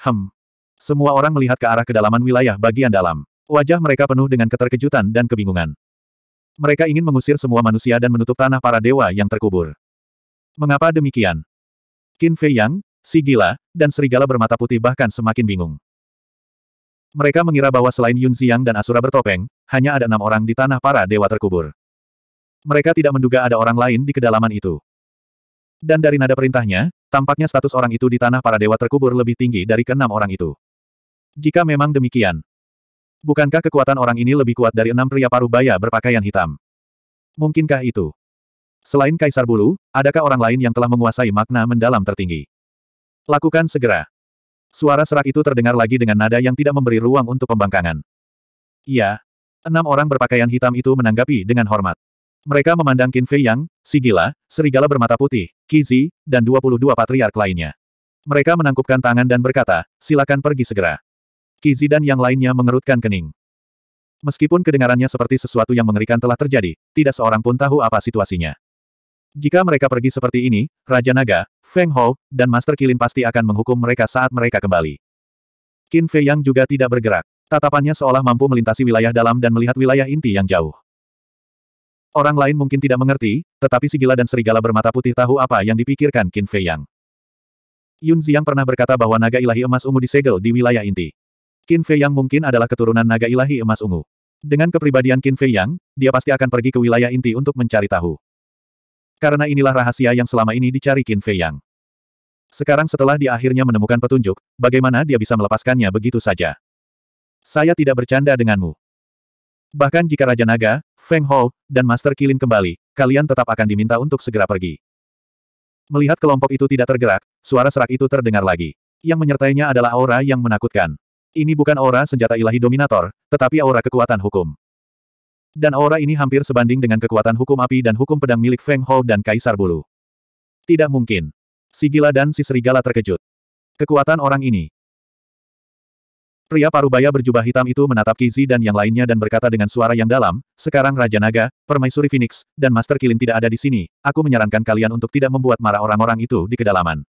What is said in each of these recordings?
Hem. Semua orang melihat ke arah kedalaman wilayah bagian dalam. Wajah mereka penuh dengan keterkejutan dan kebingungan. Mereka ingin mengusir semua manusia dan menutup tanah para dewa yang terkubur. Mengapa demikian? Qin Fei Yang, si gila, dan serigala bermata putih bahkan semakin bingung. Mereka mengira bahwa selain Yun Xiang dan Asura bertopeng, hanya ada enam orang di tanah para dewa terkubur. Mereka tidak menduga ada orang lain di kedalaman itu. Dan dari nada perintahnya, Tampaknya status orang itu di tanah para dewa terkubur lebih tinggi dari keenam orang itu. Jika memang demikian, bukankah kekuatan orang ini lebih kuat dari enam pria paruh baya berpakaian hitam? Mungkinkah itu? Selain Kaisar Bulu, adakah orang lain yang telah menguasai makna mendalam tertinggi? Lakukan segera. Suara serak itu terdengar lagi dengan nada yang tidak memberi ruang untuk pembangkangan. Iya. Enam orang berpakaian hitam itu menanggapi dengan hormat. Mereka memandang Qin Fei Yang, Sigila, gila, serigala bermata putih, Kizi, dan 22 patriark lainnya. Mereka menangkupkan tangan dan berkata, silakan pergi segera. Kizi dan yang lainnya mengerutkan kening. Meskipun kedengarannya seperti sesuatu yang mengerikan telah terjadi, tidak seorang pun tahu apa situasinya. Jika mereka pergi seperti ini, Raja Naga, Feng Hou, dan Master Kilin pasti akan menghukum mereka saat mereka kembali. Qin Fei Yang juga tidak bergerak. Tatapannya seolah mampu melintasi wilayah dalam dan melihat wilayah inti yang jauh. Orang lain mungkin tidak mengerti, tetapi si gila dan serigala bermata putih tahu apa yang dipikirkan Qin Fei Yang. Yun Ziang pernah berkata bahwa naga ilahi emas ungu disegel di wilayah inti. Qin Fei Yang mungkin adalah keturunan naga ilahi emas ungu. Dengan kepribadian Qin Fei Yang, dia pasti akan pergi ke wilayah inti untuk mencari tahu. Karena inilah rahasia yang selama ini dicari Qin Fei Yang. Sekarang setelah dia akhirnya menemukan petunjuk, bagaimana dia bisa melepaskannya begitu saja? Saya tidak bercanda denganmu. Bahkan jika Raja Naga, Feng Hou, dan Master Kilin kembali, kalian tetap akan diminta untuk segera pergi. Melihat kelompok itu tidak tergerak, suara serak itu terdengar lagi. Yang menyertainya adalah aura yang menakutkan. Ini bukan aura senjata ilahi dominator, tetapi aura kekuatan hukum. Dan aura ini hampir sebanding dengan kekuatan hukum api dan hukum pedang milik Feng Hou dan Kaisar Bulu. Tidak mungkin. Si gila dan si serigala terkejut. Kekuatan orang ini. Pria parubaya berjubah hitam itu menatap Kizi dan yang lainnya dan berkata dengan suara yang dalam, sekarang Raja Naga, Permaisuri Phoenix, dan Master Kilin tidak ada di sini, aku menyarankan kalian untuk tidak membuat marah orang-orang itu di kedalaman.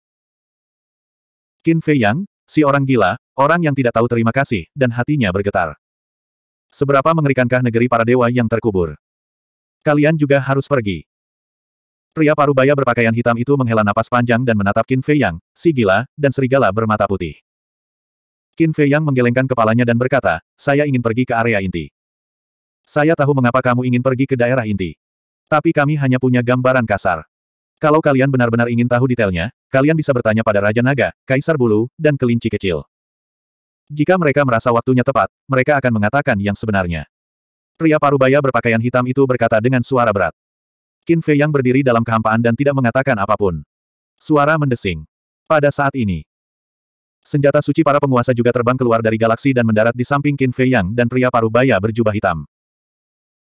Qin Fei Yang, si orang gila, orang yang tidak tahu terima kasih, dan hatinya bergetar. Seberapa mengerikankah negeri para dewa yang terkubur? Kalian juga harus pergi. Pria parubaya berpakaian hitam itu menghela napas panjang dan menatap Qin Fei Yang, si gila, dan serigala bermata putih. Qin Fei Yang menggelengkan kepalanya dan berkata, saya ingin pergi ke area inti. Saya tahu mengapa kamu ingin pergi ke daerah inti. Tapi kami hanya punya gambaran kasar. Kalau kalian benar-benar ingin tahu detailnya, kalian bisa bertanya pada Raja Naga, Kaisar Bulu, dan Kelinci Kecil. Jika mereka merasa waktunya tepat, mereka akan mengatakan yang sebenarnya. Pria parubaya berpakaian hitam itu berkata dengan suara berat. Qin Fei yang berdiri dalam kehampaan dan tidak mengatakan apapun. Suara mendesing. Pada saat ini, Senjata suci para penguasa juga terbang keluar dari galaksi dan mendarat di samping Qin Fei Yang dan pria paruh baya berjubah hitam.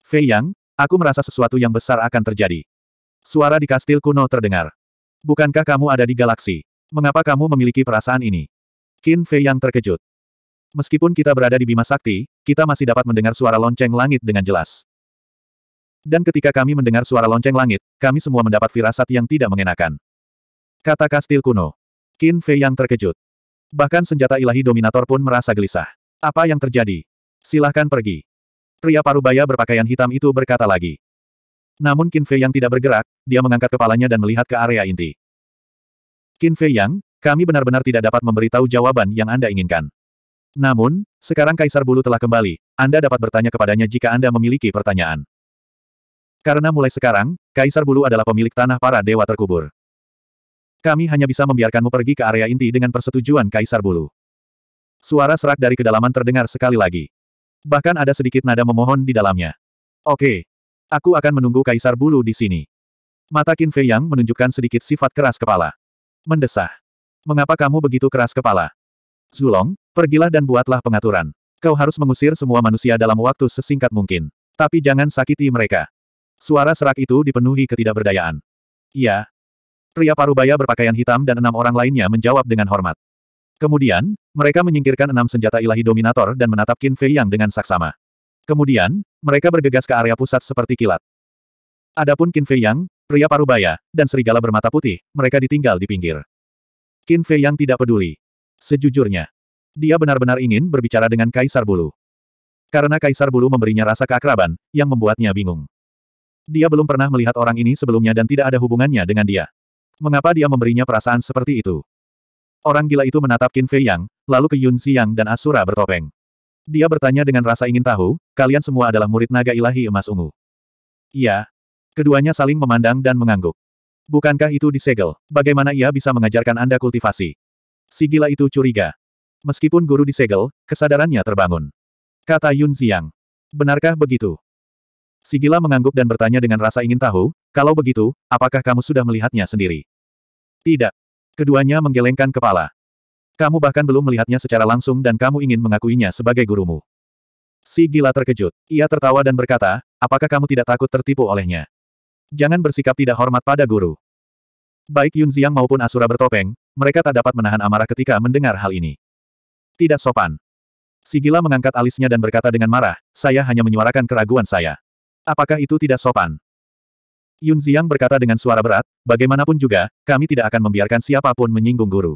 Fei Yang, aku merasa sesuatu yang besar akan terjadi. Suara di kastil kuno terdengar. Bukankah kamu ada di galaksi? Mengapa kamu memiliki perasaan ini? Qin Fei Yang terkejut. Meskipun kita berada di Bima Sakti, kita masih dapat mendengar suara lonceng langit dengan jelas. Dan ketika kami mendengar suara lonceng langit, kami semua mendapat firasat yang tidak mengenakan. Kata kastil kuno. Qin Fei Yang terkejut. Bahkan senjata ilahi Dominator pun merasa gelisah. Apa yang terjadi? Silahkan pergi. Pria parubaya berpakaian hitam itu berkata lagi. Namun Qin Fei yang tidak bergerak, dia mengangkat kepalanya dan melihat ke area inti. Qin Fei yang, kami benar-benar tidak dapat memberitahu jawaban yang Anda inginkan. Namun, sekarang Kaisar Bulu telah kembali, Anda dapat bertanya kepadanya jika Anda memiliki pertanyaan. Karena mulai sekarang, Kaisar Bulu adalah pemilik tanah para dewa terkubur. Kami hanya bisa membiarkanmu pergi ke area inti dengan persetujuan Kaisar Bulu. Suara serak dari kedalaman terdengar sekali lagi. Bahkan ada sedikit nada memohon di dalamnya. Oke. Aku akan menunggu Kaisar Bulu di sini. Mata Qin Fei Yang menunjukkan sedikit sifat keras kepala. Mendesah. Mengapa kamu begitu keras kepala? Zulong, pergilah dan buatlah pengaturan. Kau harus mengusir semua manusia dalam waktu sesingkat mungkin. Tapi jangan sakiti mereka. Suara serak itu dipenuhi ketidakberdayaan. Iya, Pria parubaya berpakaian hitam dan enam orang lainnya menjawab dengan hormat. Kemudian, mereka menyingkirkan enam senjata ilahi dominator dan menatap Qin Fei Yang dengan saksama. Kemudian, mereka bergegas ke area pusat seperti kilat. Adapun Qin Fei Yang, pria parubaya, dan serigala bermata putih, mereka ditinggal di pinggir. Qin Fei Yang tidak peduli. Sejujurnya, dia benar-benar ingin berbicara dengan Kaisar Bulu. Karena Kaisar Bulu memberinya rasa keakraban, yang membuatnya bingung. Dia belum pernah melihat orang ini sebelumnya dan tidak ada hubungannya dengan dia. Mengapa dia memberinya perasaan seperti itu? Orang gila itu menatap Qin Fei Yang, lalu ke Yun Xiang dan Asura bertopeng. Dia bertanya dengan rasa ingin tahu, kalian semua adalah murid naga ilahi emas ungu. Iya. Keduanya saling memandang dan mengangguk. Bukankah itu disegel? Bagaimana ia bisa mengajarkan Anda kultivasi? Si gila itu curiga. Meskipun guru disegel, kesadarannya terbangun. Kata Yun Xiang. Benarkah begitu? Sigila mengangguk dan bertanya dengan rasa ingin tahu, kalau begitu, apakah kamu sudah melihatnya sendiri? Tidak. Keduanya menggelengkan kepala. Kamu bahkan belum melihatnya secara langsung dan kamu ingin mengakuinya sebagai gurumu. Sigila terkejut. Ia tertawa dan berkata, apakah kamu tidak takut tertipu olehnya? Jangan bersikap tidak hormat pada guru. Baik Yun Ziang maupun Asura bertopeng, mereka tak dapat menahan amarah ketika mendengar hal ini. Tidak sopan. Sigila mengangkat alisnya dan berkata dengan marah, saya hanya menyuarakan keraguan saya. Apakah itu tidak sopan? Yun Ziyang berkata dengan suara berat, bagaimanapun juga, kami tidak akan membiarkan siapapun menyinggung guru.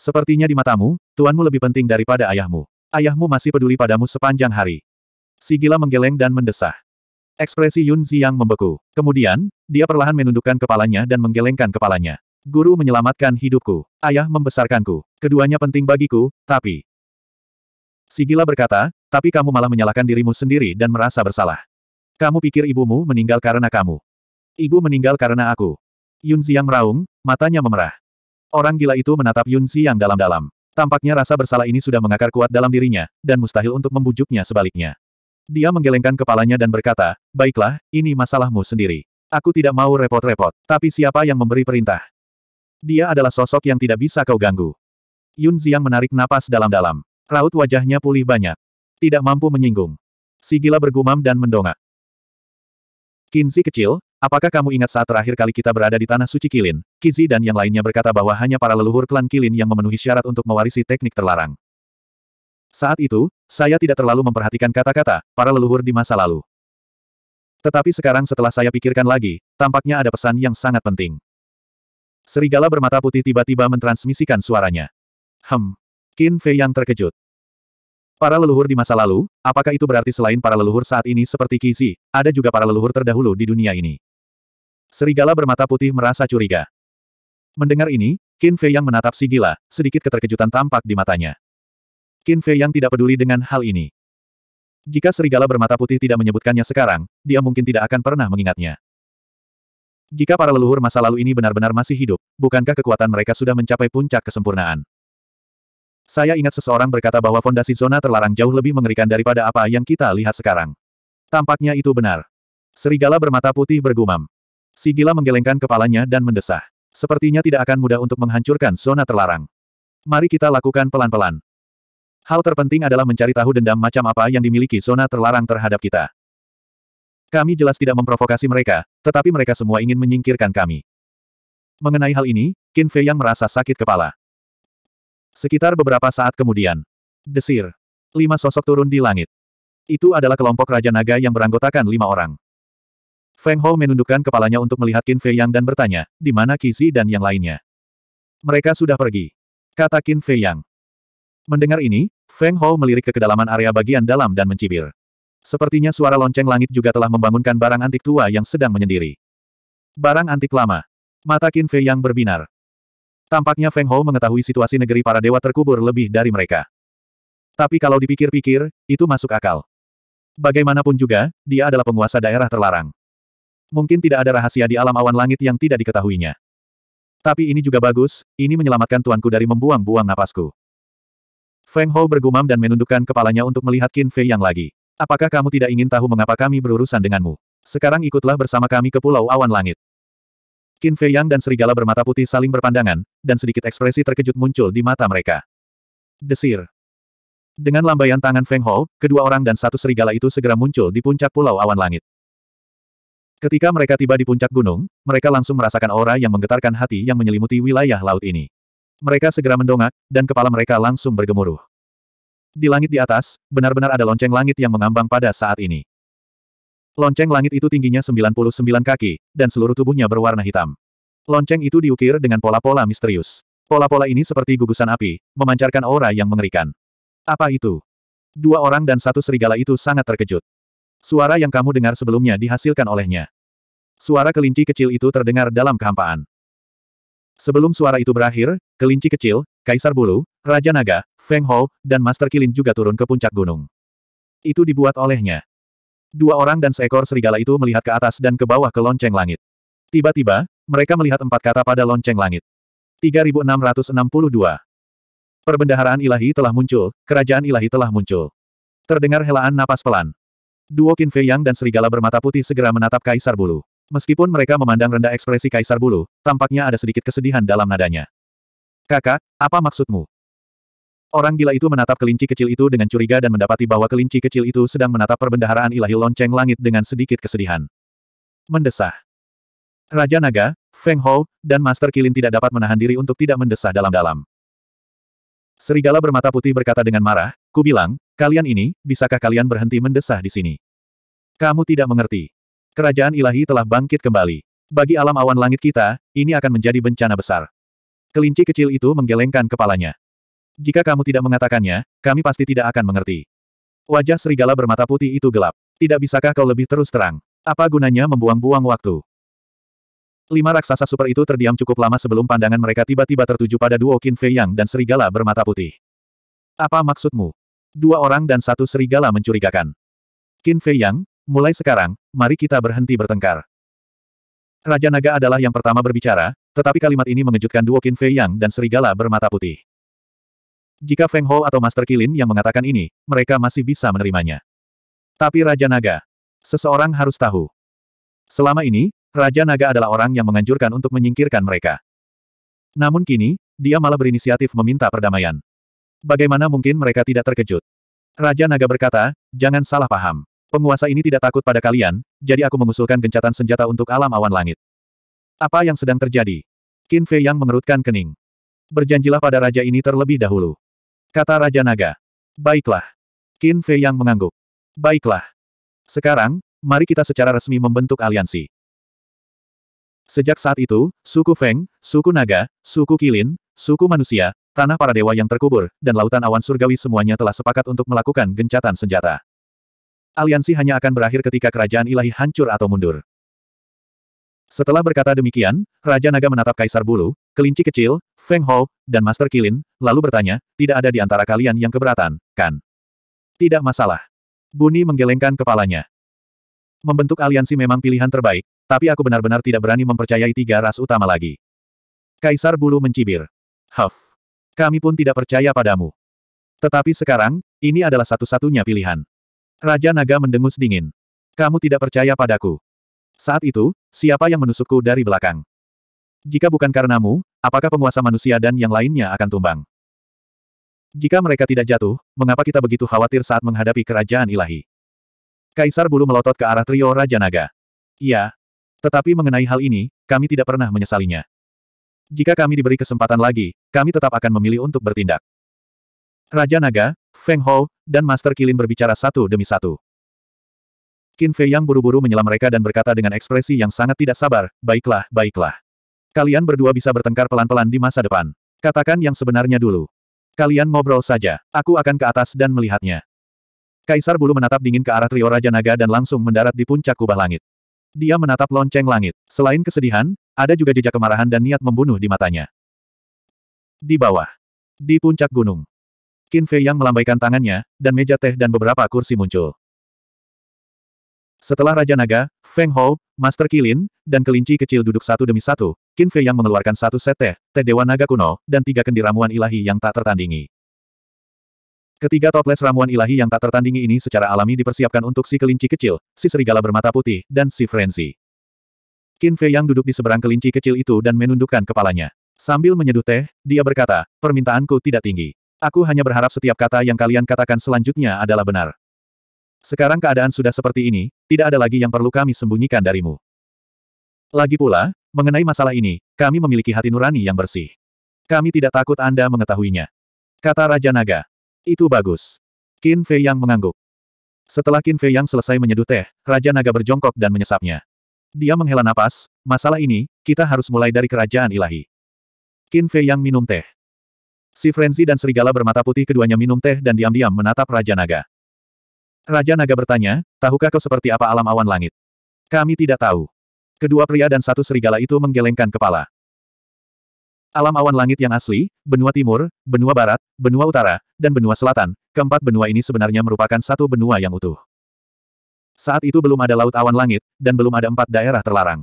Sepertinya di matamu, tuanmu lebih penting daripada ayahmu. Ayahmu masih peduli padamu sepanjang hari. Si gila menggeleng dan mendesah. Ekspresi Yun Ziyang membeku. Kemudian, dia perlahan menundukkan kepalanya dan menggelengkan kepalanya. Guru menyelamatkan hidupku. Ayah membesarkanku. Keduanya penting bagiku, tapi... Si gila berkata, tapi kamu malah menyalahkan dirimu sendiri dan merasa bersalah. Kamu pikir ibumu meninggal karena kamu? Ibu meninggal karena aku. Yun Xiang meraung, matanya memerah. Orang gila itu menatap Yun Xiang dalam-dalam. Tampaknya rasa bersalah ini sudah mengakar kuat dalam dirinya, dan mustahil untuk membujuknya sebaliknya. Dia menggelengkan kepalanya dan berkata, Baiklah, ini masalahmu sendiri. Aku tidak mau repot-repot, tapi siapa yang memberi perintah? Dia adalah sosok yang tidak bisa kau ganggu. Yun Xiang menarik napas dalam-dalam. Raut wajahnya pulih banyak. Tidak mampu menyinggung. Si gila bergumam dan mendongak. Kinzi kecil, apakah kamu ingat saat terakhir kali kita berada di Tanah Suci Kilin, Kizi dan yang lainnya berkata bahwa hanya para leluhur klan Kilin yang memenuhi syarat untuk mewarisi teknik terlarang. Saat itu, saya tidak terlalu memperhatikan kata-kata, para leluhur di masa lalu. Tetapi sekarang setelah saya pikirkan lagi, tampaknya ada pesan yang sangat penting. Serigala bermata putih tiba-tiba mentransmisikan suaranya. Hem. Qin Fei yang terkejut. Para leluhur di masa lalu, apakah itu berarti selain para leluhur saat ini seperti Kizi, ada juga para leluhur terdahulu di dunia ini? Serigala bermata putih merasa curiga. Mendengar ini, Qin Fei yang menatap si gila, sedikit keterkejutan tampak di matanya. Qin Fei yang tidak peduli dengan hal ini. Jika serigala bermata putih tidak menyebutkannya sekarang, dia mungkin tidak akan pernah mengingatnya. Jika para leluhur masa lalu ini benar-benar masih hidup, bukankah kekuatan mereka sudah mencapai puncak kesempurnaan? Saya ingat seseorang berkata bahwa fondasi zona terlarang jauh lebih mengerikan daripada apa yang kita lihat sekarang. Tampaknya itu benar. Serigala bermata putih bergumam. Si gila menggelengkan kepalanya dan mendesah. Sepertinya tidak akan mudah untuk menghancurkan zona terlarang. Mari kita lakukan pelan-pelan. Hal terpenting adalah mencari tahu dendam macam apa yang dimiliki zona terlarang terhadap kita. Kami jelas tidak memprovokasi mereka, tetapi mereka semua ingin menyingkirkan kami. Mengenai hal ini, Qin Fei yang merasa sakit kepala. Sekitar beberapa saat kemudian. Desir. Lima sosok turun di langit. Itu adalah kelompok Raja Naga yang beranggotakan lima orang. Feng Hou menundukkan kepalanya untuk melihat Qin Fei Yang dan bertanya, di mana Kizi dan yang lainnya. Mereka sudah pergi. Kata Qin Fei Yang. Mendengar ini, Feng Hou melirik ke kedalaman area bagian dalam dan mencibir. Sepertinya suara lonceng langit juga telah membangunkan barang antik tua yang sedang menyendiri. Barang antik lama. Mata Qin Fei Yang berbinar. Tampaknya Feng Hou mengetahui situasi negeri para dewa terkubur lebih dari mereka. Tapi kalau dipikir-pikir, itu masuk akal. Bagaimanapun juga, dia adalah penguasa daerah terlarang. Mungkin tidak ada rahasia di alam awan langit yang tidak diketahuinya. Tapi ini juga bagus, ini menyelamatkan tuanku dari membuang-buang napasku. Feng Hou bergumam dan menundukkan kepalanya untuk melihat Qin Fei yang lagi. Apakah kamu tidak ingin tahu mengapa kami berurusan denganmu? Sekarang ikutlah bersama kami ke Pulau Awan Langit. Qin Fei Yang dan serigala bermata putih saling berpandangan, dan sedikit ekspresi terkejut muncul di mata mereka. Desir. Dengan lambaian tangan Feng Hou, kedua orang dan satu serigala itu segera muncul di puncak pulau awan langit. Ketika mereka tiba di puncak gunung, mereka langsung merasakan aura yang menggetarkan hati yang menyelimuti wilayah laut ini. Mereka segera mendongak, dan kepala mereka langsung bergemuruh. Di langit di atas, benar-benar ada lonceng langit yang mengambang pada saat ini. Lonceng langit itu tingginya 99 kaki, dan seluruh tubuhnya berwarna hitam. Lonceng itu diukir dengan pola-pola misterius. Pola-pola ini seperti gugusan api, memancarkan aura yang mengerikan. Apa itu? Dua orang dan satu serigala itu sangat terkejut. Suara yang kamu dengar sebelumnya dihasilkan olehnya. Suara kelinci kecil itu terdengar dalam kehampaan. Sebelum suara itu berakhir, kelinci kecil, Kaisar Bulu, Raja Naga, Feng Ho, dan Master Kilin juga turun ke puncak gunung. Itu dibuat olehnya. Dua orang dan seekor serigala itu melihat ke atas dan ke bawah ke lonceng langit. Tiba-tiba, mereka melihat empat kata pada lonceng langit. 3662. Perbendaharaan ilahi telah muncul, kerajaan ilahi telah muncul. Terdengar helaan napas pelan. Duo Qin Fei Yang dan serigala bermata putih segera menatap Kaisar Bulu. Meskipun mereka memandang rendah ekspresi Kaisar Bulu, tampaknya ada sedikit kesedihan dalam nadanya. Kakak, apa maksudmu? Orang gila itu menatap kelinci kecil itu dengan curiga dan mendapati bahwa kelinci kecil itu sedang menatap perbendaharaan ilahi lonceng langit dengan sedikit kesedihan. Mendesah. Raja Naga, Feng Hou, dan Master Kilin tidak dapat menahan diri untuk tidak mendesah dalam-dalam. Serigala bermata putih berkata dengan marah, ku bilang, kalian ini, bisakah kalian berhenti mendesah di sini? Kamu tidak mengerti. Kerajaan ilahi telah bangkit kembali. Bagi alam awan langit kita, ini akan menjadi bencana besar. Kelinci kecil itu menggelengkan kepalanya. Jika kamu tidak mengatakannya, kami pasti tidak akan mengerti. Wajah serigala bermata putih itu gelap. Tidak bisakah kau lebih terus terang? Apa gunanya membuang-buang waktu? Lima raksasa super itu terdiam cukup lama sebelum pandangan mereka tiba-tiba tertuju pada duo Qin Fei Yang dan serigala bermata putih. Apa maksudmu? Dua orang dan satu serigala mencurigakan. Qin Fei Yang, mulai sekarang, mari kita berhenti bertengkar. Raja Naga adalah yang pertama berbicara, tetapi kalimat ini mengejutkan duo Qin Fei Yang dan serigala bermata putih. Jika Feng Hou atau Master Kilin yang mengatakan ini, mereka masih bisa menerimanya. Tapi Raja Naga. Seseorang harus tahu. Selama ini, Raja Naga adalah orang yang menganjurkan untuk menyingkirkan mereka. Namun kini, dia malah berinisiatif meminta perdamaian. Bagaimana mungkin mereka tidak terkejut? Raja Naga berkata, jangan salah paham. Penguasa ini tidak takut pada kalian, jadi aku mengusulkan gencatan senjata untuk alam awan langit. Apa yang sedang terjadi? Qin Fei yang mengerutkan kening. Berjanjilah pada raja ini terlebih dahulu. Kata Raja Naga. Baiklah. Qin Fei yang mengangguk. Baiklah. Sekarang, mari kita secara resmi membentuk aliansi. Sejak saat itu, suku Feng, suku Naga, suku Kilin, suku manusia, tanah para dewa yang terkubur, dan lautan awan surgawi semuanya telah sepakat untuk melakukan gencatan senjata. Aliansi hanya akan berakhir ketika kerajaan ilahi hancur atau mundur. Setelah berkata demikian, Raja Naga menatap Kaisar Bulu, kelinci kecil, Feng Hou, dan Master Kilin, lalu bertanya, tidak ada di antara kalian yang keberatan, kan? Tidak masalah. Buni menggelengkan kepalanya. Membentuk aliansi memang pilihan terbaik, tapi aku benar-benar tidak berani mempercayai tiga ras utama lagi. Kaisar Bulu mencibir. Huff. Kami pun tidak percaya padamu. Tetapi sekarang, ini adalah satu-satunya pilihan. Raja Naga mendengus dingin. Kamu tidak percaya padaku. Saat itu, siapa yang menusukku dari belakang? Jika bukan karenamu, apakah penguasa manusia dan yang lainnya akan tumbang? Jika mereka tidak jatuh, mengapa kita begitu khawatir saat menghadapi kerajaan ilahi? Kaisar Bulu melotot ke arah trio Raja Naga. Iya. Tetapi mengenai hal ini, kami tidak pernah menyesalinya. Jika kami diberi kesempatan lagi, kami tetap akan memilih untuk bertindak. Raja Naga, Feng Hou, dan Master Kilin berbicara satu demi satu. Qin Fei yang buru-buru menyela mereka dan berkata dengan ekspresi yang sangat tidak sabar, baiklah, baiklah. Kalian berdua bisa bertengkar pelan-pelan di masa depan. Katakan yang sebenarnya dulu. Kalian ngobrol saja, aku akan ke atas dan melihatnya. Kaisar Bulu menatap dingin ke arah trio Raja Naga dan langsung mendarat di puncak kubah langit. Dia menatap lonceng langit. Selain kesedihan, ada juga jejak kemarahan dan niat membunuh di matanya. Di bawah. Di puncak gunung. Qin Fei yang melambaikan tangannya, dan meja teh dan beberapa kursi muncul. Setelah Raja Naga, Feng Hou, Master Kilin, dan kelinci kecil duduk satu demi satu, Qin Fei yang mengeluarkan satu set teh, teh Dewa Naga kuno, dan tiga kendi ramuan ilahi yang tak tertandingi. Ketiga toples ramuan ilahi yang tak tertandingi ini secara alami dipersiapkan untuk si kelinci kecil, si serigala bermata putih, dan si frenzy. Qin Fei yang duduk di seberang kelinci kecil itu dan menundukkan kepalanya. Sambil menyeduh teh, dia berkata, permintaanku tidak tinggi. Aku hanya berharap setiap kata yang kalian katakan selanjutnya adalah benar. Sekarang keadaan sudah seperti ini, tidak ada lagi yang perlu kami sembunyikan darimu. Lagi pula, mengenai masalah ini, kami memiliki hati nurani yang bersih. Kami tidak takut Anda mengetahuinya. Kata Raja Naga. Itu bagus. Qin Fei Yang mengangguk. Setelah Qin Fei Yang selesai menyeduh teh, Raja Naga berjongkok dan menyesapnya. Dia menghela napas, masalah ini, kita harus mulai dari kerajaan ilahi. Qin Fei Yang minum teh. Si Frenzy dan Serigala bermata putih keduanya minum teh dan diam-diam menatap Raja Naga. Raja Naga bertanya, tahukah kau seperti apa alam awan langit? Kami tidak tahu. Kedua pria dan satu serigala itu menggelengkan kepala. Alam awan langit yang asli, benua timur, benua barat, benua utara, dan benua selatan, keempat benua ini sebenarnya merupakan satu benua yang utuh. Saat itu belum ada laut awan langit, dan belum ada empat daerah terlarang.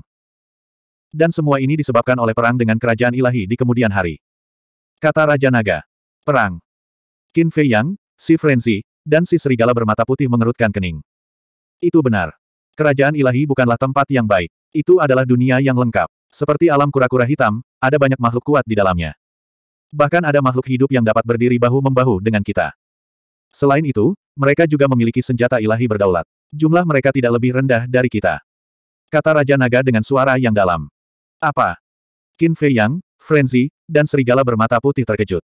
Dan semua ini disebabkan oleh perang dengan kerajaan ilahi di kemudian hari. Kata Raja Naga. Perang. Qin Fei Yang, Si Frenzy, dan si serigala bermata putih mengerutkan kening. Itu benar. Kerajaan ilahi bukanlah tempat yang baik. Itu adalah dunia yang lengkap. Seperti alam kura-kura hitam, ada banyak makhluk kuat di dalamnya. Bahkan ada makhluk hidup yang dapat berdiri bahu-membahu dengan kita. Selain itu, mereka juga memiliki senjata ilahi berdaulat. Jumlah mereka tidak lebih rendah dari kita. Kata Raja Naga dengan suara yang dalam. Apa? Qin Fei Yang, Frenzy, dan serigala bermata putih terkejut.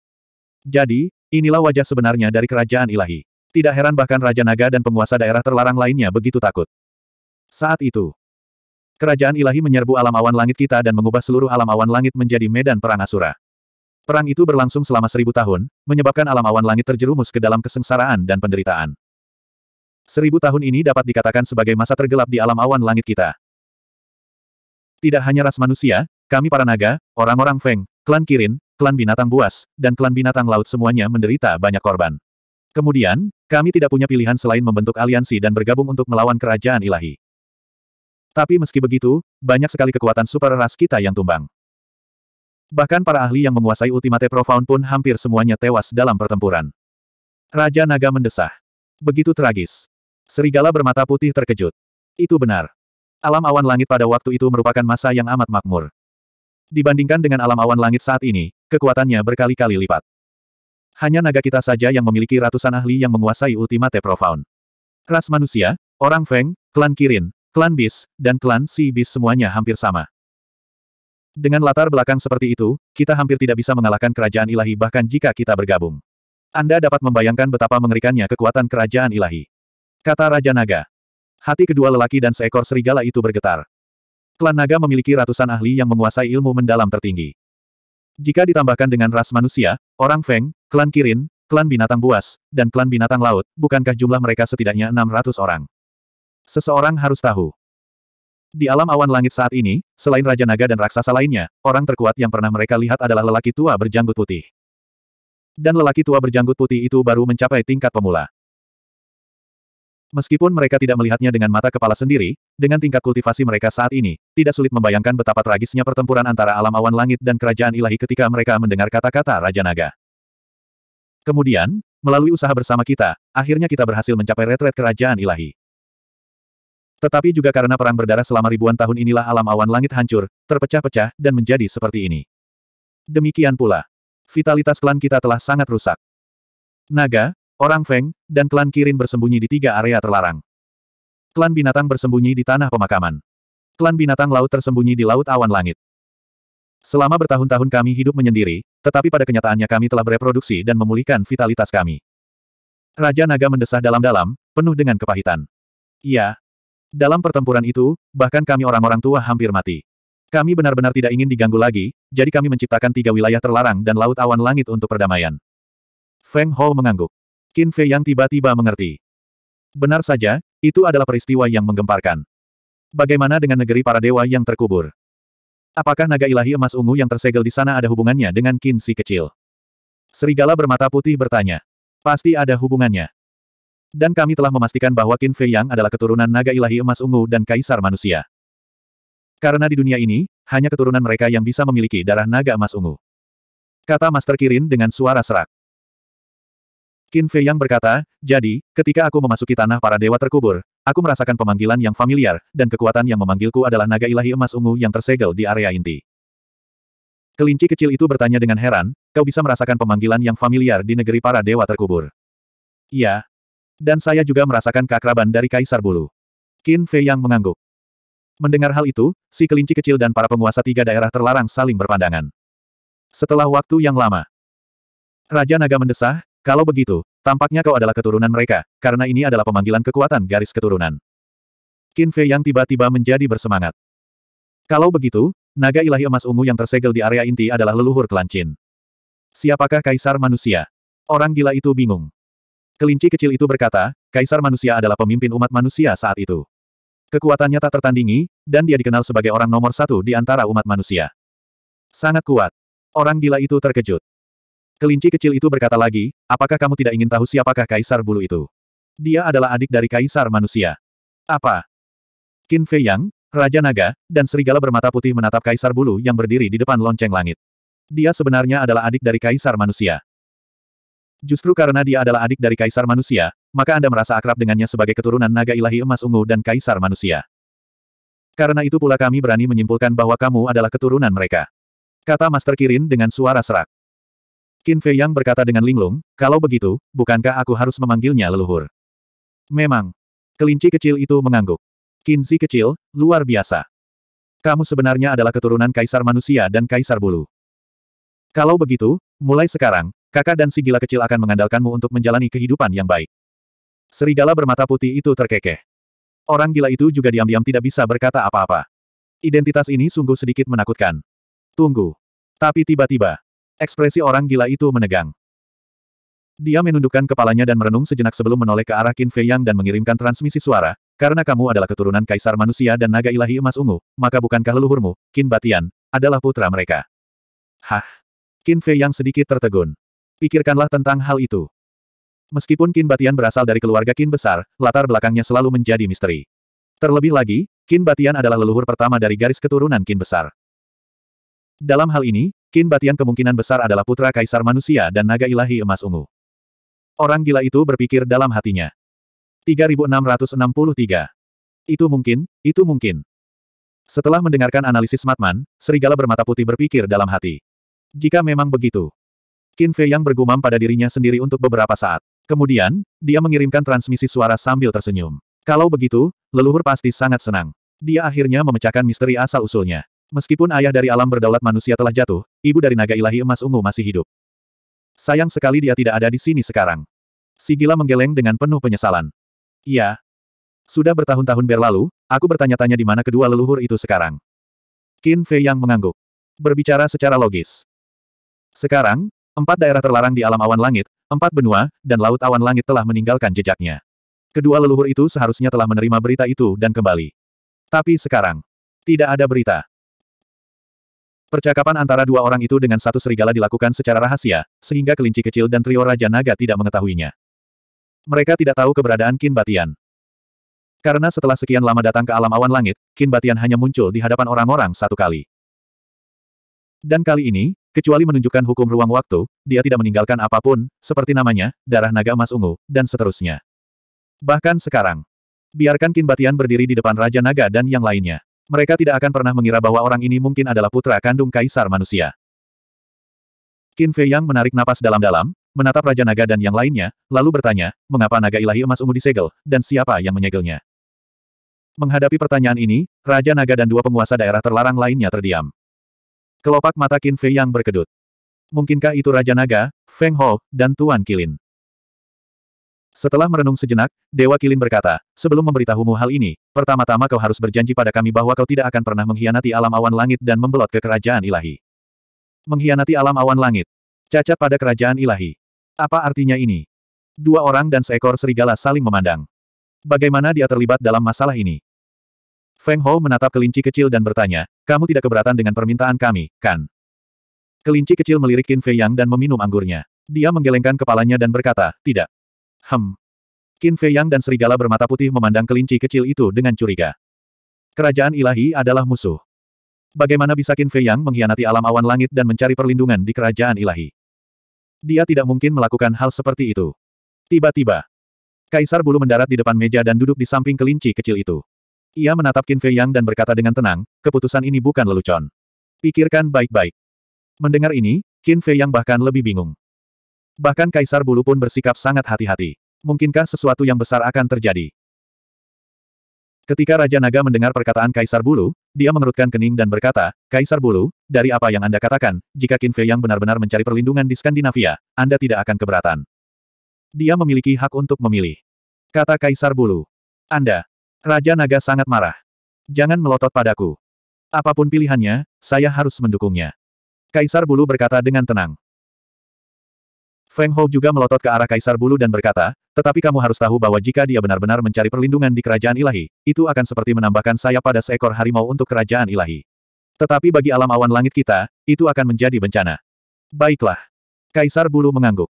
Jadi, inilah wajah sebenarnya dari kerajaan ilahi. Tidak heran bahkan Raja Naga dan penguasa daerah terlarang lainnya begitu takut. Saat itu, kerajaan ilahi menyerbu alam awan langit kita dan mengubah seluruh alam awan langit menjadi medan perang Asura. Perang itu berlangsung selama seribu tahun, menyebabkan alam awan langit terjerumus ke dalam kesengsaraan dan penderitaan. Seribu tahun ini dapat dikatakan sebagai masa tergelap di alam awan langit kita. Tidak hanya ras manusia, kami para naga, orang-orang Feng, klan Kirin, klan binatang buas, dan klan binatang laut semuanya menderita banyak korban. Kemudian, kami tidak punya pilihan selain membentuk aliansi dan bergabung untuk melawan kerajaan ilahi. Tapi meski begitu, banyak sekali kekuatan super ras kita yang tumbang. Bahkan para ahli yang menguasai Ultimate Profound pun hampir semuanya tewas dalam pertempuran. Raja Naga mendesah. Begitu tragis. Serigala bermata putih terkejut. Itu benar. Alam awan langit pada waktu itu merupakan masa yang amat makmur. Dibandingkan dengan alam awan langit saat ini, kekuatannya berkali-kali lipat. Hanya naga kita saja yang memiliki ratusan ahli yang menguasai Ultimate Profound. Ras manusia, orang Feng, klan Kirin, klan Bis, dan klan Si Bis semuanya hampir sama. Dengan latar belakang seperti itu, kita hampir tidak bisa mengalahkan kerajaan ilahi bahkan jika kita bergabung. Anda dapat membayangkan betapa mengerikannya kekuatan kerajaan ilahi. Kata Raja Naga. Hati kedua lelaki dan seekor serigala itu bergetar. Klan Naga memiliki ratusan ahli yang menguasai ilmu mendalam tertinggi. Jika ditambahkan dengan ras manusia, orang Feng, klan Kirin, klan binatang buas, dan klan binatang laut, bukankah jumlah mereka setidaknya 600 orang? Seseorang harus tahu. Di alam awan langit saat ini, selain Raja Naga dan raksasa lainnya, orang terkuat yang pernah mereka lihat adalah lelaki tua berjanggut putih. Dan lelaki tua berjanggut putih itu baru mencapai tingkat pemula. Meskipun mereka tidak melihatnya dengan mata kepala sendiri, dengan tingkat kultivasi mereka saat ini, tidak sulit membayangkan betapa tragisnya pertempuran antara alam awan langit dan kerajaan ilahi ketika mereka mendengar kata-kata Raja Naga. Kemudian, melalui usaha bersama kita, akhirnya kita berhasil mencapai retret kerajaan ilahi. Tetapi juga karena perang berdarah selama ribuan tahun inilah alam awan langit hancur, terpecah-pecah, dan menjadi seperti ini. Demikian pula, vitalitas klan kita telah sangat rusak. Naga, orang Feng, dan klan Kirin bersembunyi di tiga area terlarang. Klan binatang bersembunyi di tanah pemakaman. Klan binatang laut tersembunyi di laut awan langit. Selama bertahun-tahun kami hidup menyendiri, tetapi pada kenyataannya kami telah bereproduksi dan memulihkan vitalitas kami. Raja Naga mendesah dalam-dalam, penuh dengan kepahitan. Iya. Dalam pertempuran itu, bahkan kami orang-orang tua hampir mati. Kami benar-benar tidak ingin diganggu lagi, jadi kami menciptakan tiga wilayah terlarang dan laut awan langit untuk perdamaian. Feng Hou mengangguk. Qin Fei yang tiba-tiba mengerti. Benar saja, itu adalah peristiwa yang menggemparkan. Bagaimana dengan negeri para dewa yang terkubur? Apakah naga ilahi emas ungu yang tersegel di sana ada hubungannya dengan Qin Si kecil? Serigala bermata putih bertanya. Pasti ada hubungannya. Dan kami telah memastikan bahwa Qin Fei Yang adalah keturunan naga ilahi emas ungu dan kaisar manusia. Karena di dunia ini, hanya keturunan mereka yang bisa memiliki darah naga emas ungu. Kata Master Kirin dengan suara serak. Qin Fei Yang berkata, jadi, ketika aku memasuki tanah para dewa terkubur, aku merasakan pemanggilan yang familiar, dan kekuatan yang memanggilku adalah naga ilahi emas ungu yang tersegel di area inti. Kelinci kecil itu bertanya dengan heran, kau bisa merasakan pemanggilan yang familiar di negeri para dewa terkubur. Iya. Dan saya juga merasakan keakraban dari Kaisar Bulu. Qin Fei Yang mengangguk. Mendengar hal itu, si kelinci kecil dan para penguasa tiga daerah terlarang saling berpandangan. Setelah waktu yang lama, Raja Naga mendesah, kalau begitu, tampaknya kau adalah keturunan mereka, karena ini adalah pemanggilan kekuatan garis keturunan. Qin Fei yang tiba-tiba menjadi bersemangat. Kalau begitu, naga ilahi emas ungu yang tersegel di area inti adalah leluhur kelancin. Siapakah kaisar manusia? Orang gila itu bingung. Kelinci kecil itu berkata, kaisar manusia adalah pemimpin umat manusia saat itu. Kekuatannya tak tertandingi, dan dia dikenal sebagai orang nomor satu di antara umat manusia. Sangat kuat. Orang gila itu terkejut. Kelinci kecil itu berkata lagi, apakah kamu tidak ingin tahu siapakah kaisar bulu itu? Dia adalah adik dari kaisar manusia. Apa? Qin Fei Yang, Raja Naga, dan serigala bermata putih menatap kaisar bulu yang berdiri di depan lonceng langit. Dia sebenarnya adalah adik dari kaisar manusia. Justru karena dia adalah adik dari kaisar manusia, maka Anda merasa akrab dengannya sebagai keturunan naga ilahi emas ungu dan kaisar manusia. Karena itu pula kami berani menyimpulkan bahwa kamu adalah keturunan mereka. Kata Master Kirin dengan suara serak. Qin Fei Yang berkata dengan linglung, kalau begitu, bukankah aku harus memanggilnya leluhur? Memang. Kelinci kecil itu mengangguk. Zi kecil, luar biasa. Kamu sebenarnya adalah keturunan kaisar manusia dan kaisar bulu. Kalau begitu, mulai sekarang, kakak dan si gila kecil akan mengandalkanmu untuk menjalani kehidupan yang baik. Serigala bermata putih itu terkekeh. Orang gila itu juga diam-diam tidak bisa berkata apa-apa. Identitas ini sungguh sedikit menakutkan. Tunggu. Tapi tiba-tiba, Ekspresi orang gila itu menegang. Dia menundukkan kepalanya dan merenung sejenak sebelum menoleh ke arah Qin Fei Yang dan mengirimkan transmisi suara, karena kamu adalah keturunan kaisar manusia dan naga ilahi emas ungu, maka bukankah leluhurmu, Qin Batian, adalah putra mereka? Hah? Qin Fei Yang sedikit tertegun. Pikirkanlah tentang hal itu. Meskipun Qin Batian berasal dari keluarga Qin besar, latar belakangnya selalu menjadi misteri. Terlebih lagi, Qin Batian adalah leluhur pertama dari garis keturunan Qin besar. Dalam hal ini, Kin Batian kemungkinan besar adalah putra kaisar manusia dan naga ilahi emas ungu. Orang gila itu berpikir dalam hatinya. 3663. Itu mungkin, itu mungkin. Setelah mendengarkan analisis Matman, serigala bermata putih berpikir dalam hati. Jika memang begitu. Qin Fei yang bergumam pada dirinya sendiri untuk beberapa saat. Kemudian, dia mengirimkan transmisi suara sambil tersenyum. Kalau begitu, leluhur pasti sangat senang. Dia akhirnya memecahkan misteri asal-usulnya. Meskipun ayah dari alam berdaulat manusia telah jatuh, ibu dari naga ilahi emas ungu masih hidup. Sayang sekali dia tidak ada di sini sekarang. Sigila menggeleng dengan penuh penyesalan. Iya. Sudah bertahun-tahun berlalu, aku bertanya-tanya di mana kedua leluhur itu sekarang. Qin Fei yang mengangguk. Berbicara secara logis. Sekarang, empat daerah terlarang di alam awan langit, empat benua, dan laut awan langit telah meninggalkan jejaknya. Kedua leluhur itu seharusnya telah menerima berita itu dan kembali. Tapi sekarang, tidak ada berita. Percakapan antara dua orang itu dengan satu serigala dilakukan secara rahasia, sehingga kelinci kecil dan trio Raja Naga tidak mengetahuinya. Mereka tidak tahu keberadaan Kin Batian. Karena setelah sekian lama datang ke alam awan langit, Kin Batian hanya muncul di hadapan orang-orang satu kali. Dan kali ini, kecuali menunjukkan hukum ruang waktu, dia tidak meninggalkan apapun, seperti namanya, darah naga emas ungu, dan seterusnya. Bahkan sekarang, biarkan Kin Batian berdiri di depan Raja Naga dan yang lainnya. Mereka tidak akan pernah mengira bahwa orang ini mungkin adalah putra kandung kaisar manusia. Qin Fei Yang menarik napas dalam-dalam, menatap Raja Naga dan yang lainnya, lalu bertanya, mengapa naga ilahi emas ungu disegel, dan siapa yang menyegelnya? Menghadapi pertanyaan ini, Raja Naga dan dua penguasa daerah terlarang lainnya terdiam. Kelopak mata Qin Fei Yang berkedut. Mungkinkah itu Raja Naga, Feng Ho, dan Tuan Kilin? Setelah merenung sejenak, Dewa Kilin berkata, sebelum memberitahumu hal ini, pertama-tama kau harus berjanji pada kami bahwa kau tidak akan pernah mengkhianati alam awan langit dan membelot ke kerajaan ilahi. Mengkhianati alam awan langit. Cacat pada kerajaan ilahi. Apa artinya ini? Dua orang dan seekor serigala saling memandang. Bagaimana dia terlibat dalam masalah ini? Feng Hou menatap kelinci kecil dan bertanya, kamu tidak keberatan dengan permintaan kami, kan? Kelinci kecil melirikin Fei Yang dan meminum anggurnya. Dia menggelengkan kepalanya dan berkata, tidak. Hem. Qin Fei Yang dan serigala bermata putih memandang kelinci kecil itu dengan curiga. Kerajaan ilahi adalah musuh. Bagaimana bisa Qin Fei Yang mengkhianati alam awan langit dan mencari perlindungan di kerajaan ilahi? Dia tidak mungkin melakukan hal seperti itu. Tiba-tiba, Kaisar Bulu mendarat di depan meja dan duduk di samping kelinci kecil itu. Ia menatap Qin Fei Yang dan berkata dengan tenang, keputusan ini bukan lelucon. Pikirkan baik-baik. Mendengar ini, Qin Fei Yang bahkan lebih bingung. Bahkan Kaisar Bulu pun bersikap sangat hati-hati. Mungkinkah sesuatu yang besar akan terjadi? Ketika Raja Naga mendengar perkataan Kaisar Bulu, dia mengerutkan kening dan berkata, Kaisar Bulu, dari apa yang Anda katakan, jika Qin Fei yang benar-benar mencari perlindungan di Skandinavia, Anda tidak akan keberatan. Dia memiliki hak untuk memilih. Kata Kaisar Bulu. Anda. Raja Naga sangat marah. Jangan melotot padaku. Apapun pilihannya, saya harus mendukungnya. Kaisar Bulu berkata dengan tenang. Feng Hou juga melotot ke arah Kaisar Bulu dan berkata, tetapi kamu harus tahu bahwa jika dia benar-benar mencari perlindungan di kerajaan ilahi, itu akan seperti menambahkan sayap pada seekor harimau untuk kerajaan ilahi. Tetapi bagi alam awan langit kita, itu akan menjadi bencana. Baiklah. Kaisar Bulu mengangguk.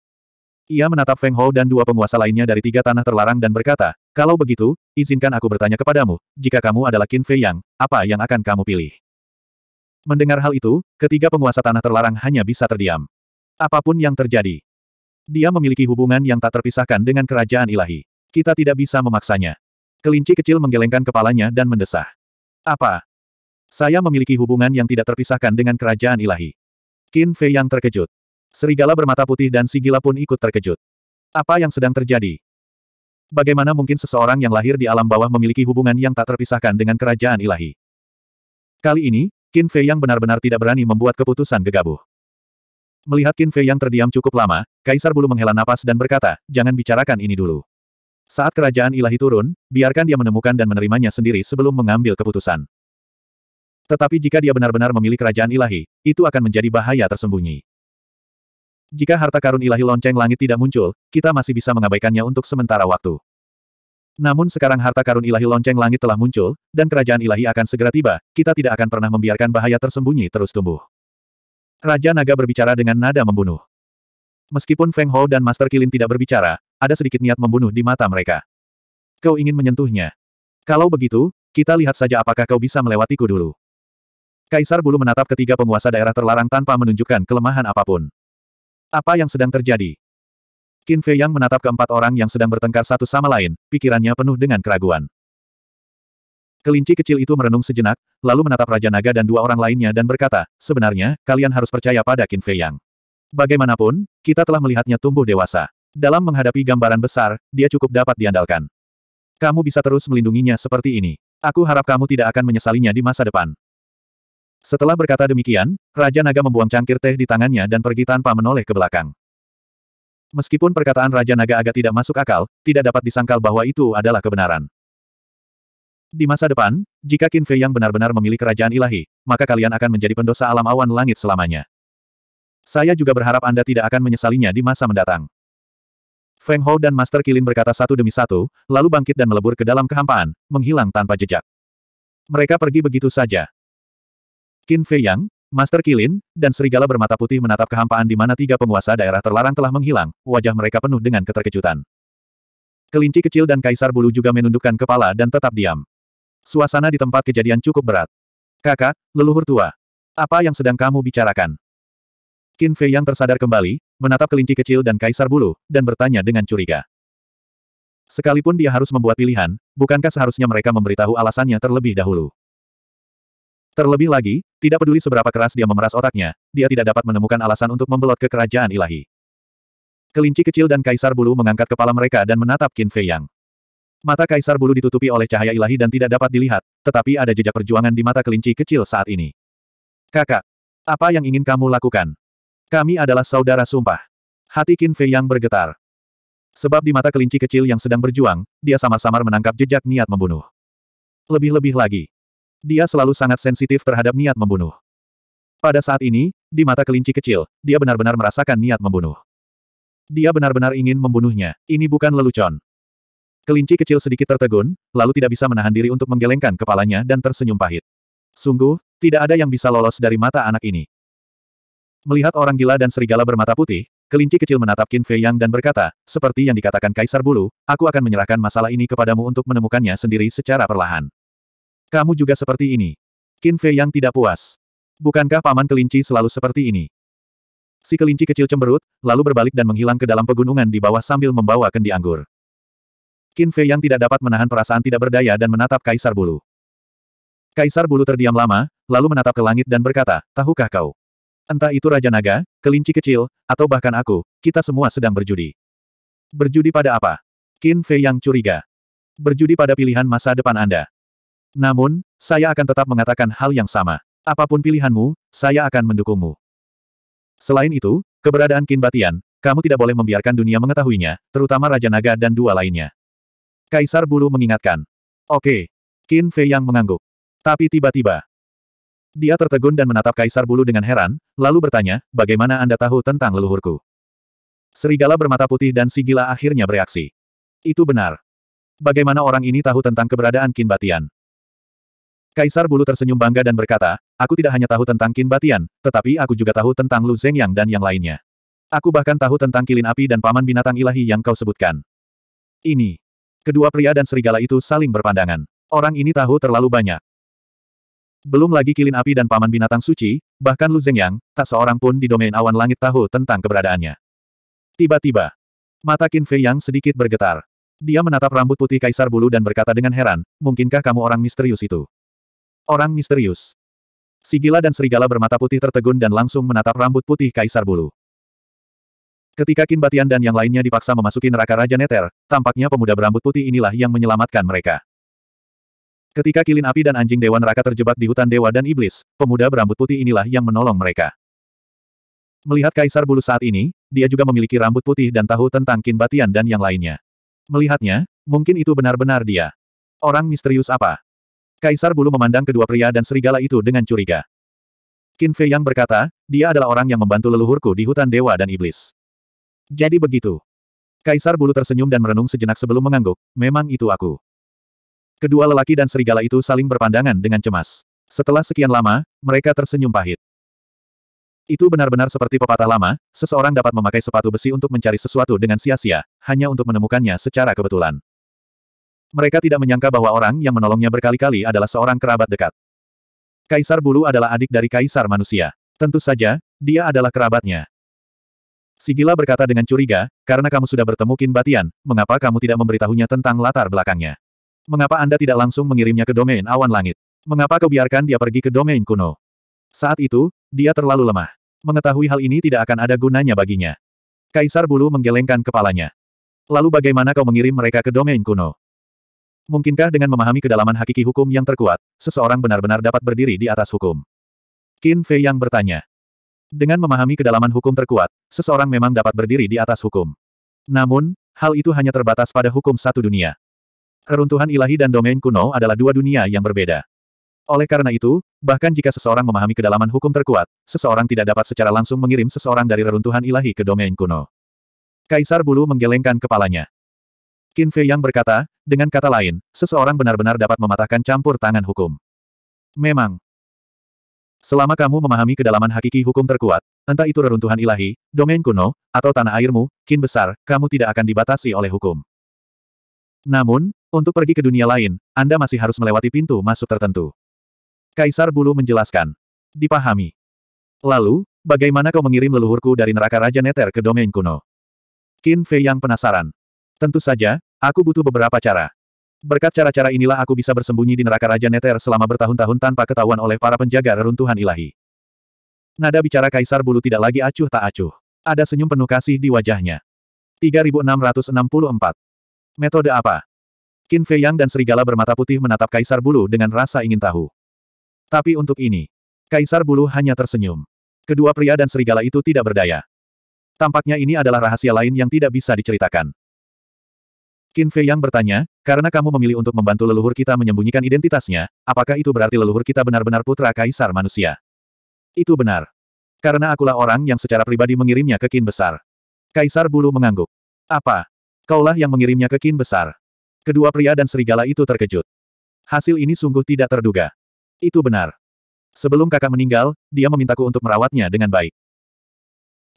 Ia menatap Feng Hou dan dua penguasa lainnya dari tiga tanah terlarang dan berkata, kalau begitu, izinkan aku bertanya kepadamu, jika kamu adalah Qin Fei Yang, apa yang akan kamu pilih? Mendengar hal itu, ketiga penguasa tanah terlarang hanya bisa terdiam. Apapun yang terjadi, dia memiliki hubungan yang tak terpisahkan dengan kerajaan ilahi. Kita tidak bisa memaksanya. Kelinci kecil menggelengkan kepalanya dan mendesah. Apa? Saya memiliki hubungan yang tidak terpisahkan dengan kerajaan ilahi. Qin Fei yang terkejut. Serigala bermata putih dan si pun ikut terkejut. Apa yang sedang terjadi? Bagaimana mungkin seseorang yang lahir di alam bawah memiliki hubungan yang tak terpisahkan dengan kerajaan ilahi? Kali ini, Qin Fei yang benar-benar tidak berani membuat keputusan gegabah. Melihat Qin Fei yang terdiam cukup lama, Kaisar Bulu menghela napas dan berkata, jangan bicarakan ini dulu. Saat kerajaan ilahi turun, biarkan dia menemukan dan menerimanya sendiri sebelum mengambil keputusan. Tetapi jika dia benar-benar memilih kerajaan ilahi, itu akan menjadi bahaya tersembunyi. Jika harta karun ilahi lonceng langit tidak muncul, kita masih bisa mengabaikannya untuk sementara waktu. Namun sekarang harta karun ilahi lonceng langit telah muncul, dan kerajaan ilahi akan segera tiba, kita tidak akan pernah membiarkan bahaya tersembunyi terus tumbuh. Raja Naga berbicara dengan nada membunuh. Meskipun Feng Ho dan Master Kilin tidak berbicara, ada sedikit niat membunuh di mata mereka. Kau ingin menyentuhnya. Kalau begitu, kita lihat saja apakah kau bisa melewatiku dulu. Kaisar Bulu menatap ketiga penguasa daerah terlarang tanpa menunjukkan kelemahan apapun. Apa yang sedang terjadi? Qin Fei Yang menatap keempat orang yang sedang bertengkar satu sama lain, pikirannya penuh dengan keraguan. Kelinci kecil itu merenung sejenak, lalu menatap Raja Naga dan dua orang lainnya dan berkata, sebenarnya, kalian harus percaya pada Qin Fei Yang. Bagaimanapun, kita telah melihatnya tumbuh dewasa. Dalam menghadapi gambaran besar, dia cukup dapat diandalkan. Kamu bisa terus melindunginya seperti ini. Aku harap kamu tidak akan menyesalinya di masa depan. Setelah berkata demikian, Raja Naga membuang cangkir teh di tangannya dan pergi tanpa menoleh ke belakang. Meskipun perkataan Raja Naga agak tidak masuk akal, tidak dapat disangkal bahwa itu adalah kebenaran. Di masa depan, jika Qin Fei yang benar-benar memilih kerajaan ilahi, maka kalian akan menjadi pendosa alam awan langit selamanya. Saya juga berharap Anda tidak akan menyesalinya di masa mendatang. Feng Hou dan Master Kilin berkata satu demi satu, lalu bangkit dan melebur ke dalam kehampaan, menghilang tanpa jejak. Mereka pergi begitu saja. Qin Fei Yang, Master Kilin, dan serigala bermata putih menatap kehampaan di mana tiga penguasa daerah terlarang telah menghilang, wajah mereka penuh dengan keterkejutan. Kelinci kecil dan kaisar bulu juga menundukkan kepala dan tetap diam. Suasana di tempat kejadian cukup berat. Kakak, leluhur tua. Apa yang sedang kamu bicarakan? Qin Fei yang tersadar kembali, menatap kelinci kecil dan kaisar bulu, dan bertanya dengan curiga. Sekalipun dia harus membuat pilihan, bukankah seharusnya mereka memberitahu alasannya terlebih dahulu? Terlebih lagi, tidak peduli seberapa keras dia memeras otaknya, dia tidak dapat menemukan alasan untuk membelot ke kerajaan ilahi. Kelinci kecil dan kaisar bulu mengangkat kepala mereka dan menatap Qin Fei Yang. Mata Kaisar Bulu ditutupi oleh cahaya ilahi dan tidak dapat dilihat, tetapi ada jejak perjuangan di mata kelinci kecil saat ini. Kakak, apa yang ingin kamu lakukan? Kami adalah saudara sumpah. Hati Qin Fei yang bergetar. Sebab di mata kelinci kecil yang sedang berjuang, dia samar-samar menangkap jejak niat membunuh. Lebih-lebih lagi. Dia selalu sangat sensitif terhadap niat membunuh. Pada saat ini, di mata kelinci kecil, dia benar-benar merasakan niat membunuh. Dia benar-benar ingin membunuhnya, ini bukan lelucon. Kelinci kecil sedikit tertegun, lalu tidak bisa menahan diri untuk menggelengkan kepalanya dan tersenyum pahit. Sungguh, tidak ada yang bisa lolos dari mata anak ini. Melihat orang gila dan serigala bermata putih, kelinci kecil menatap Qin Fei Yang dan berkata, seperti yang dikatakan Kaisar Bulu, aku akan menyerahkan masalah ini kepadamu untuk menemukannya sendiri secara perlahan. Kamu juga seperti ini. Qin Fei Yang tidak puas. Bukankah paman kelinci selalu seperti ini? Si kelinci kecil cemberut, lalu berbalik dan menghilang ke dalam pegunungan di bawah sambil membawa kendi anggur. Qin Fei yang tidak dapat menahan perasaan tidak berdaya dan menatap Kaisar Bulu. Kaisar Bulu terdiam lama, lalu menatap ke langit dan berkata, tahukah kau? Entah itu Raja Naga, kelinci kecil, atau bahkan aku, kita semua sedang berjudi. Berjudi pada apa? Qin Fei yang curiga. Berjudi pada pilihan masa depan Anda. Namun, saya akan tetap mengatakan hal yang sama. Apapun pilihanmu, saya akan mendukungmu. Selain itu, keberadaan Qin Batian, kamu tidak boleh membiarkan dunia mengetahuinya, terutama Raja Naga dan dua lainnya. Kaisar Bulu mengingatkan. Oke. Qin Fei yang mengangguk. Tapi tiba-tiba. Dia tertegun dan menatap Kaisar Bulu dengan heran, lalu bertanya, bagaimana Anda tahu tentang leluhurku? Serigala bermata putih dan Sigila akhirnya bereaksi. Itu benar. Bagaimana orang ini tahu tentang keberadaan Qin Batian? Kaisar Bulu tersenyum bangga dan berkata, aku tidak hanya tahu tentang Qin Batian, tetapi aku juga tahu tentang Lu Zhengyang dan yang lainnya. Aku bahkan tahu tentang kilin api dan paman binatang ilahi yang kau sebutkan. Ini. Kedua pria dan serigala itu saling berpandangan. Orang ini tahu terlalu banyak. Belum lagi kilin api dan paman binatang suci, bahkan Lu Zhenyang, tak seorang pun di domain awan langit tahu tentang keberadaannya. Tiba-tiba, mata Qin Fei yang sedikit bergetar. Dia menatap rambut putih kaisar bulu dan berkata dengan heran, mungkinkah kamu orang misterius itu? Orang misterius. Sigila dan serigala bermata putih tertegun dan langsung menatap rambut putih kaisar bulu. Ketika Kin Batian dan yang lainnya dipaksa memasuki neraka Raja Neter, tampaknya pemuda berambut putih inilah yang menyelamatkan mereka. Ketika kilin api dan anjing dewa neraka terjebak di hutan dewa dan iblis, pemuda berambut putih inilah yang menolong mereka. Melihat Kaisar Bulu saat ini, dia juga memiliki rambut putih dan tahu tentang Kin Batian dan yang lainnya. Melihatnya, mungkin itu benar-benar dia. Orang misterius apa? Kaisar Bulu memandang kedua pria dan serigala itu dengan curiga. Kin Fei yang berkata, dia adalah orang yang membantu leluhurku di hutan dewa dan iblis. Jadi begitu. Kaisar bulu tersenyum dan merenung sejenak sebelum mengangguk, memang itu aku. Kedua lelaki dan serigala itu saling berpandangan dengan cemas. Setelah sekian lama, mereka tersenyum pahit. Itu benar-benar seperti pepatah lama, seseorang dapat memakai sepatu besi untuk mencari sesuatu dengan sia-sia, hanya untuk menemukannya secara kebetulan. Mereka tidak menyangka bahwa orang yang menolongnya berkali-kali adalah seorang kerabat dekat. Kaisar Bulu adalah adik dari Kaisar Manusia. Tentu saja, dia adalah kerabatnya. Sigila berkata dengan curiga, karena kamu sudah bertemu Kin Batian, mengapa kamu tidak memberitahunya tentang latar belakangnya? Mengapa Anda tidak langsung mengirimnya ke domain awan langit? Mengapa kau biarkan dia pergi ke domain kuno? Saat itu, dia terlalu lemah. Mengetahui hal ini tidak akan ada gunanya baginya. Kaisar Bulu menggelengkan kepalanya. Lalu bagaimana kau mengirim mereka ke domain kuno? Mungkinkah dengan memahami kedalaman hakiki hukum yang terkuat, seseorang benar-benar dapat berdiri di atas hukum? Qin Fei yang bertanya. Dengan memahami kedalaman hukum terkuat, seseorang memang dapat berdiri di atas hukum. Namun, hal itu hanya terbatas pada hukum satu dunia. Keruntuhan ilahi dan domain kuno adalah dua dunia yang berbeda. Oleh karena itu, bahkan jika seseorang memahami kedalaman hukum terkuat, seseorang tidak dapat secara langsung mengirim seseorang dari reruntuhan ilahi ke domain kuno. Kaisar Bulu menggelengkan kepalanya. Qin Fei yang berkata, dengan kata lain, seseorang benar-benar dapat mematahkan campur tangan hukum. Memang, Selama kamu memahami kedalaman hakiki hukum terkuat, entah itu reruntuhan ilahi, domain kuno, atau tanah airmu, kin besar, kamu tidak akan dibatasi oleh hukum. Namun, untuk pergi ke dunia lain, Anda masih harus melewati pintu masuk tertentu. Kaisar Bulu menjelaskan. Dipahami. Lalu, bagaimana kau mengirim leluhurku dari neraka Raja Neter ke domain kuno? Qin Fei yang penasaran. Tentu saja, aku butuh beberapa cara. Berkat cara-cara inilah aku bisa bersembunyi di neraka Raja Neter selama bertahun-tahun tanpa ketahuan oleh para penjaga reruntuhan ilahi. Nada bicara Kaisar Bulu tidak lagi acuh tak acuh. Ada senyum penuh kasih di wajahnya. 3664. Metode apa? Qin Fei Yang dan serigala bermata putih menatap Kaisar Bulu dengan rasa ingin tahu. Tapi untuk ini, Kaisar Bulu hanya tersenyum. Kedua pria dan serigala itu tidak berdaya. Tampaknya ini adalah rahasia lain yang tidak bisa diceritakan. Qin Fei Yang bertanya, karena kamu memilih untuk membantu leluhur kita menyembunyikan identitasnya, apakah itu berarti leluhur kita benar-benar putra kaisar manusia? Itu benar. Karena akulah orang yang secara pribadi mengirimnya ke Qin Besar. Kaisar Bulu mengangguk. Apa? Kaulah yang mengirimnya ke Qin Besar. Kedua pria dan serigala itu terkejut. Hasil ini sungguh tidak terduga. Itu benar. Sebelum kakak meninggal, dia memintaku untuk merawatnya dengan baik.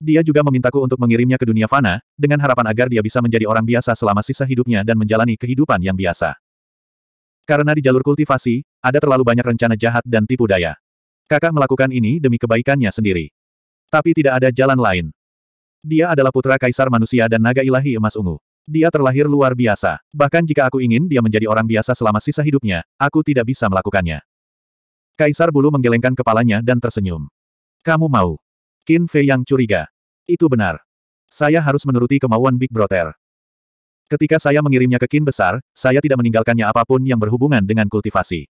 Dia juga memintaku untuk mengirimnya ke dunia fana, dengan harapan agar dia bisa menjadi orang biasa selama sisa hidupnya dan menjalani kehidupan yang biasa. Karena di jalur kultivasi, ada terlalu banyak rencana jahat dan tipu daya. Kakak melakukan ini demi kebaikannya sendiri. Tapi tidak ada jalan lain. Dia adalah putra kaisar manusia dan naga ilahi emas ungu. Dia terlahir luar biasa. Bahkan jika aku ingin dia menjadi orang biasa selama sisa hidupnya, aku tidak bisa melakukannya. Kaisar Bulu menggelengkan kepalanya dan tersenyum. Kamu mau? Qin Fei yang curiga. Itu benar. Saya harus menuruti kemauan Big Brother. Ketika saya mengirimnya ke Qin besar, saya tidak meninggalkannya apapun yang berhubungan dengan kultivasi.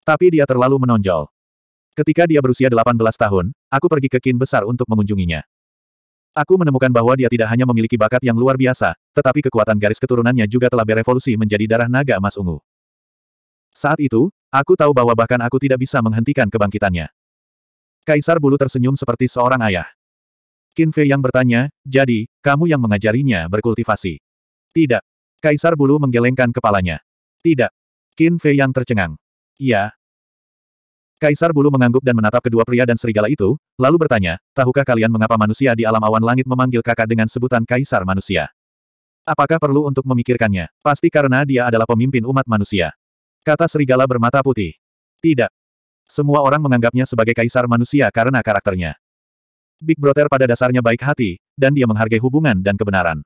Tapi dia terlalu menonjol. Ketika dia berusia 18 tahun, aku pergi ke Qin besar untuk mengunjunginya. Aku menemukan bahwa dia tidak hanya memiliki bakat yang luar biasa, tetapi kekuatan garis keturunannya juga telah berevolusi menjadi darah naga emas ungu. Saat itu, aku tahu bahwa bahkan aku tidak bisa menghentikan kebangkitannya. Kaisar Bulu tersenyum seperti seorang ayah. Qin Fei yang bertanya, jadi, kamu yang mengajarinya berkultivasi? Tidak. Kaisar Bulu menggelengkan kepalanya. Tidak. Qin Fei yang tercengang. Iya. Kaisar Bulu mengangguk dan menatap kedua pria dan serigala itu, lalu bertanya, tahukah kalian mengapa manusia di alam awan langit memanggil kakak dengan sebutan Kaisar Manusia? Apakah perlu untuk memikirkannya? Pasti karena dia adalah pemimpin umat manusia. Kata serigala bermata putih. Tidak. Semua orang menganggapnya sebagai kaisar manusia karena karakternya. Big Brother pada dasarnya baik hati, dan dia menghargai hubungan dan kebenaran.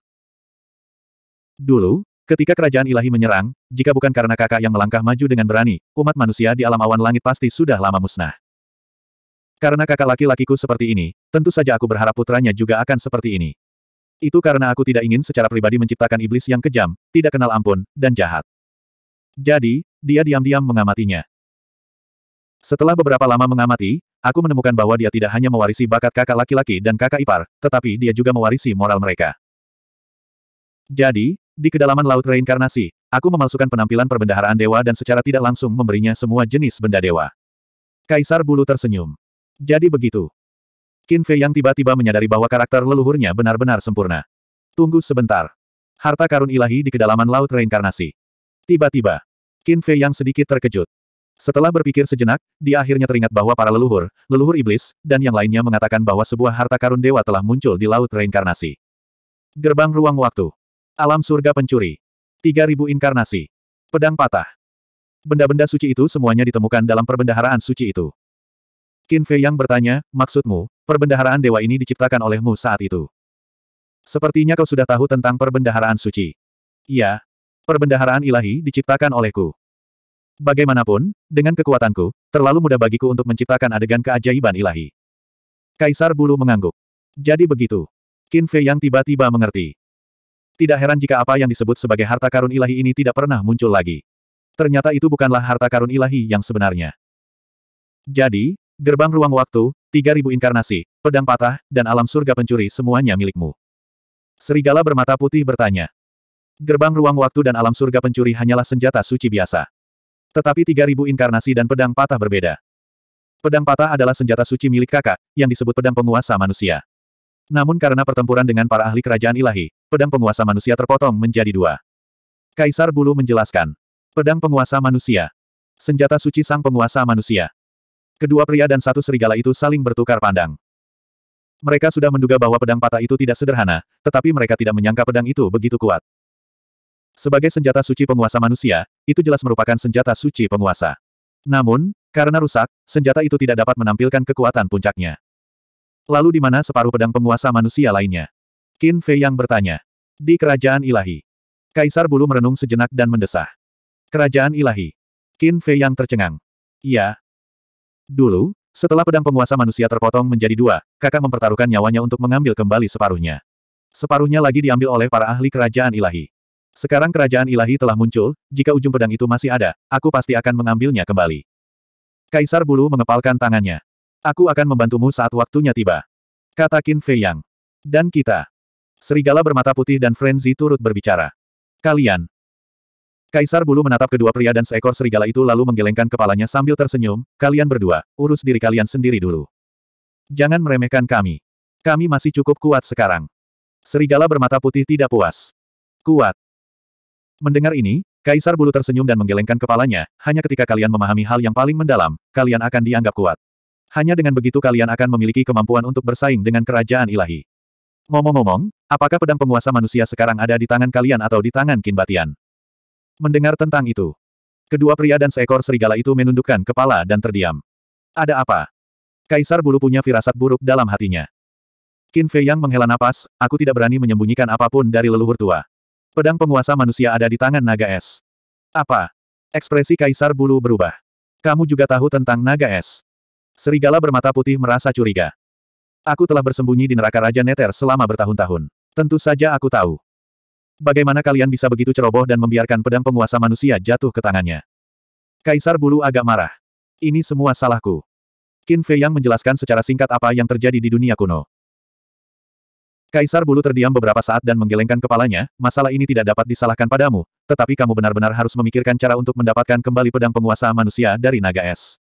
Dulu, ketika kerajaan ilahi menyerang, jika bukan karena kakak yang melangkah maju dengan berani, umat manusia di alam awan langit pasti sudah lama musnah. Karena kakak laki-lakiku seperti ini, tentu saja aku berharap putranya juga akan seperti ini. Itu karena aku tidak ingin secara pribadi menciptakan iblis yang kejam, tidak kenal ampun, dan jahat. Jadi, dia diam-diam mengamatinya. Setelah beberapa lama mengamati, aku menemukan bahwa dia tidak hanya mewarisi bakat kakak laki-laki dan kakak ipar, tetapi dia juga mewarisi moral mereka. Jadi, di kedalaman laut reinkarnasi, aku memalsukan penampilan perbendaharaan dewa dan secara tidak langsung memberinya semua jenis benda dewa. Kaisar Bulu tersenyum. Jadi begitu. Qin Fei yang tiba-tiba menyadari bahwa karakter leluhurnya benar-benar sempurna. Tunggu sebentar. Harta karun ilahi di kedalaman laut reinkarnasi. Tiba-tiba, Qin Fei yang sedikit terkejut. Setelah berpikir sejenak, dia akhirnya teringat bahwa para leluhur, leluhur iblis, dan yang lainnya mengatakan bahwa sebuah harta karun dewa telah muncul di laut reinkarnasi. Gerbang ruang waktu. Alam surga pencuri. 3000 inkarnasi. Pedang patah. Benda-benda suci itu semuanya ditemukan dalam perbendaharaan suci itu. Qin Fei yang bertanya, maksudmu, perbendaharaan dewa ini diciptakan olehmu saat itu? Sepertinya kau sudah tahu tentang perbendaharaan suci. Iya. Perbendaharaan ilahi diciptakan olehku. Bagaimanapun, dengan kekuatanku, terlalu mudah bagiku untuk menciptakan adegan keajaiban ilahi. Kaisar Bulu mengangguk. Jadi begitu. Qin Fei yang tiba-tiba mengerti. Tidak heran jika apa yang disebut sebagai harta karun ilahi ini tidak pernah muncul lagi. Ternyata itu bukanlah harta karun ilahi yang sebenarnya. Jadi, gerbang ruang waktu, 3000 inkarnasi, pedang patah, dan alam surga pencuri semuanya milikmu. Serigala bermata putih bertanya. Gerbang ruang waktu dan alam surga pencuri hanyalah senjata suci biasa. Tetapi 3000 inkarnasi dan pedang patah berbeda. Pedang patah adalah senjata suci milik kakak, yang disebut pedang penguasa manusia. Namun karena pertempuran dengan para ahli kerajaan ilahi, pedang penguasa manusia terpotong menjadi dua. Kaisar Bulu menjelaskan. Pedang penguasa manusia. Senjata suci sang penguasa manusia. Kedua pria dan satu serigala itu saling bertukar pandang. Mereka sudah menduga bahwa pedang patah itu tidak sederhana, tetapi mereka tidak menyangka pedang itu begitu kuat. Sebagai senjata suci penguasa manusia, itu jelas merupakan senjata suci penguasa. Namun, karena rusak, senjata itu tidak dapat menampilkan kekuatan puncaknya. Lalu di mana separuh pedang penguasa manusia lainnya? Qin Fei yang bertanya. Di kerajaan ilahi. Kaisar Bulu merenung sejenak dan mendesah. Kerajaan ilahi. Qin Fei yang tercengang. Iya. Dulu, setelah pedang penguasa manusia terpotong menjadi dua, kakak mempertaruhkan nyawanya untuk mengambil kembali separuhnya. Separuhnya lagi diambil oleh para ahli kerajaan ilahi. Sekarang kerajaan ilahi telah muncul, jika ujung pedang itu masih ada, aku pasti akan mengambilnya kembali. Kaisar Bulu mengepalkan tangannya. Aku akan membantumu saat waktunya tiba. Kata Qin Fei Yang. Dan kita. Serigala bermata putih dan Frenzy turut berbicara. Kalian. Kaisar Bulu menatap kedua pria dan seekor serigala itu lalu menggelengkan kepalanya sambil tersenyum, kalian berdua, urus diri kalian sendiri dulu. Jangan meremehkan kami. Kami masih cukup kuat sekarang. Serigala bermata putih tidak puas. Kuat. Mendengar ini, Kaisar Bulu tersenyum dan menggelengkan kepalanya, hanya ketika kalian memahami hal yang paling mendalam, kalian akan dianggap kuat. Hanya dengan begitu kalian akan memiliki kemampuan untuk bersaing dengan kerajaan ilahi. Ngomong-ngomong, apakah pedang penguasa manusia sekarang ada di tangan kalian atau di tangan Kinbatian? Mendengar tentang itu, kedua pria dan seekor serigala itu menundukkan kepala dan terdiam. Ada apa? Kaisar Bulu punya firasat buruk dalam hatinya. Qin Fei Yang menghela napas, aku tidak berani menyembunyikan apapun dari leluhur tua. Pedang penguasa manusia ada di tangan naga es. Apa? Ekspresi kaisar bulu berubah. Kamu juga tahu tentang naga es. Serigala bermata putih merasa curiga. Aku telah bersembunyi di neraka Raja Neter selama bertahun-tahun. Tentu saja aku tahu. Bagaimana kalian bisa begitu ceroboh dan membiarkan pedang penguasa manusia jatuh ke tangannya? Kaisar Bulu agak marah. Ini semua salahku. Qin Fei Yang menjelaskan secara singkat apa yang terjadi di dunia kuno. Kaisar Bulu terdiam beberapa saat dan menggelengkan kepalanya, masalah ini tidak dapat disalahkan padamu, tetapi kamu benar-benar harus memikirkan cara untuk mendapatkan kembali pedang penguasa manusia dari naga es.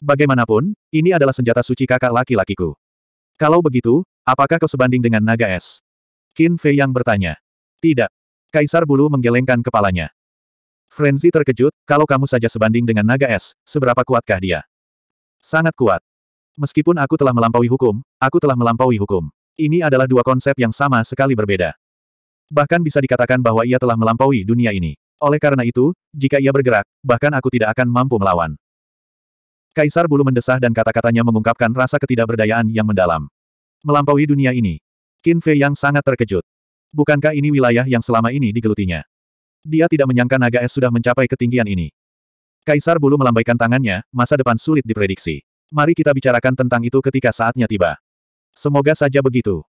Bagaimanapun, ini adalah senjata suci kakak laki-lakiku. Kalau begitu, apakah kau sebanding dengan naga es? Qin Fei yang bertanya. Tidak. Kaisar Bulu menggelengkan kepalanya. Frenzy terkejut, kalau kamu saja sebanding dengan naga es, seberapa kuatkah dia? Sangat kuat. Meskipun aku telah melampaui hukum, aku telah melampaui hukum. Ini adalah dua konsep yang sama sekali berbeda. Bahkan bisa dikatakan bahwa ia telah melampaui dunia ini. Oleh karena itu, jika ia bergerak, bahkan aku tidak akan mampu melawan. Kaisar bulu mendesah dan kata-katanya mengungkapkan rasa ketidakberdayaan yang mendalam. Melampaui dunia ini. Qin Fei yang sangat terkejut. Bukankah ini wilayah yang selama ini digelutinya? Dia tidak menyangka naga es sudah mencapai ketinggian ini. Kaisar bulu melambaikan tangannya, masa depan sulit diprediksi. Mari kita bicarakan tentang itu ketika saatnya tiba. Semoga saja begitu.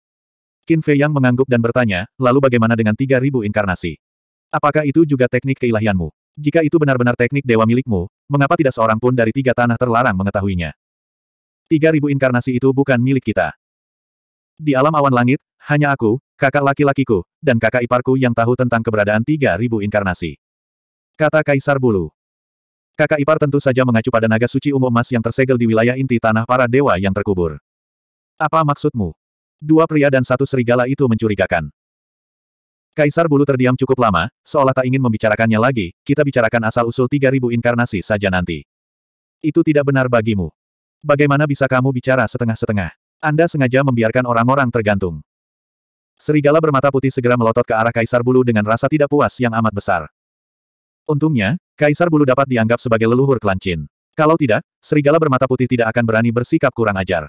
Qin Fei Yang mengangguk dan bertanya, lalu bagaimana dengan 3000 inkarnasi? Apakah itu juga teknik keilahianmu? Jika itu benar-benar teknik dewa milikmu, mengapa tidak seorang pun dari tiga tanah terlarang mengetahuinya? 3000 inkarnasi itu bukan milik kita. Di alam awan langit, hanya aku, kakak laki-lakiku, dan kakak iparku yang tahu tentang keberadaan 3000 inkarnasi. Kata Kaisar Bulu. Kakak ipar tentu saja mengacu pada naga suci ungu emas yang tersegel di wilayah inti tanah para dewa yang terkubur. Apa maksudmu? Dua pria dan satu serigala itu mencurigakan. Kaisar Bulu terdiam cukup lama, seolah tak ingin membicarakannya lagi, kita bicarakan asal-usul 3000 inkarnasi saja nanti. Itu tidak benar bagimu. Bagaimana bisa kamu bicara setengah-setengah? Anda sengaja membiarkan orang-orang tergantung. Serigala bermata putih segera melotot ke arah Kaisar Bulu dengan rasa tidak puas yang amat besar. Untungnya, Kaisar Bulu dapat dianggap sebagai leluhur kelancin. Kalau tidak, serigala bermata putih tidak akan berani bersikap kurang ajar.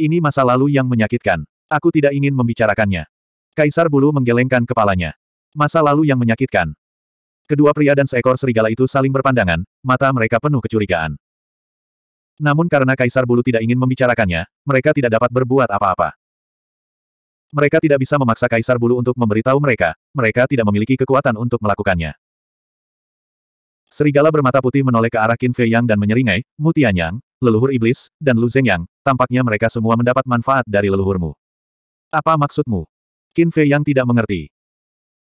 Ini masa lalu yang menyakitkan. Aku tidak ingin membicarakannya. Kaisar Bulu menggelengkan kepalanya. Masa lalu yang menyakitkan. Kedua pria dan seekor serigala itu saling berpandangan, mata mereka penuh kecurigaan. Namun karena Kaisar Bulu tidak ingin membicarakannya, mereka tidak dapat berbuat apa-apa. Mereka tidak bisa memaksa Kaisar Bulu untuk memberitahu mereka, mereka tidak memiliki kekuatan untuk melakukannya. Serigala bermata putih menoleh ke arah Qin Fei Yang dan menyeringai, Mutianyang, leluhur iblis, dan Lu Zengyang, tampaknya mereka semua mendapat manfaat dari leluhurmu. Apa maksudmu? Qin Fei yang tidak mengerti.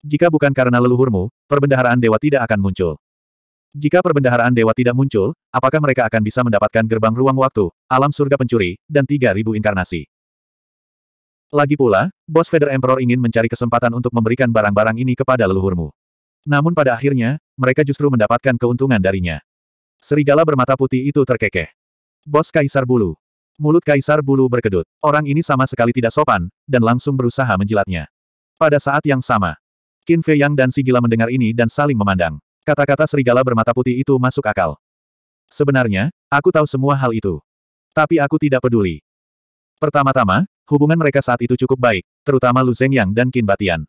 Jika bukan karena leluhurmu, perbendaharaan dewa tidak akan muncul. Jika perbendaharaan dewa tidak muncul, apakah mereka akan bisa mendapatkan gerbang ruang waktu, alam surga pencuri, dan 3000 inkarnasi? Lagi pula, Bos Feather Emperor ingin mencari kesempatan untuk memberikan barang-barang ini kepada leluhurmu. Namun pada akhirnya, mereka justru mendapatkan keuntungan darinya. Serigala bermata putih itu terkekeh. Bos Kaisar Bulu. Mulut Kaisar Bulu berkedut. Orang ini sama sekali tidak sopan, dan langsung berusaha menjilatnya. Pada saat yang sama, Qin Fei Yang dan si gila mendengar ini dan saling memandang. Kata-kata serigala bermata putih itu masuk akal. Sebenarnya, aku tahu semua hal itu. Tapi aku tidak peduli. Pertama-tama, hubungan mereka saat itu cukup baik, terutama Lu Zeng Yang dan Qin Batian.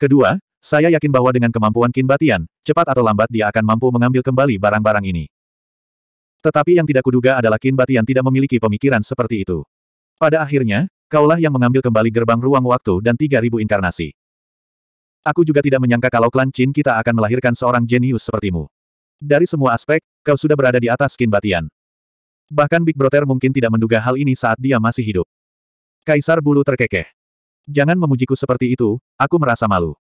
Kedua, saya yakin bahwa dengan kemampuan Qin Batian, cepat atau lambat dia akan mampu mengambil kembali barang-barang ini. Tetapi yang tidak kuduga adalah Kin Batian tidak memiliki pemikiran seperti itu. Pada akhirnya, kaulah yang mengambil kembali gerbang ruang waktu dan 3000 inkarnasi. Aku juga tidak menyangka kalau klan Qin kita akan melahirkan seorang jenius sepertimu. Dari semua aspek, kau sudah berada di atas Kinbatian. Batian. Bahkan Big Brother mungkin tidak menduga hal ini saat dia masih hidup. Kaisar bulu terkekeh. Jangan memujiku seperti itu, aku merasa malu.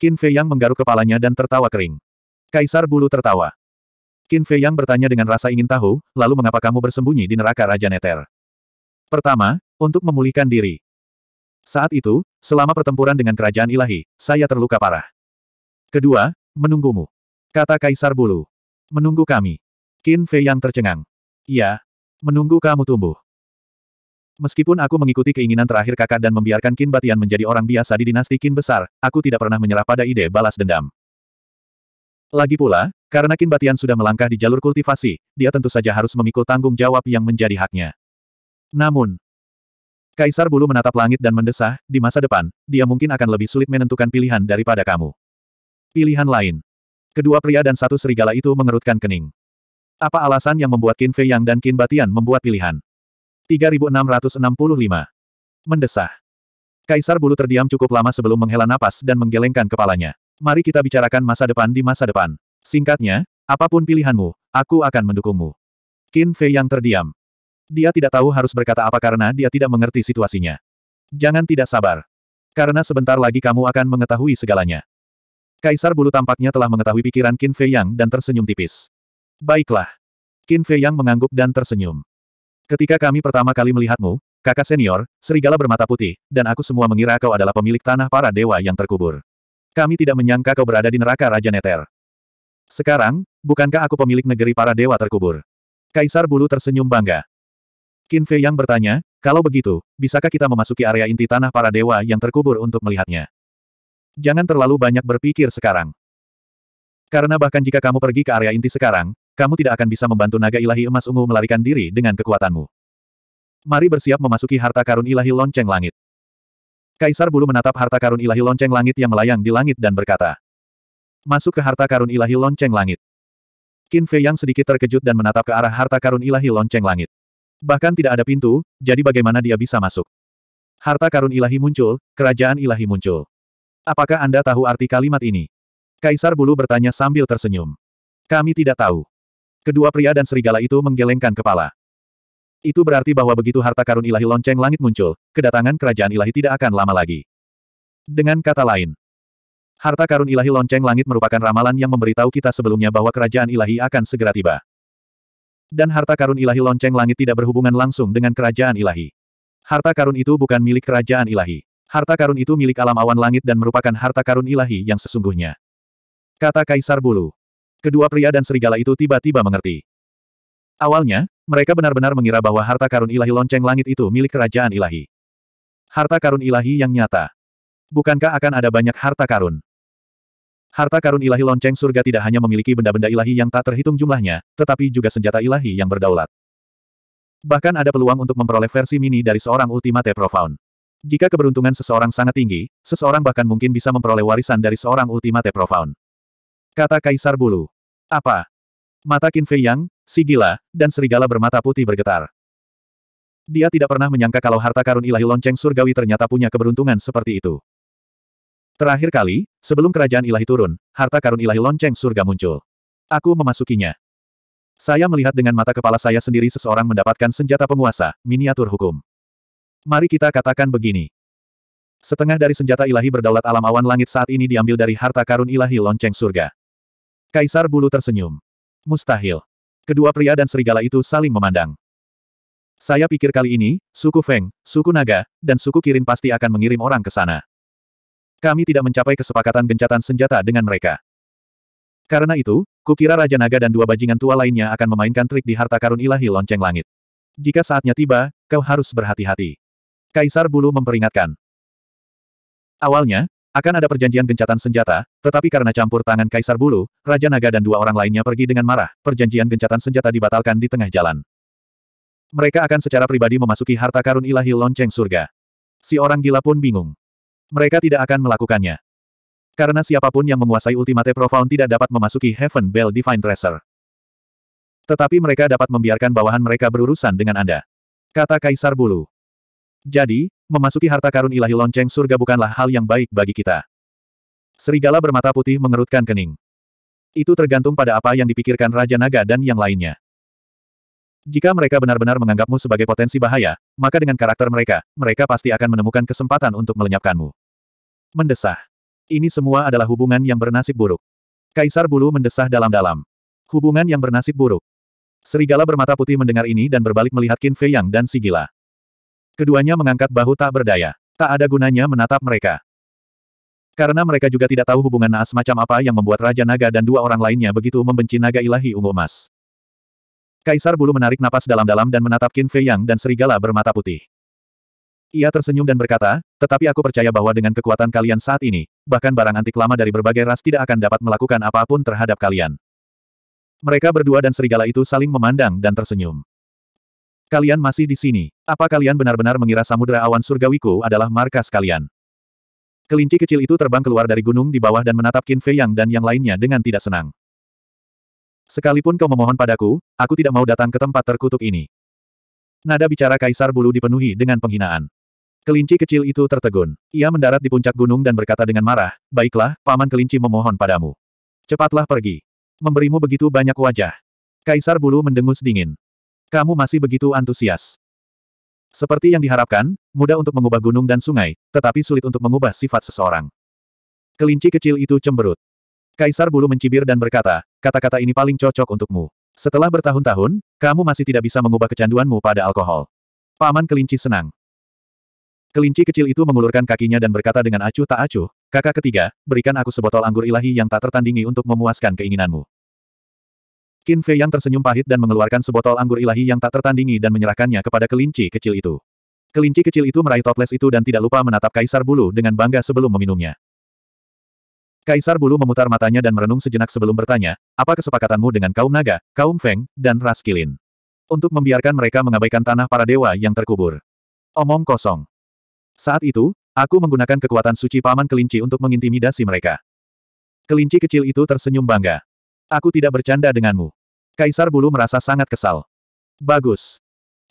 Qin Fei Yang menggaruk kepalanya dan tertawa kering. Kaisar bulu tertawa. Qin Fei Yang bertanya dengan rasa ingin tahu, lalu mengapa kamu bersembunyi di neraka Raja Neter? Pertama, untuk memulihkan diri. Saat itu, selama pertempuran dengan kerajaan ilahi, saya terluka parah. Kedua, menunggumu. Kata Kaisar Bulu. Menunggu kami. Qin Fei Yang tercengang. Ya, Menunggu kamu tumbuh. Meskipun aku mengikuti keinginan terakhir kakak dan membiarkan Qin Batian menjadi orang biasa di dinasti Qin besar, aku tidak pernah menyerah pada ide balas dendam. Lagi pula, karena Kin Batian sudah melangkah di jalur kultivasi, dia tentu saja harus memikul tanggung jawab yang menjadi haknya. Namun, Kaisar Bulu menatap langit dan mendesah, di masa depan, dia mungkin akan lebih sulit menentukan pilihan daripada kamu. Pilihan lain. Kedua pria dan satu serigala itu mengerutkan kening. Apa alasan yang membuat Qin Fei Yang dan Qin Batian membuat pilihan? 3665. Mendesah. Kaisar Bulu terdiam cukup lama sebelum menghela napas dan menggelengkan kepalanya. Mari kita bicarakan masa depan di masa depan. Singkatnya, apapun pilihanmu, aku akan mendukungmu. Qin Fei yang terdiam. Dia tidak tahu harus berkata apa karena dia tidak mengerti situasinya. Jangan tidak sabar. Karena sebentar lagi kamu akan mengetahui segalanya. Kaisar Bulu tampaknya telah mengetahui pikiran Qin Fei Yang dan tersenyum tipis. Baiklah. Qin Fei Yang mengangguk dan tersenyum. Ketika kami pertama kali melihatmu, kakak senior, serigala bermata putih, dan aku semua mengira kau adalah pemilik tanah para dewa yang terkubur. Kami tidak menyangka kau berada di neraka Raja Neter. Sekarang, bukankah aku pemilik negeri para dewa terkubur? Kaisar Bulu tersenyum bangga. Qin Fei yang bertanya, kalau begitu, bisakah kita memasuki area inti tanah para dewa yang terkubur untuk melihatnya? Jangan terlalu banyak berpikir sekarang. Karena bahkan jika kamu pergi ke area inti sekarang, kamu tidak akan bisa membantu naga ilahi emas ungu melarikan diri dengan kekuatanmu. Mari bersiap memasuki harta karun ilahi lonceng langit. Kaisar Bulu menatap harta karun ilahi lonceng langit yang melayang di langit dan berkata, Masuk ke harta karun ilahi lonceng langit. Qin Fei yang sedikit terkejut dan menatap ke arah harta karun ilahi lonceng langit. Bahkan tidak ada pintu, jadi bagaimana dia bisa masuk? Harta karun ilahi muncul, kerajaan ilahi muncul. Apakah Anda tahu arti kalimat ini? Kaisar Bulu bertanya sambil tersenyum. Kami tidak tahu. Kedua pria dan serigala itu menggelengkan kepala. Itu berarti bahwa begitu harta karun ilahi lonceng langit muncul, kedatangan kerajaan ilahi tidak akan lama lagi. Dengan kata lain, Harta karun ilahi lonceng langit merupakan ramalan yang memberitahu kita sebelumnya bahwa kerajaan ilahi akan segera tiba. Dan harta karun ilahi lonceng langit tidak berhubungan langsung dengan kerajaan ilahi. Harta karun itu bukan milik kerajaan ilahi. Harta karun itu milik alam awan langit dan merupakan harta karun ilahi yang sesungguhnya. Kata Kaisar Bulu. Kedua pria dan serigala itu tiba-tiba mengerti. Awalnya, mereka benar-benar mengira bahwa harta karun ilahi lonceng langit itu milik kerajaan ilahi. Harta karun ilahi yang nyata. Bukankah akan ada banyak harta karun? Harta karun ilahi lonceng surga tidak hanya memiliki benda-benda ilahi yang tak terhitung jumlahnya, tetapi juga senjata ilahi yang berdaulat. Bahkan ada peluang untuk memperoleh versi mini dari seorang Ultimate Profound. Jika keberuntungan seseorang sangat tinggi, seseorang bahkan mungkin bisa memperoleh warisan dari seorang Ultimate Profound. Kata Kaisar Bulu. Apa? Mata Qin Fei Yang, sigila dan serigala bermata putih bergetar. Dia tidak pernah menyangka kalau harta karun ilahi lonceng surgawi ternyata punya keberuntungan seperti itu. Terakhir kali, sebelum kerajaan ilahi turun, harta karun ilahi lonceng surga muncul. Aku memasukinya. Saya melihat dengan mata kepala saya sendiri seseorang mendapatkan senjata penguasa, miniatur hukum. Mari kita katakan begini. Setengah dari senjata ilahi berdaulat alam awan langit saat ini diambil dari harta karun ilahi lonceng surga. Kaisar bulu tersenyum. Mustahil. Kedua pria dan serigala itu saling memandang. Saya pikir kali ini, suku Feng, suku Naga, dan suku Kirin pasti akan mengirim orang ke sana. Kami tidak mencapai kesepakatan gencatan senjata dengan mereka. Karena itu, kukira Raja Naga dan dua bajingan tua lainnya akan memainkan trik di harta karun ilahi lonceng langit. Jika saatnya tiba, kau harus berhati-hati. Kaisar Bulu memperingatkan. Awalnya, akan ada perjanjian gencatan senjata, tetapi karena campur tangan Kaisar Bulu, Raja Naga dan dua orang lainnya pergi dengan marah, perjanjian gencatan senjata dibatalkan di tengah jalan. Mereka akan secara pribadi memasuki harta karun ilahi lonceng surga. Si orang gila pun bingung mereka tidak akan melakukannya. Karena siapapun yang menguasai Ultimate Profound tidak dapat memasuki Heaven Bell Divine Treasure. Tetapi mereka dapat membiarkan bawahan mereka berurusan dengan Anda. Kata Kaisar Bulu. Jadi, memasuki harta karun ilahi lonceng surga bukanlah hal yang baik bagi kita. Serigala bermata putih mengerutkan kening. Itu tergantung pada apa yang dipikirkan Raja Naga dan yang lainnya. Jika mereka benar-benar menganggapmu sebagai potensi bahaya, maka dengan karakter mereka, mereka pasti akan menemukan kesempatan untuk melenyapkanmu. Mendesah. Ini semua adalah hubungan yang bernasib buruk. Kaisar Bulu mendesah dalam-dalam. Hubungan yang bernasib buruk. Serigala bermata putih mendengar ini dan berbalik melihat Qin Fei Yang dan Sigila. Keduanya mengangkat bahu tak berdaya. Tak ada gunanya menatap mereka. Karena mereka juga tidak tahu hubungan naas macam apa yang membuat Raja Naga dan dua orang lainnya begitu membenci naga ilahi ungu emas. Kaisar Bulu menarik napas dalam-dalam dan menatap Qin Fei Yang dan Serigala bermata putih. Ia tersenyum dan berkata, tetapi aku percaya bahwa dengan kekuatan kalian saat ini, bahkan barang antik lama dari berbagai ras tidak akan dapat melakukan apapun terhadap kalian. Mereka berdua dan serigala itu saling memandang dan tersenyum. Kalian masih di sini. Apa kalian benar-benar mengira samudera awan surgawiku adalah markas kalian? Kelinci kecil itu terbang keluar dari gunung di bawah dan menatap Qin Fei Yang dan yang lainnya dengan tidak senang. Sekalipun kau memohon padaku, aku tidak mau datang ke tempat terkutuk ini. Nada bicara kaisar bulu dipenuhi dengan penghinaan. Kelinci kecil itu tertegun. Ia mendarat di puncak gunung dan berkata dengan marah, Baiklah, Paman Kelinci memohon padamu. Cepatlah pergi. Memberimu begitu banyak wajah. Kaisar Bulu mendengus dingin. Kamu masih begitu antusias. Seperti yang diharapkan, mudah untuk mengubah gunung dan sungai, tetapi sulit untuk mengubah sifat seseorang. Kelinci kecil itu cemberut. Kaisar Bulu mencibir dan berkata, kata-kata ini paling cocok untukmu. Setelah bertahun-tahun, kamu masih tidak bisa mengubah kecanduanmu pada alkohol. Paman Kelinci senang. Kelinci kecil itu mengulurkan kakinya dan berkata dengan acuh tak acuh, kakak ketiga, berikan aku sebotol anggur ilahi yang tak tertandingi untuk memuaskan keinginanmu. Qin Fei yang tersenyum pahit dan mengeluarkan sebotol anggur ilahi yang tak tertandingi dan menyerahkannya kepada kelinci kecil itu. Kelinci kecil itu meraih toples itu dan tidak lupa menatap Kaisar Bulu dengan bangga sebelum meminumnya. Kaisar Bulu memutar matanya dan merenung sejenak sebelum bertanya, apa kesepakatanmu dengan kaum naga, kaum Feng, dan ras Kilin? Untuk membiarkan mereka mengabaikan tanah para dewa yang terkubur. Omong kosong. Saat itu, aku menggunakan kekuatan suci paman kelinci untuk mengintimidasi mereka. Kelinci kecil itu tersenyum bangga. Aku tidak bercanda denganmu. Kaisar Bulu merasa sangat kesal. Bagus.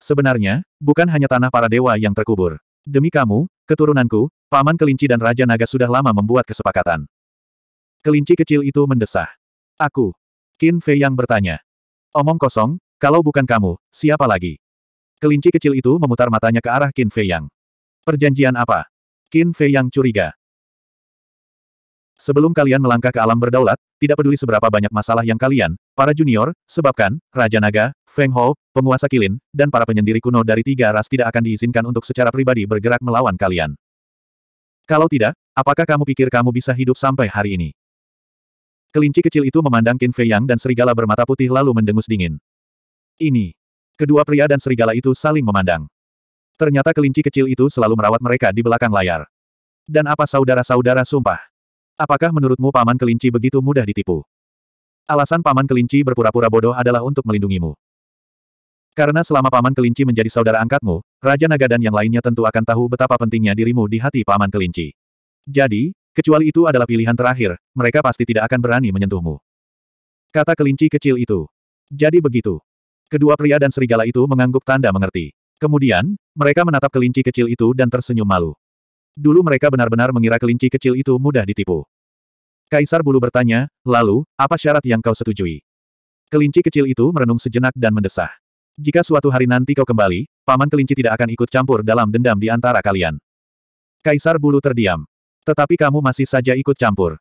Sebenarnya, bukan hanya tanah para dewa yang terkubur. Demi kamu, keturunanku, Paman Kelinci dan Raja Naga sudah lama membuat kesepakatan. Kelinci kecil itu mendesah. Aku. Qin Fei yang bertanya. Omong kosong, kalau bukan kamu, siapa lagi? Kelinci kecil itu memutar matanya ke arah Qin Fei Yang. Perjanjian apa? Qin Fei yang curiga. Sebelum kalian melangkah ke alam berdaulat, tidak peduli seberapa banyak masalah yang kalian, para junior, sebabkan, Raja Naga, Feng Ho, penguasa kilin, dan para penyendiri kuno dari tiga ras tidak akan diizinkan untuk secara pribadi bergerak melawan kalian. Kalau tidak, apakah kamu pikir kamu bisa hidup sampai hari ini? Kelinci kecil itu memandang Qin Fei Yang dan serigala bermata putih lalu mendengus dingin. Ini. Kedua pria dan serigala itu saling memandang. Ternyata kelinci kecil itu selalu merawat mereka di belakang layar. Dan apa saudara-saudara sumpah? Apakah menurutmu paman kelinci begitu mudah ditipu? Alasan paman kelinci berpura-pura bodoh adalah untuk melindungimu. Karena selama paman kelinci menjadi saudara angkatmu, Raja Naga dan yang lainnya tentu akan tahu betapa pentingnya dirimu di hati paman kelinci. Jadi, kecuali itu adalah pilihan terakhir, mereka pasti tidak akan berani menyentuhmu. Kata kelinci kecil itu. Jadi begitu. Kedua pria dan serigala itu mengangguk tanda mengerti. Kemudian, mereka menatap kelinci kecil itu dan tersenyum malu. Dulu mereka benar-benar mengira kelinci kecil itu mudah ditipu. Kaisar Bulu bertanya, lalu, apa syarat yang kau setujui? Kelinci kecil itu merenung sejenak dan mendesah. Jika suatu hari nanti kau kembali, paman kelinci tidak akan ikut campur dalam dendam di antara kalian. Kaisar Bulu terdiam. Tetapi kamu masih saja ikut campur.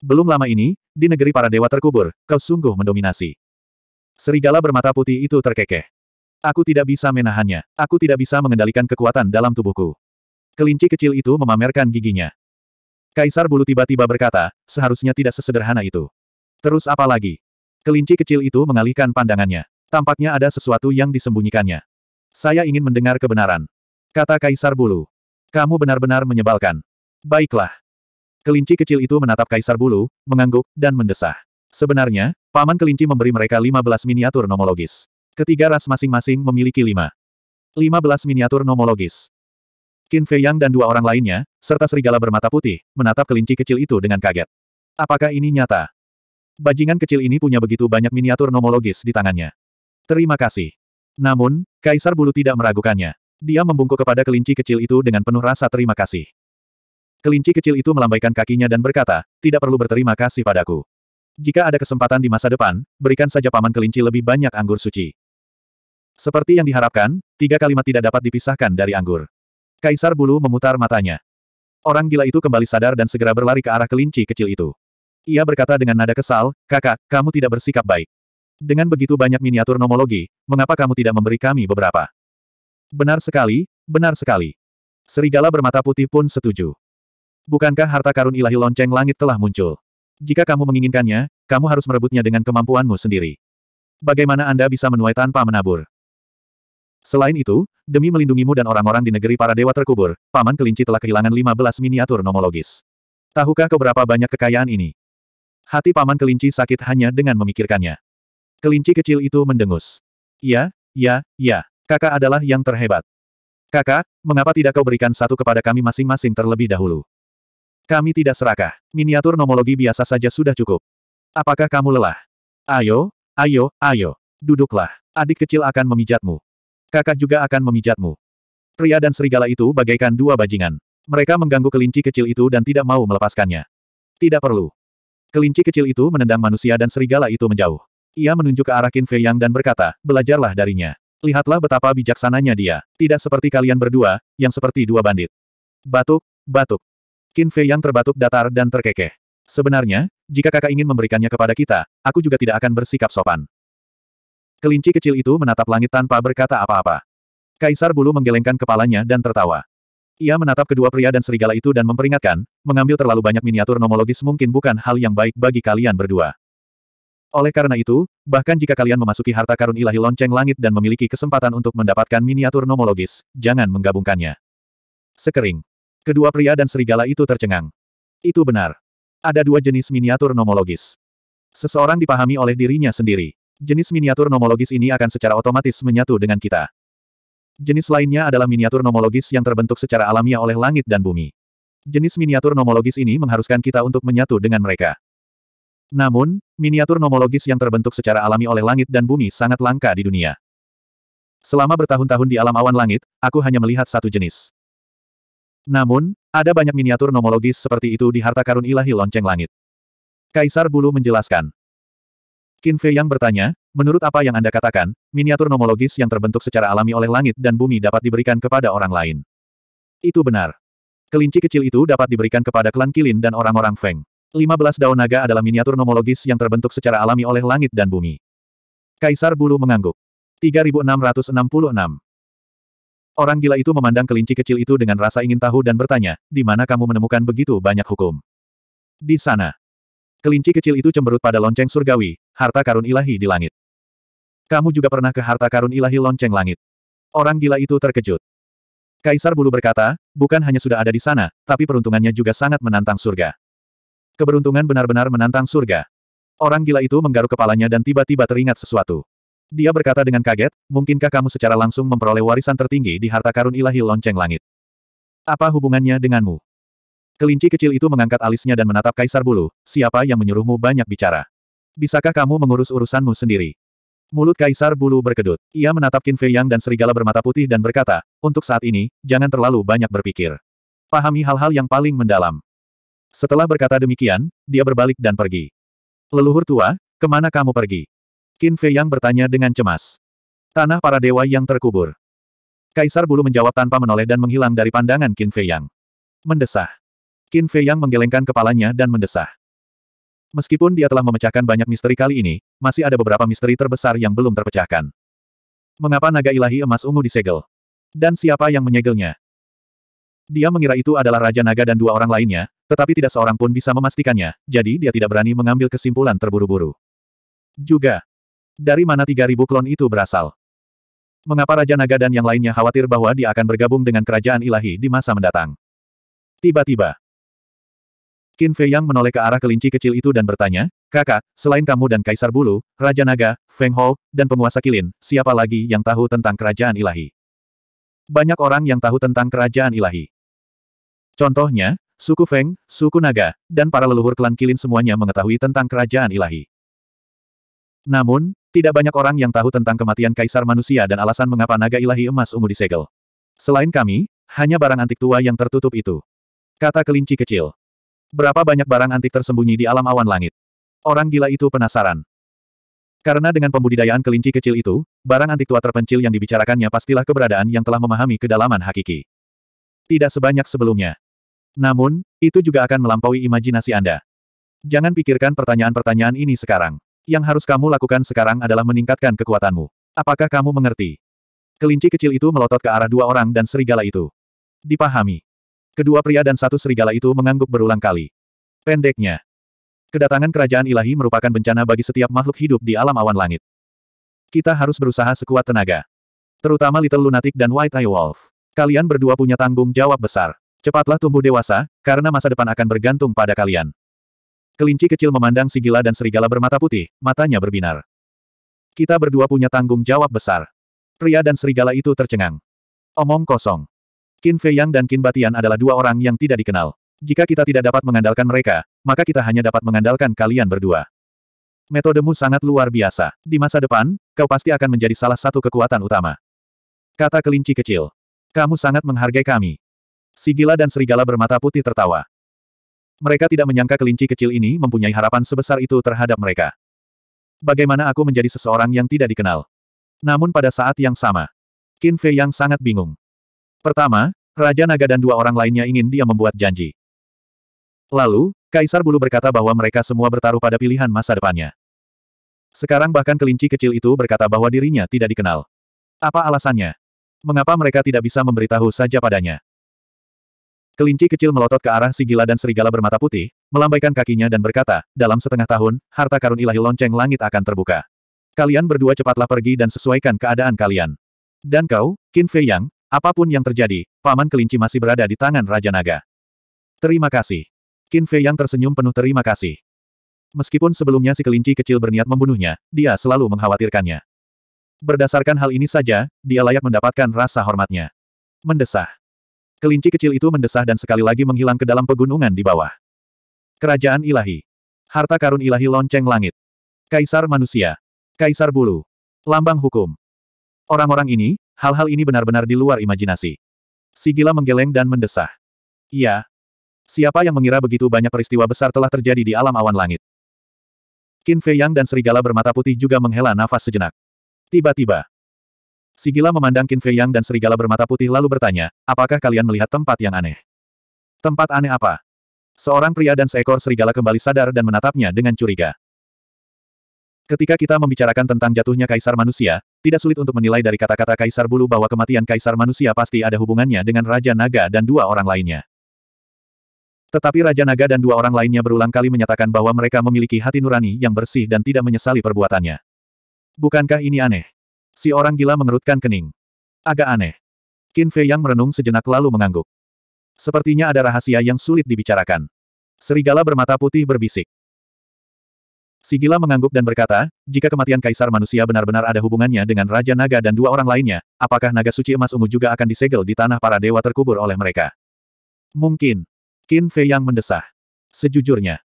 Belum lama ini, di negeri para dewa terkubur, kau sungguh mendominasi. Serigala bermata putih itu terkekeh. Aku tidak bisa menahannya. Aku tidak bisa mengendalikan kekuatan dalam tubuhku. Kelinci kecil itu memamerkan giginya. Kaisar Bulu tiba-tiba berkata, seharusnya tidak sesederhana itu. Terus apa lagi? Kelinci kecil itu mengalihkan pandangannya. Tampaknya ada sesuatu yang disembunyikannya. Saya ingin mendengar kebenaran. Kata Kaisar Bulu. Kamu benar-benar menyebalkan. Baiklah. Kelinci kecil itu menatap Kaisar Bulu, mengangguk, dan mendesah. Sebenarnya, Paman Kelinci memberi mereka 15 miniatur nomologis. Ketiga ras masing-masing memiliki lima. lima belas miniatur nomologis. Qin Fei Yang dan dua orang lainnya, serta serigala bermata putih, menatap kelinci kecil itu dengan kaget. Apakah ini nyata? Bajingan kecil ini punya begitu banyak miniatur nomologis di tangannya. Terima kasih. Namun, Kaisar Bulu tidak meragukannya. Dia membungkuk kepada kelinci kecil itu dengan penuh rasa terima kasih. Kelinci kecil itu melambaikan kakinya dan berkata, tidak perlu berterima kasih padaku. Jika ada kesempatan di masa depan, berikan saja paman kelinci lebih banyak anggur suci. Seperti yang diharapkan, tiga kalimat tidak dapat dipisahkan dari anggur. Kaisar Bulu memutar matanya. Orang gila itu kembali sadar dan segera berlari ke arah kelinci kecil itu. Ia berkata dengan nada kesal, kakak, kamu tidak bersikap baik. Dengan begitu banyak miniatur nomologi, mengapa kamu tidak memberi kami beberapa? Benar sekali, benar sekali. Serigala bermata putih pun setuju. Bukankah harta karun ilahi lonceng langit telah muncul? Jika kamu menginginkannya, kamu harus merebutnya dengan kemampuanmu sendiri. Bagaimana Anda bisa menuai tanpa menabur? Selain itu, demi melindungimu dan orang-orang di negeri para dewa terkubur, Paman Kelinci telah kehilangan 15 miniatur nomologis. Tahukah kau berapa banyak kekayaan ini? Hati Paman Kelinci sakit hanya dengan memikirkannya. Kelinci kecil itu mendengus. Ya, ya, ya, kakak adalah yang terhebat. Kakak, mengapa tidak kau berikan satu kepada kami masing-masing terlebih dahulu? Kami tidak serakah. Miniatur nomologi biasa saja sudah cukup. Apakah kamu lelah? Ayo, ayo, ayo, duduklah. Adik kecil akan memijatmu. Kakak juga akan memijatmu. Pria dan serigala itu bagaikan dua bajingan. Mereka mengganggu kelinci kecil itu dan tidak mau melepaskannya. Tidak perlu. Kelinci kecil itu menendang manusia dan serigala itu menjauh. Ia menunjuk ke arah Qin Fei Yang dan berkata, belajarlah darinya. Lihatlah betapa bijaksananya dia. Tidak seperti kalian berdua, yang seperti dua bandit. Batuk, batuk. Qin Fei Yang terbatuk datar dan terkekeh. Sebenarnya, jika kakak ingin memberikannya kepada kita, aku juga tidak akan bersikap sopan. Kelinci kecil itu menatap langit tanpa berkata apa-apa. Kaisar Bulu menggelengkan kepalanya dan tertawa. Ia menatap kedua pria dan serigala itu dan memperingatkan, mengambil terlalu banyak miniatur nomologis mungkin bukan hal yang baik bagi kalian berdua. Oleh karena itu, bahkan jika kalian memasuki harta karun ilahi lonceng langit dan memiliki kesempatan untuk mendapatkan miniatur nomologis, jangan menggabungkannya. Sekering. Kedua pria dan serigala itu tercengang. Itu benar. Ada dua jenis miniatur nomologis. Seseorang dipahami oleh dirinya sendiri jenis miniatur nomologis ini akan secara otomatis menyatu dengan kita. Jenis lainnya adalah miniatur nomologis yang terbentuk secara alamiah oleh langit dan bumi. Jenis miniatur nomologis ini mengharuskan kita untuk menyatu dengan mereka. Namun, miniatur nomologis yang terbentuk secara alami oleh langit dan bumi sangat langka di dunia. Selama bertahun-tahun di alam awan langit, aku hanya melihat satu jenis. Namun, ada banyak miniatur nomologis seperti itu di harta karun ilahi lonceng langit. Kaisar Bulu menjelaskan, Qin Fei yang bertanya, menurut apa yang Anda katakan, miniatur nomologis yang terbentuk secara alami oleh langit dan bumi dapat diberikan kepada orang lain. Itu benar. Kelinci kecil itu dapat diberikan kepada klan Kilin dan orang-orang Feng. 15 daun naga adalah miniatur nomologis yang terbentuk secara alami oleh langit dan bumi. Kaisar Bulu mengangguk. 3666 Orang gila itu memandang kelinci kecil itu dengan rasa ingin tahu dan bertanya, di mana kamu menemukan begitu banyak hukum? Di sana. Kelinci kecil itu cemberut pada lonceng surgawi, harta karun ilahi di langit. Kamu juga pernah ke harta karun ilahi lonceng langit. Orang gila itu terkejut. Kaisar Bulu berkata, bukan hanya sudah ada di sana, tapi peruntungannya juga sangat menantang surga. Keberuntungan benar-benar menantang surga. Orang gila itu menggaruk kepalanya dan tiba-tiba teringat sesuatu. Dia berkata dengan kaget, mungkinkah kamu secara langsung memperoleh warisan tertinggi di harta karun ilahi lonceng langit? Apa hubungannya denganmu? Kelinci kecil itu mengangkat alisnya dan menatap Kaisar Bulu, siapa yang menyuruhmu banyak bicara? Bisakah kamu mengurus urusanmu sendiri? Mulut Kaisar Bulu berkedut. Ia menatap Qin Fei Yang dan serigala bermata putih dan berkata, untuk saat ini, jangan terlalu banyak berpikir. Pahami hal-hal yang paling mendalam. Setelah berkata demikian, dia berbalik dan pergi. Leluhur tua, kemana kamu pergi? Qin Fei Yang bertanya dengan cemas. Tanah para dewa yang terkubur. Kaisar Bulu menjawab tanpa menoleh dan menghilang dari pandangan Qin Fei Yang. Mendesah. Qin Fei Yang menggelengkan kepalanya dan mendesah. Meskipun dia telah memecahkan banyak misteri kali ini, masih ada beberapa misteri terbesar yang belum terpecahkan. Mengapa naga ilahi emas ungu disegel? Dan siapa yang menyegelnya? Dia mengira itu adalah Raja Naga dan dua orang lainnya, tetapi tidak seorang pun bisa memastikannya, jadi dia tidak berani mengambil kesimpulan terburu-buru. Juga, dari mana 3.000 klon itu berasal? Mengapa Raja Naga dan yang lainnya khawatir bahwa dia akan bergabung dengan kerajaan ilahi di masa mendatang? Tiba-tiba, Qin Fei Yang menoleh ke arah kelinci kecil itu dan bertanya, Kakak, selain kamu dan Kaisar Bulu, Raja Naga, Feng Hou, dan penguasa Kilin, siapa lagi yang tahu tentang kerajaan ilahi? Banyak orang yang tahu tentang kerajaan ilahi. Contohnya, suku Feng, suku Naga, dan para leluhur klan Kilin semuanya mengetahui tentang kerajaan ilahi. Namun, tidak banyak orang yang tahu tentang kematian Kaisar manusia dan alasan mengapa Naga ilahi emas ungu disegel. Selain kami, hanya barang antik tua yang tertutup itu. Kata kelinci kecil. Berapa banyak barang antik tersembunyi di alam awan langit? Orang gila itu penasaran. Karena dengan pembudidayaan kelinci kecil itu, barang antik tua terpencil yang dibicarakannya pastilah keberadaan yang telah memahami kedalaman hakiki. Tidak sebanyak sebelumnya. Namun, itu juga akan melampaui imajinasi Anda. Jangan pikirkan pertanyaan-pertanyaan ini sekarang. Yang harus kamu lakukan sekarang adalah meningkatkan kekuatanmu. Apakah kamu mengerti? Kelinci kecil itu melotot ke arah dua orang dan serigala itu. Dipahami. Kedua pria dan satu serigala itu mengangguk berulang kali. Pendeknya. Kedatangan kerajaan ilahi merupakan bencana bagi setiap makhluk hidup di alam awan langit. Kita harus berusaha sekuat tenaga. Terutama Little Lunatic dan White Eye Wolf. Kalian berdua punya tanggung jawab besar. Cepatlah tumbuh dewasa, karena masa depan akan bergantung pada kalian. Kelinci kecil memandang si gila dan serigala bermata putih, matanya berbinar. Kita berdua punya tanggung jawab besar. Pria dan serigala itu tercengang. Omong kosong. Qin Yang dan Qin Batian adalah dua orang yang tidak dikenal. Jika kita tidak dapat mengandalkan mereka, maka kita hanya dapat mengandalkan kalian berdua. Metodemu sangat luar biasa. Di masa depan, kau pasti akan menjadi salah satu kekuatan utama. Kata kelinci kecil. Kamu sangat menghargai kami. Sigila dan serigala bermata putih tertawa. Mereka tidak menyangka kelinci kecil ini mempunyai harapan sebesar itu terhadap mereka. Bagaimana aku menjadi seseorang yang tidak dikenal? Namun pada saat yang sama, Qin Fei yang sangat bingung. Pertama, Raja Naga dan dua orang lainnya ingin dia membuat janji. Lalu, Kaisar Bulu berkata bahwa mereka semua bertaruh pada pilihan masa depannya. Sekarang bahkan kelinci kecil itu berkata bahwa dirinya tidak dikenal. Apa alasannya? Mengapa mereka tidak bisa memberitahu saja padanya? Kelinci kecil melotot ke arah si gila dan serigala bermata putih, melambaikan kakinya dan berkata, dalam setengah tahun, harta karun ilahi lonceng langit akan terbuka. Kalian berdua cepatlah pergi dan sesuaikan keadaan kalian. Dan kau, Qin Fei Yang, Apapun yang terjadi, Paman Kelinci masih berada di tangan Raja Naga. Terima kasih. Qin Fei yang tersenyum penuh terima kasih. Meskipun sebelumnya si kelinci kecil berniat membunuhnya, dia selalu mengkhawatirkannya. Berdasarkan hal ini saja, dia layak mendapatkan rasa hormatnya. Mendesah. Kelinci kecil itu mendesah dan sekali lagi menghilang ke dalam pegunungan di bawah. Kerajaan ilahi. Harta karun ilahi lonceng langit. Kaisar manusia. Kaisar bulu. Lambang hukum. Orang-orang ini, hal-hal ini benar-benar di luar imajinasi. Sigila menggeleng dan mendesah. Iya. Siapa yang mengira begitu banyak peristiwa besar telah terjadi di alam awan langit? Qin Fei Yang dan serigala bermata putih juga menghela nafas sejenak. Tiba-tiba, Sigila memandang Qin Fei Yang dan serigala bermata putih lalu bertanya, apakah kalian melihat tempat yang aneh? Tempat aneh apa? Seorang pria dan seekor serigala kembali sadar dan menatapnya dengan curiga. Ketika kita membicarakan tentang jatuhnya kaisar manusia, tidak sulit untuk menilai dari kata-kata Kaisar Bulu bahwa kematian Kaisar Manusia pasti ada hubungannya dengan Raja Naga dan dua orang lainnya. Tetapi Raja Naga dan dua orang lainnya berulang kali menyatakan bahwa mereka memiliki hati nurani yang bersih dan tidak menyesali perbuatannya. Bukankah ini aneh? Si orang gila mengerutkan kening. Agak aneh. Qin Fei yang merenung sejenak lalu mengangguk. Sepertinya ada rahasia yang sulit dibicarakan. Serigala bermata putih berbisik. Sigila mengangguk dan berkata, jika kematian Kaisar manusia benar-benar ada hubungannya dengan Raja Naga dan dua orang lainnya, apakah Naga Suci Emas Ungu juga akan disegel di tanah para dewa terkubur oleh mereka? Mungkin. Qin Fei yang mendesah. Sejujurnya.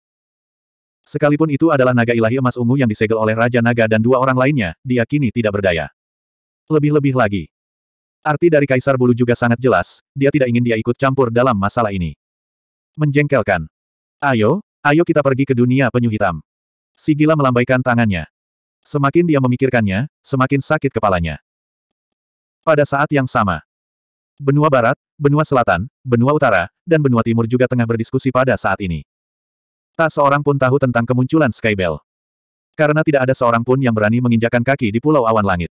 Sekalipun itu adalah Naga Ilahi Emas Ungu yang disegel oleh Raja Naga dan dua orang lainnya, dia kini tidak berdaya. Lebih-lebih lagi. Arti dari Kaisar Bulu juga sangat jelas, dia tidak ingin dia ikut campur dalam masalah ini. Menjengkelkan. Ayo, ayo kita pergi ke dunia penyu hitam. Sigila melambaikan tangannya. Semakin dia memikirkannya, semakin sakit kepalanya. Pada saat yang sama, benua barat, benua selatan, benua utara, dan benua timur juga tengah berdiskusi pada saat ini. Tak seorang pun tahu tentang kemunculan Skybell. Karena tidak ada seorang pun yang berani menginjakan kaki di Pulau Awan Langit.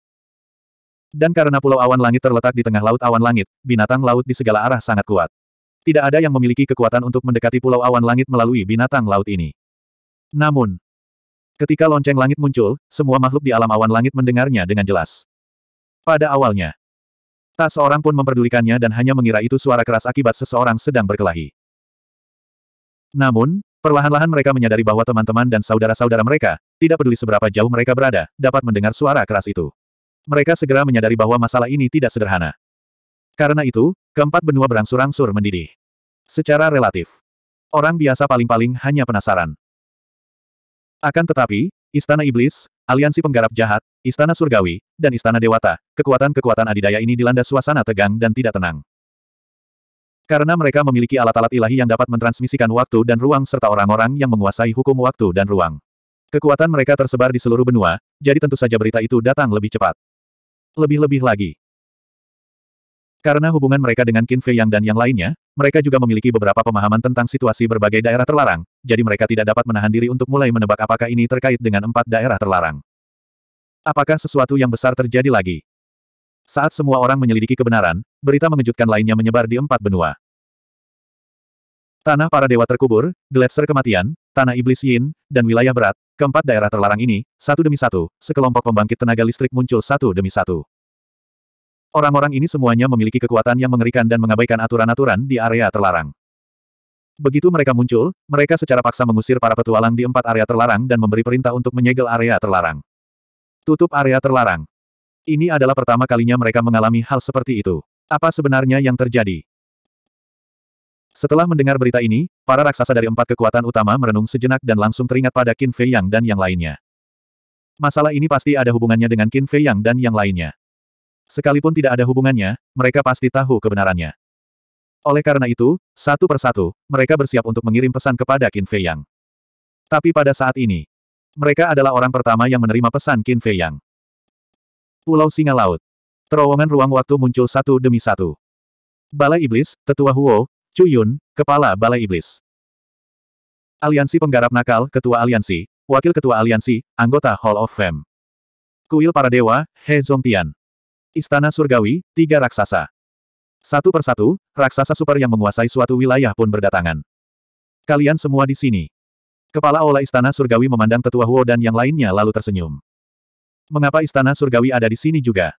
Dan karena Pulau Awan Langit terletak di tengah Laut Awan Langit, binatang laut di segala arah sangat kuat. Tidak ada yang memiliki kekuatan untuk mendekati Pulau Awan Langit melalui binatang laut ini. Namun, Ketika lonceng langit muncul, semua makhluk di alam awan langit mendengarnya dengan jelas. Pada awalnya, tak seorang pun memperdulikannya dan hanya mengira itu suara keras akibat seseorang sedang berkelahi. Namun, perlahan-lahan mereka menyadari bahwa teman-teman dan saudara-saudara mereka, tidak peduli seberapa jauh mereka berada, dapat mendengar suara keras itu. Mereka segera menyadari bahwa masalah ini tidak sederhana. Karena itu, keempat benua berangsur-angsur mendidih. Secara relatif, orang biasa paling-paling hanya penasaran. Akan tetapi, Istana Iblis, Aliansi Penggarap Jahat, Istana Surgawi, dan Istana Dewata, kekuatan-kekuatan adidaya ini dilanda suasana tegang dan tidak tenang. Karena mereka memiliki alat-alat ilahi yang dapat mentransmisikan waktu dan ruang serta orang-orang yang menguasai hukum waktu dan ruang. Kekuatan mereka tersebar di seluruh benua, jadi tentu saja berita itu datang lebih cepat. Lebih-lebih lagi, karena hubungan mereka dengan Qin Fei Yang dan yang lainnya, mereka juga memiliki beberapa pemahaman tentang situasi berbagai daerah terlarang, jadi mereka tidak dapat menahan diri untuk mulai menebak apakah ini terkait dengan empat daerah terlarang. Apakah sesuatu yang besar terjadi lagi? Saat semua orang menyelidiki kebenaran, berita mengejutkan lainnya menyebar di empat benua. Tanah para dewa terkubur, gletser kematian, tanah iblis yin, dan wilayah berat, keempat daerah terlarang ini, satu demi satu, sekelompok pembangkit tenaga listrik muncul satu demi satu. Orang-orang ini semuanya memiliki kekuatan yang mengerikan dan mengabaikan aturan-aturan di area terlarang. Begitu mereka muncul, mereka secara paksa mengusir para petualang di empat area terlarang dan memberi perintah untuk menyegel area terlarang. Tutup area terlarang. Ini adalah pertama kalinya mereka mengalami hal seperti itu. Apa sebenarnya yang terjadi? Setelah mendengar berita ini, para raksasa dari empat kekuatan utama merenung sejenak dan langsung teringat pada Qin Fei Yang dan yang lainnya. Masalah ini pasti ada hubungannya dengan Qin Fei Yang dan yang lainnya. Sekalipun tidak ada hubungannya, mereka pasti tahu kebenarannya. Oleh karena itu, satu persatu, mereka bersiap untuk mengirim pesan kepada Qin Fei Yang. Tapi pada saat ini, mereka adalah orang pertama yang menerima pesan Qin Fei Yang. Pulau Singa Laut. Terowongan ruang waktu muncul satu demi satu. Balai Iblis, Tetua Huo, Chu Yun, Kepala Balai Iblis. Aliansi Penggarap Nakal, Ketua Aliansi, Wakil Ketua Aliansi, Anggota Hall of Fame. Kuil Para Dewa, He Tian. Istana Surgawi, tiga raksasa. Satu persatu, raksasa super yang menguasai suatu wilayah pun berdatangan. Kalian semua di sini. Kepala Ola Istana Surgawi memandang tetua Huo dan yang lainnya lalu tersenyum. Mengapa Istana Surgawi ada di sini juga?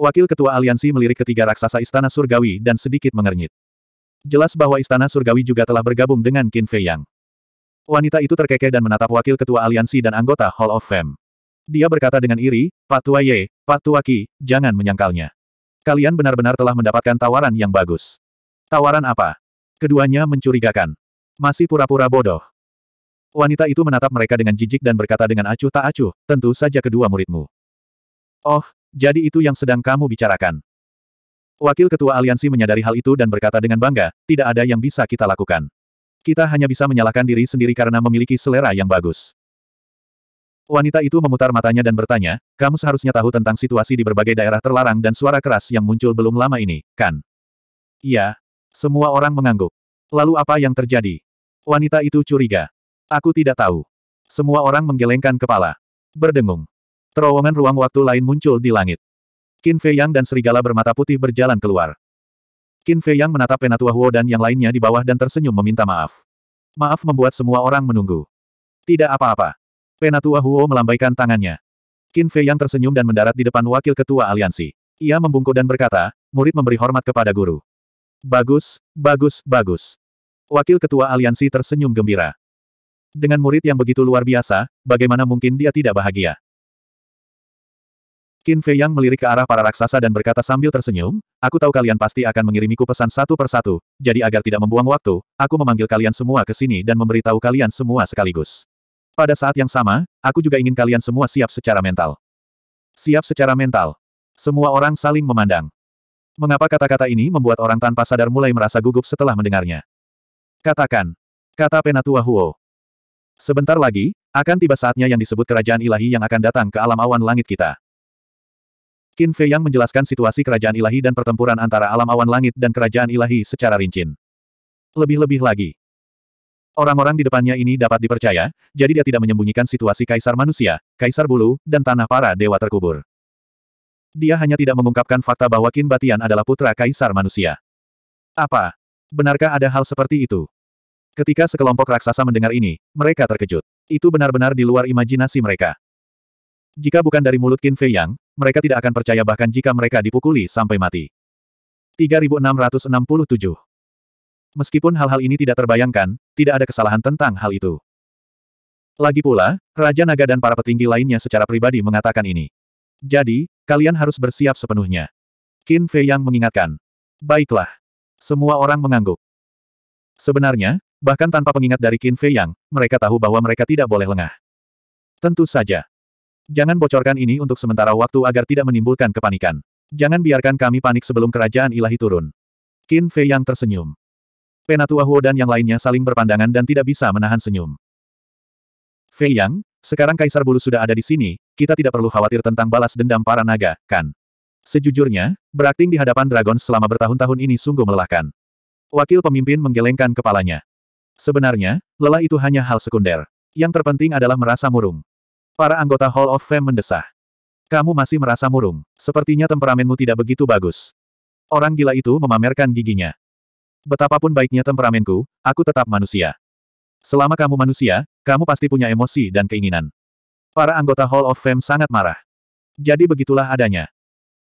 Wakil Ketua Aliansi melirik ketiga raksasa Istana Surgawi dan sedikit mengernyit. Jelas bahwa Istana Surgawi juga telah bergabung dengan Qin Fei Yang. Wanita itu terkekeh dan menatap Wakil Ketua Aliansi dan anggota Hall of Fame. Dia berkata dengan iri, Pak Tua Ye, Pak Tua Ki, jangan menyangkalnya. Kalian benar-benar telah mendapatkan tawaran yang bagus. Tawaran apa? Keduanya mencurigakan. Masih pura-pura bodoh. Wanita itu menatap mereka dengan jijik dan berkata dengan acuh tak acuh, tentu saja kedua muridmu. Oh, jadi itu yang sedang kamu bicarakan. Wakil Ketua Aliansi menyadari hal itu dan berkata dengan bangga, tidak ada yang bisa kita lakukan. Kita hanya bisa menyalahkan diri sendiri karena memiliki selera yang bagus. Wanita itu memutar matanya dan bertanya, kamu seharusnya tahu tentang situasi di berbagai daerah terlarang dan suara keras yang muncul belum lama ini, kan? Iya. Semua orang mengangguk. Lalu apa yang terjadi? Wanita itu curiga. Aku tidak tahu. Semua orang menggelengkan kepala. Berdengung. Terowongan ruang waktu lain muncul di langit. Qin Fei Yang dan serigala bermata putih berjalan keluar. Qin Fei Yang menatap Penatua Huo dan yang lainnya di bawah dan tersenyum meminta maaf. Maaf membuat semua orang menunggu. Tidak apa-apa. Penatua Huo melambaikan tangannya. Qin Fei yang tersenyum dan mendarat di depan wakil ketua aliansi. Ia membungkuk dan berkata, murid memberi hormat kepada guru. Bagus, bagus, bagus. Wakil ketua aliansi tersenyum gembira. Dengan murid yang begitu luar biasa, bagaimana mungkin dia tidak bahagia? Qin Fei yang melirik ke arah para raksasa dan berkata sambil tersenyum, aku tahu kalian pasti akan mengirimiku pesan satu persatu, jadi agar tidak membuang waktu, aku memanggil kalian semua ke sini dan memberitahu kalian semua sekaligus. Pada saat yang sama, aku juga ingin kalian semua siap secara mental. Siap secara mental. Semua orang saling memandang. Mengapa kata-kata ini membuat orang tanpa sadar mulai merasa gugup setelah mendengarnya? Katakan. Kata Penatua Huo. Sebentar lagi, akan tiba saatnya yang disebut kerajaan ilahi yang akan datang ke alam awan langit kita. Qin Fei yang menjelaskan situasi kerajaan ilahi dan pertempuran antara alam awan langit dan kerajaan ilahi secara rinci. Lebih-lebih lagi, Orang-orang di depannya ini dapat dipercaya, jadi dia tidak menyembunyikan situasi kaisar manusia, kaisar bulu, dan tanah para dewa terkubur. Dia hanya tidak mengungkapkan fakta bahwa Kin Batian adalah putra kaisar manusia. Apa? Benarkah ada hal seperti itu? Ketika sekelompok raksasa mendengar ini, mereka terkejut. Itu benar-benar di luar imajinasi mereka. Jika bukan dari mulut Qin Fei Yang, mereka tidak akan percaya bahkan jika mereka dipukuli sampai mati. 3667 Meskipun hal-hal ini tidak terbayangkan, tidak ada kesalahan tentang hal itu. Lagi pula, Raja Naga dan para petinggi lainnya secara pribadi mengatakan ini. Jadi, kalian harus bersiap sepenuhnya. Qin Fei Yang mengingatkan. Baiklah. Semua orang mengangguk. Sebenarnya, bahkan tanpa pengingat dari Qin Fei Yang, mereka tahu bahwa mereka tidak boleh lengah. Tentu saja. Jangan bocorkan ini untuk sementara waktu agar tidak menimbulkan kepanikan. Jangan biarkan kami panik sebelum kerajaan ilahi turun. Qin Fei Yang tersenyum. Penatua Huo dan yang lainnya saling berpandangan dan tidak bisa menahan senyum. Fei Yang, sekarang Kaisar Bulu sudah ada di sini, kita tidak perlu khawatir tentang balas dendam para naga, kan? Sejujurnya, berakting di hadapan dragon selama bertahun-tahun ini sungguh melelahkan. Wakil pemimpin menggelengkan kepalanya. Sebenarnya, lelah itu hanya hal sekunder. Yang terpenting adalah merasa murung. Para anggota Hall of Fame mendesah. Kamu masih merasa murung. Sepertinya temperamenmu tidak begitu bagus. Orang gila itu memamerkan giginya. Betapapun baiknya temperamenku, aku tetap manusia. Selama kamu manusia, kamu pasti punya emosi dan keinginan. Para anggota Hall of Fame sangat marah. Jadi begitulah adanya.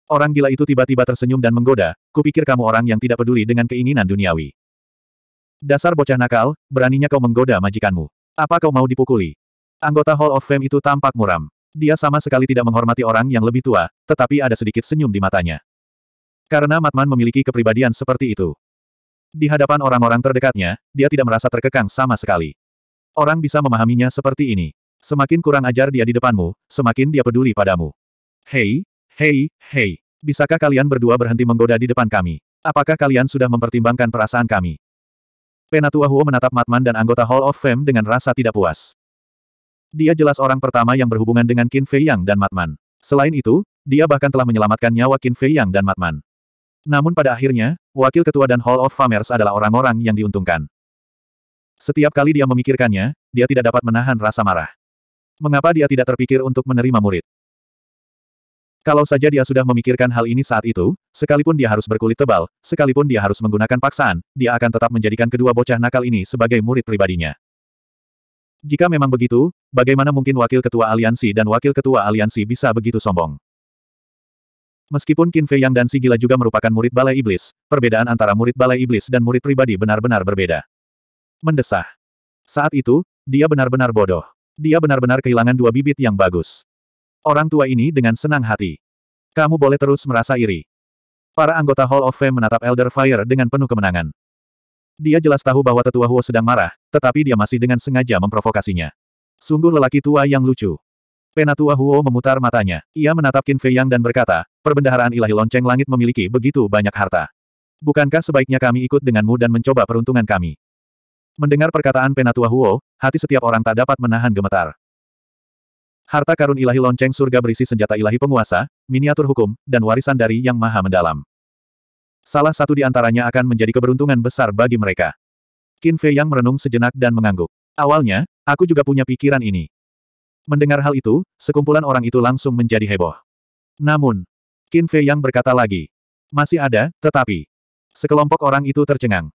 Orang gila itu tiba-tiba tersenyum dan menggoda, kupikir kamu orang yang tidak peduli dengan keinginan duniawi. Dasar bocah nakal, beraninya kau menggoda majikanmu. Apa kau mau dipukuli? Anggota Hall of Fame itu tampak muram. Dia sama sekali tidak menghormati orang yang lebih tua, tetapi ada sedikit senyum di matanya. Karena Matman memiliki kepribadian seperti itu, di hadapan orang-orang terdekatnya, dia tidak merasa terkekang sama sekali. Orang bisa memahaminya seperti ini. Semakin kurang ajar dia di depanmu, semakin dia peduli padamu. Hei, hei, hei. Bisakah kalian berdua berhenti menggoda di depan kami? Apakah kalian sudah mempertimbangkan perasaan kami? Penatua Huo menatap Matman dan anggota Hall of Fame dengan rasa tidak puas. Dia jelas orang pertama yang berhubungan dengan Qin Fei Yang dan Matman. Selain itu, dia bahkan telah menyelamatkan nyawa Qin Fei Yang dan Matman. Namun pada akhirnya, wakil ketua dan Hall of Famers adalah orang-orang yang diuntungkan. Setiap kali dia memikirkannya, dia tidak dapat menahan rasa marah. Mengapa dia tidak terpikir untuk menerima murid? Kalau saja dia sudah memikirkan hal ini saat itu, sekalipun dia harus berkulit tebal, sekalipun dia harus menggunakan paksaan, dia akan tetap menjadikan kedua bocah nakal ini sebagai murid pribadinya. Jika memang begitu, bagaimana mungkin wakil ketua aliansi dan wakil ketua aliansi bisa begitu sombong? Meskipun Qin Fei Yang dan Si Gila juga merupakan murid Balai Iblis, perbedaan antara murid Balai Iblis dan murid pribadi benar-benar berbeda. Mendesah. Saat itu, dia benar-benar bodoh. Dia benar-benar kehilangan dua bibit yang bagus. Orang tua ini dengan senang hati. Kamu boleh terus merasa iri. Para anggota Hall of Fame menatap Elder Fire dengan penuh kemenangan. Dia jelas tahu bahwa tetua Huo sedang marah, tetapi dia masih dengan sengaja memprovokasinya. Sungguh lelaki tua yang lucu. Penatua Huo memutar matanya. Ia menatap Qin Fei Yang dan berkata, Perbendaharaan ilahi lonceng langit memiliki begitu banyak harta. Bukankah sebaiknya kami ikut denganmu dan mencoba peruntungan kami? Mendengar perkataan Penatua Huo, hati setiap orang tak dapat menahan gemetar. Harta karun ilahi lonceng surga berisi senjata ilahi penguasa, miniatur hukum, dan warisan dari yang maha mendalam. Salah satu di antaranya akan menjadi keberuntungan besar bagi mereka. Qin Fei yang merenung sejenak dan mengangguk. Awalnya, aku juga punya pikiran ini. Mendengar hal itu, sekumpulan orang itu langsung menjadi heboh. Namun, Qin Fei Yang berkata lagi. Masih ada, tetapi... Sekelompok orang itu tercengang.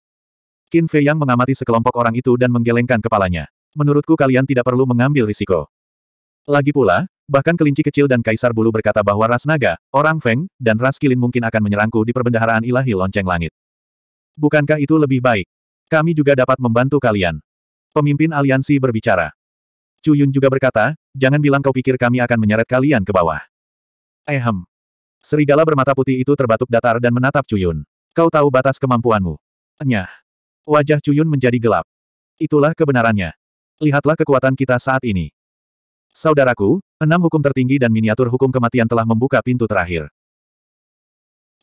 Qin Fei Yang mengamati sekelompok orang itu dan menggelengkan kepalanya. Menurutku kalian tidak perlu mengambil risiko. Lagi pula, bahkan kelinci kecil dan kaisar bulu berkata bahwa ras naga, orang Feng, dan ras kilin mungkin akan menyerangku di perbendaharaan ilahi lonceng langit. Bukankah itu lebih baik? Kami juga dapat membantu kalian. Pemimpin aliansi berbicara. Chu Yun juga berkata, jangan bilang kau pikir kami akan menyeret kalian ke bawah. Ehem, Serigala bermata putih itu terbatuk datar dan menatap Cuyun. Kau tahu batas kemampuanmu. Enyah. Wajah Cuyun menjadi gelap. Itulah kebenarannya. Lihatlah kekuatan kita saat ini. Saudaraku, enam hukum tertinggi dan miniatur hukum kematian telah membuka pintu terakhir.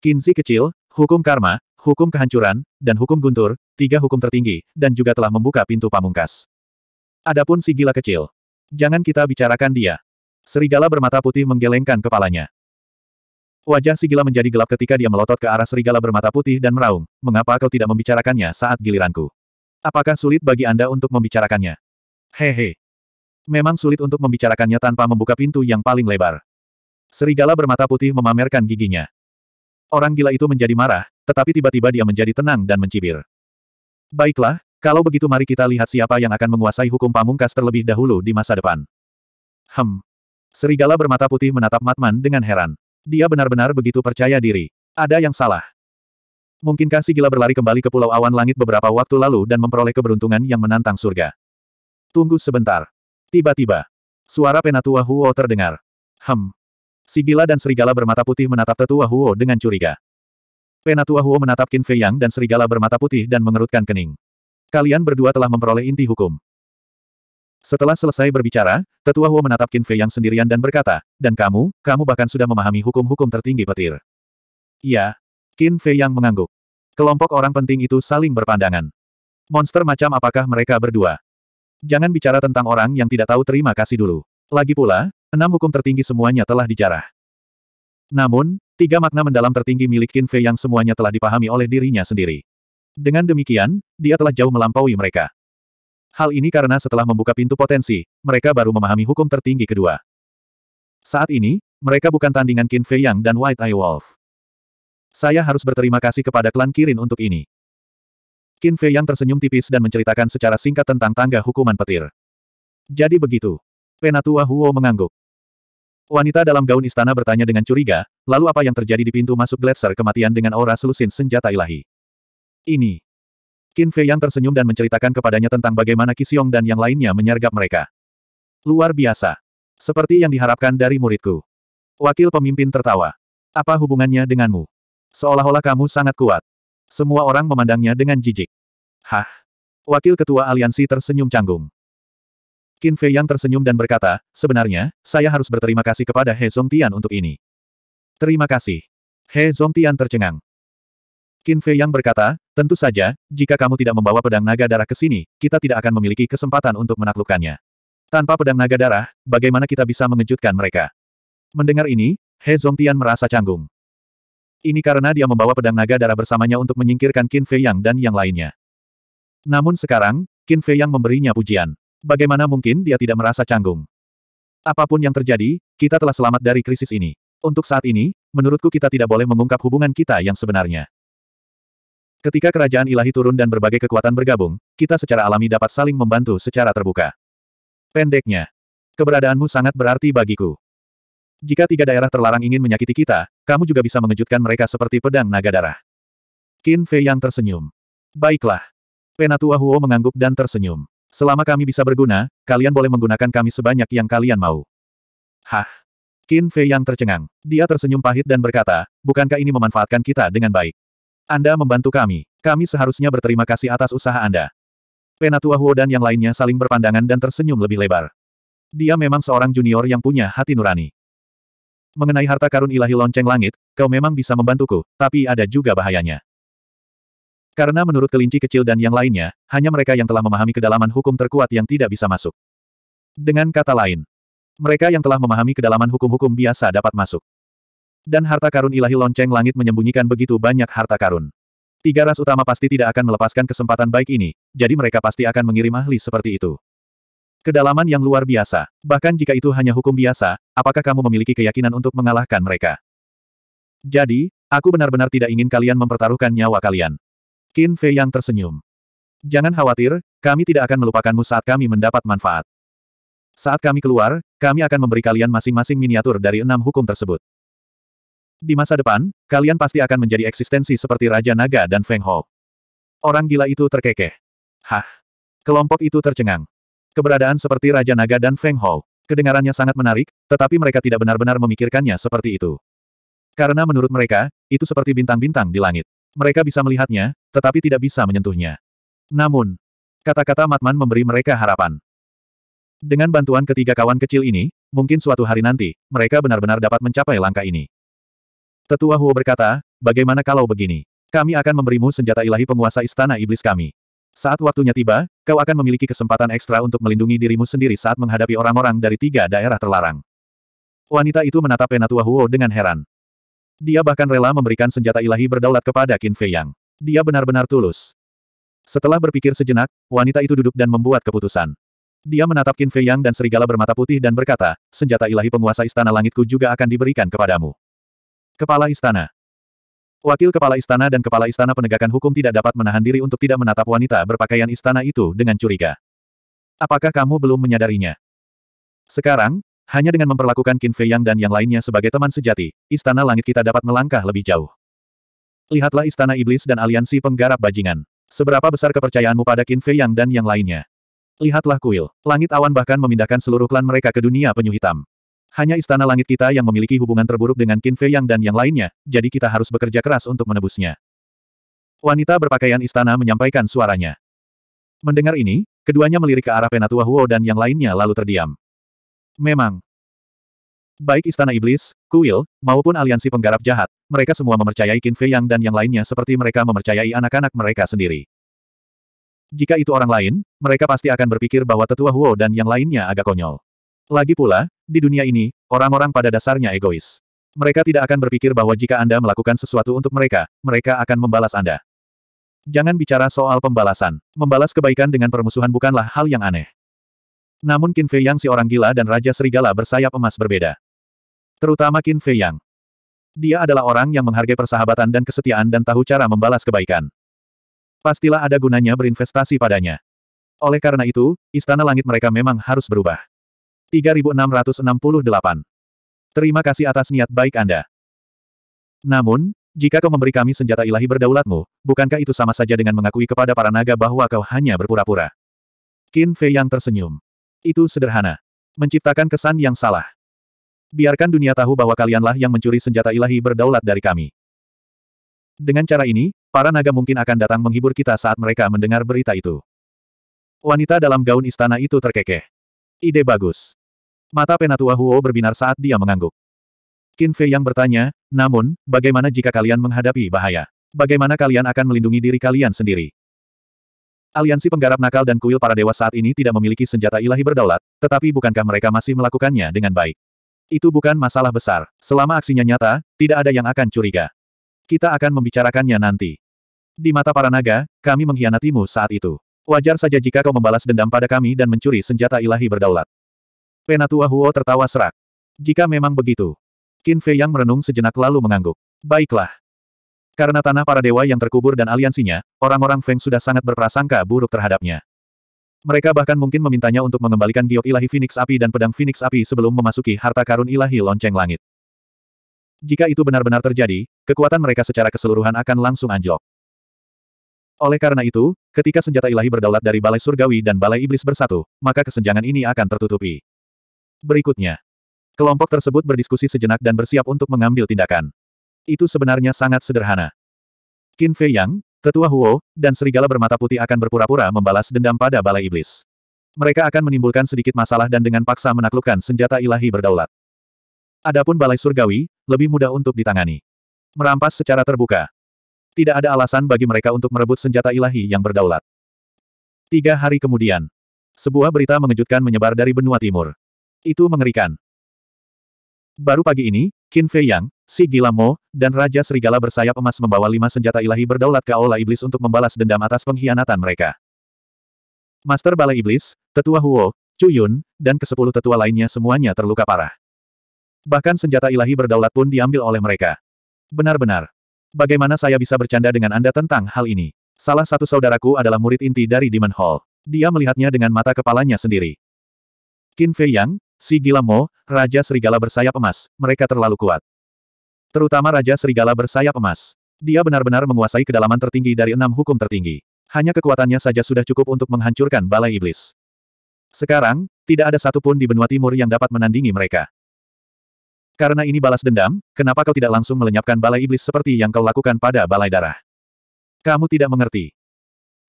Kinsi kecil, hukum karma, hukum kehancuran, dan hukum guntur, tiga hukum tertinggi, dan juga telah membuka pintu pamungkas. Adapun si gila kecil. Jangan kita bicarakan dia. Serigala bermata putih menggelengkan kepalanya. Wajah si gila menjadi gelap ketika dia melotot ke arah serigala bermata putih dan meraung, mengapa kau tidak membicarakannya saat giliranku? Apakah sulit bagi Anda untuk membicarakannya? Hehe. Memang sulit untuk membicarakannya tanpa membuka pintu yang paling lebar. Serigala bermata putih memamerkan giginya. Orang gila itu menjadi marah, tetapi tiba-tiba dia menjadi tenang dan mencibir. Baiklah, kalau begitu mari kita lihat siapa yang akan menguasai hukum pamungkas terlebih dahulu di masa depan. Hem. Serigala bermata putih menatap Matman dengan heran. Dia benar-benar begitu percaya diri. Ada yang salah. Mungkinkah si gila berlari kembali ke Pulau Awan Langit beberapa waktu lalu dan memperoleh keberuntungan yang menantang surga? Tunggu sebentar. Tiba-tiba, suara penatua Huo terdengar. Hem. Si gila dan serigala bermata putih menatap tetua Huo dengan curiga. Penatua Huo menatap Qin Fei Yang dan serigala bermata putih dan mengerutkan kening. Kalian berdua telah memperoleh inti hukum. Setelah selesai berbicara, Tetua Huo menatap Qin Fei yang sendirian dan berkata, dan kamu, kamu bahkan sudah memahami hukum-hukum tertinggi petir. Iya. Qin Fei yang mengangguk. Kelompok orang penting itu saling berpandangan. Monster macam apakah mereka berdua? Jangan bicara tentang orang yang tidak tahu terima kasih dulu. Lagi pula, enam hukum tertinggi semuanya telah dijarah. Namun, tiga makna mendalam tertinggi milik Qin Fei yang semuanya telah dipahami oleh dirinya sendiri. Dengan demikian, dia telah jauh melampaui mereka. Hal ini karena setelah membuka pintu potensi, mereka baru memahami hukum tertinggi kedua. Saat ini, mereka bukan tandingan Qin Fei Yang dan White Eye Wolf. Saya harus berterima kasih kepada klan Kirin untuk ini. Qin Fei Yang tersenyum tipis dan menceritakan secara singkat tentang tangga hukuman petir. Jadi begitu. Penatua Huo mengangguk. Wanita dalam gaun istana bertanya dengan curiga, lalu apa yang terjadi di pintu masuk Gletser kematian dengan aura selusin senjata ilahi? Ini. Qin Fei yang tersenyum dan menceritakan kepadanya tentang bagaimana Kisiong dan yang lainnya menyergap mereka. Luar biasa. Seperti yang diharapkan dari muridku. Wakil pemimpin tertawa. Apa hubungannya denganmu? Seolah-olah kamu sangat kuat. Semua orang memandangnya dengan jijik. Hah? Wakil ketua aliansi tersenyum canggung. Qin Fei yang tersenyum dan berkata, sebenarnya, saya harus berterima kasih kepada He Tian untuk ini. Terima kasih. He Tian tercengang. Qin Fei yang berkata, Tentu saja, jika kamu tidak membawa pedang naga darah ke sini, kita tidak akan memiliki kesempatan untuk menaklukkannya. Tanpa pedang naga darah, bagaimana kita bisa mengejutkan mereka? Mendengar ini, He Zongtian merasa canggung. Ini karena dia membawa pedang naga darah bersamanya untuk menyingkirkan Qin Fei Yang dan yang lainnya. Namun sekarang, Qin Fei Yang memberinya pujian. Bagaimana mungkin dia tidak merasa canggung? Apapun yang terjadi, kita telah selamat dari krisis ini. Untuk saat ini, menurutku kita tidak boleh mengungkap hubungan kita yang sebenarnya. Ketika kerajaan ilahi turun dan berbagai kekuatan bergabung, kita secara alami dapat saling membantu secara terbuka. Pendeknya, keberadaanmu sangat berarti bagiku. Jika tiga daerah terlarang ingin menyakiti kita, kamu juga bisa mengejutkan mereka seperti pedang naga darah. Qin Fei yang tersenyum. Baiklah. Penatua Huo mengangguk dan tersenyum. Selama kami bisa berguna, kalian boleh menggunakan kami sebanyak yang kalian mau. Hah. Qin Fei yang tercengang. Dia tersenyum pahit dan berkata, bukankah ini memanfaatkan kita dengan baik? Anda membantu kami. Kami seharusnya berterima kasih atas usaha Anda. Penatua Huo dan yang lainnya saling berpandangan dan tersenyum lebih lebar. Dia memang seorang junior yang punya hati nurani. Mengenai harta karun ilahi lonceng langit, kau memang bisa membantuku, tapi ada juga bahayanya. Karena menurut kelinci kecil dan yang lainnya, hanya mereka yang telah memahami kedalaman hukum terkuat yang tidak bisa masuk. Dengan kata lain, mereka yang telah memahami kedalaman hukum-hukum biasa dapat masuk. Dan harta karun ilahi lonceng langit menyembunyikan begitu banyak harta karun. Tiga ras utama pasti tidak akan melepaskan kesempatan baik ini, jadi mereka pasti akan mengirim ahli seperti itu. Kedalaman yang luar biasa, bahkan jika itu hanya hukum biasa, apakah kamu memiliki keyakinan untuk mengalahkan mereka? Jadi, aku benar-benar tidak ingin kalian mempertaruhkan nyawa kalian. Qin Fei yang tersenyum. Jangan khawatir, kami tidak akan melupakanmu saat kami mendapat manfaat. Saat kami keluar, kami akan memberi kalian masing-masing miniatur dari enam hukum tersebut. Di masa depan, kalian pasti akan menjadi eksistensi seperti Raja Naga dan Feng Ho. Orang gila itu terkekeh. Hah. Kelompok itu tercengang. Keberadaan seperti Raja Naga dan Feng Ho, kedengarannya sangat menarik, tetapi mereka tidak benar-benar memikirkannya seperti itu. Karena menurut mereka, itu seperti bintang-bintang di langit. Mereka bisa melihatnya, tetapi tidak bisa menyentuhnya. Namun, kata-kata Matman memberi mereka harapan. Dengan bantuan ketiga kawan kecil ini, mungkin suatu hari nanti, mereka benar-benar dapat mencapai langkah ini. Tetua Huo berkata, bagaimana kalau begini? Kami akan memberimu senjata ilahi penguasa istana iblis kami. Saat waktunya tiba, kau akan memiliki kesempatan ekstra untuk melindungi dirimu sendiri saat menghadapi orang-orang dari tiga daerah terlarang. Wanita itu menatap Penatua Huo dengan heran. Dia bahkan rela memberikan senjata ilahi berdaulat kepada Qin Fei Yang. Dia benar-benar tulus. Setelah berpikir sejenak, wanita itu duduk dan membuat keputusan. Dia menatap Qin Fei Yang dan serigala bermata putih dan berkata, senjata ilahi penguasa istana langitku juga akan diberikan kepadamu. Kepala Istana Wakil Kepala Istana dan Kepala Istana Penegakan Hukum tidak dapat menahan diri untuk tidak menatap wanita berpakaian istana itu dengan curiga. Apakah kamu belum menyadarinya? Sekarang, hanya dengan memperlakukan Qin Fei Yang dan yang lainnya sebagai teman sejati, istana langit kita dapat melangkah lebih jauh. Lihatlah istana iblis dan aliansi penggarap bajingan. Seberapa besar kepercayaanmu pada Qin Fei Yang dan yang lainnya? Lihatlah kuil. Langit awan bahkan memindahkan seluruh klan mereka ke dunia penyu hitam. Hanya istana langit kita yang memiliki hubungan terburuk dengan Qin Fei Yang dan yang lainnya, jadi kita harus bekerja keras untuk menebusnya. Wanita berpakaian istana menyampaikan suaranya. Mendengar ini, keduanya melirik ke arah Penatua Huo dan yang lainnya lalu terdiam. Memang. Baik Istana Iblis, Kuil, maupun aliansi penggarap jahat, mereka semua mempercayai Qin Fei Yang dan yang lainnya seperti mereka memercayai anak-anak mereka sendiri. Jika itu orang lain, mereka pasti akan berpikir bahwa tetua Huo dan yang lainnya agak konyol. Lagi pula, di dunia ini, orang-orang pada dasarnya egois. Mereka tidak akan berpikir bahwa jika Anda melakukan sesuatu untuk mereka, mereka akan membalas Anda. Jangan bicara soal pembalasan. Membalas kebaikan dengan permusuhan bukanlah hal yang aneh. Namun Qin Fei Yang si orang gila dan Raja Serigala bersayap emas berbeda. Terutama Qin Fei Yang. Dia adalah orang yang menghargai persahabatan dan kesetiaan dan tahu cara membalas kebaikan. Pastilah ada gunanya berinvestasi padanya. Oleh karena itu, istana langit mereka memang harus berubah. 3668. Terima kasih atas niat baik Anda. Namun, jika kau memberi kami senjata ilahi berdaulatmu, bukankah itu sama saja dengan mengakui kepada para naga bahwa kau hanya berpura-pura? Qin Fei yang tersenyum. Itu sederhana. Menciptakan kesan yang salah. Biarkan dunia tahu bahwa kalianlah yang mencuri senjata ilahi berdaulat dari kami. Dengan cara ini, para naga mungkin akan datang menghibur kita saat mereka mendengar berita itu. Wanita dalam gaun istana itu terkekeh. Ide bagus. Mata Penatua Huo berbinar saat dia mengangguk. Qin Fei yang bertanya, namun, bagaimana jika kalian menghadapi bahaya? Bagaimana kalian akan melindungi diri kalian sendiri? Aliansi penggarap nakal dan kuil para dewa saat ini tidak memiliki senjata ilahi berdaulat, tetapi bukankah mereka masih melakukannya dengan baik? Itu bukan masalah besar. Selama aksinya nyata, tidak ada yang akan curiga. Kita akan membicarakannya nanti. Di mata para naga, kami mengkhianatimu saat itu. Wajar saja jika kau membalas dendam pada kami dan mencuri senjata ilahi berdaulat. Penatua Huo tertawa serak. Jika memang begitu. Qin Fei yang merenung sejenak lalu mengangguk. Baiklah. Karena tanah para dewa yang terkubur dan aliansinya, orang-orang Feng sudah sangat berprasangka buruk terhadapnya. Mereka bahkan mungkin memintanya untuk mengembalikan giok ilahi Phoenix Api dan pedang Phoenix Api sebelum memasuki harta karun ilahi lonceng langit. Jika itu benar-benar terjadi, kekuatan mereka secara keseluruhan akan langsung anjlok. Oleh karena itu, ketika senjata ilahi berdaulat dari Balai Surgawi dan Balai Iblis bersatu, maka kesenjangan ini akan tertutupi berikutnya. Kelompok tersebut berdiskusi sejenak dan bersiap untuk mengambil tindakan. Itu sebenarnya sangat sederhana. Qin Fei Yang, Tetua Huo, dan Serigala bermata putih akan berpura-pura membalas dendam pada Balai Iblis. Mereka akan menimbulkan sedikit masalah dan dengan paksa menaklukkan senjata ilahi berdaulat. Adapun Balai Surgawi, lebih mudah untuk ditangani. Merampas secara terbuka. Tidak ada alasan bagi mereka untuk merebut senjata ilahi yang berdaulat. Tiga hari kemudian, sebuah berita mengejutkan menyebar dari benua timur. Itu mengerikan. Baru pagi ini, Qin Fei Yang, si Gila Mo, dan Raja Serigala bersayap emas membawa lima senjata ilahi berdaulat ke Aula Iblis untuk membalas dendam atas pengkhianatan mereka. Master Balai Iblis, Tetua Huo, Chu Yun, dan kesepuluh tetua lainnya semuanya terluka parah. Bahkan senjata ilahi berdaulat pun diambil oleh mereka. Benar-benar. Bagaimana saya bisa bercanda dengan Anda tentang hal ini? Salah satu saudaraku adalah murid inti dari Demon Hall. Dia melihatnya dengan mata kepalanya sendiri. Qin Fei Yang, Si Gila Mo, Raja Serigala Bersayap Emas, mereka terlalu kuat. Terutama Raja Serigala Bersayap Emas. Dia benar-benar menguasai kedalaman tertinggi dari enam hukum tertinggi. Hanya kekuatannya saja sudah cukup untuk menghancurkan Balai Iblis. Sekarang, tidak ada satupun di benua timur yang dapat menandingi mereka. Karena ini balas dendam, kenapa kau tidak langsung melenyapkan Balai Iblis seperti yang kau lakukan pada Balai Darah? Kamu tidak mengerti.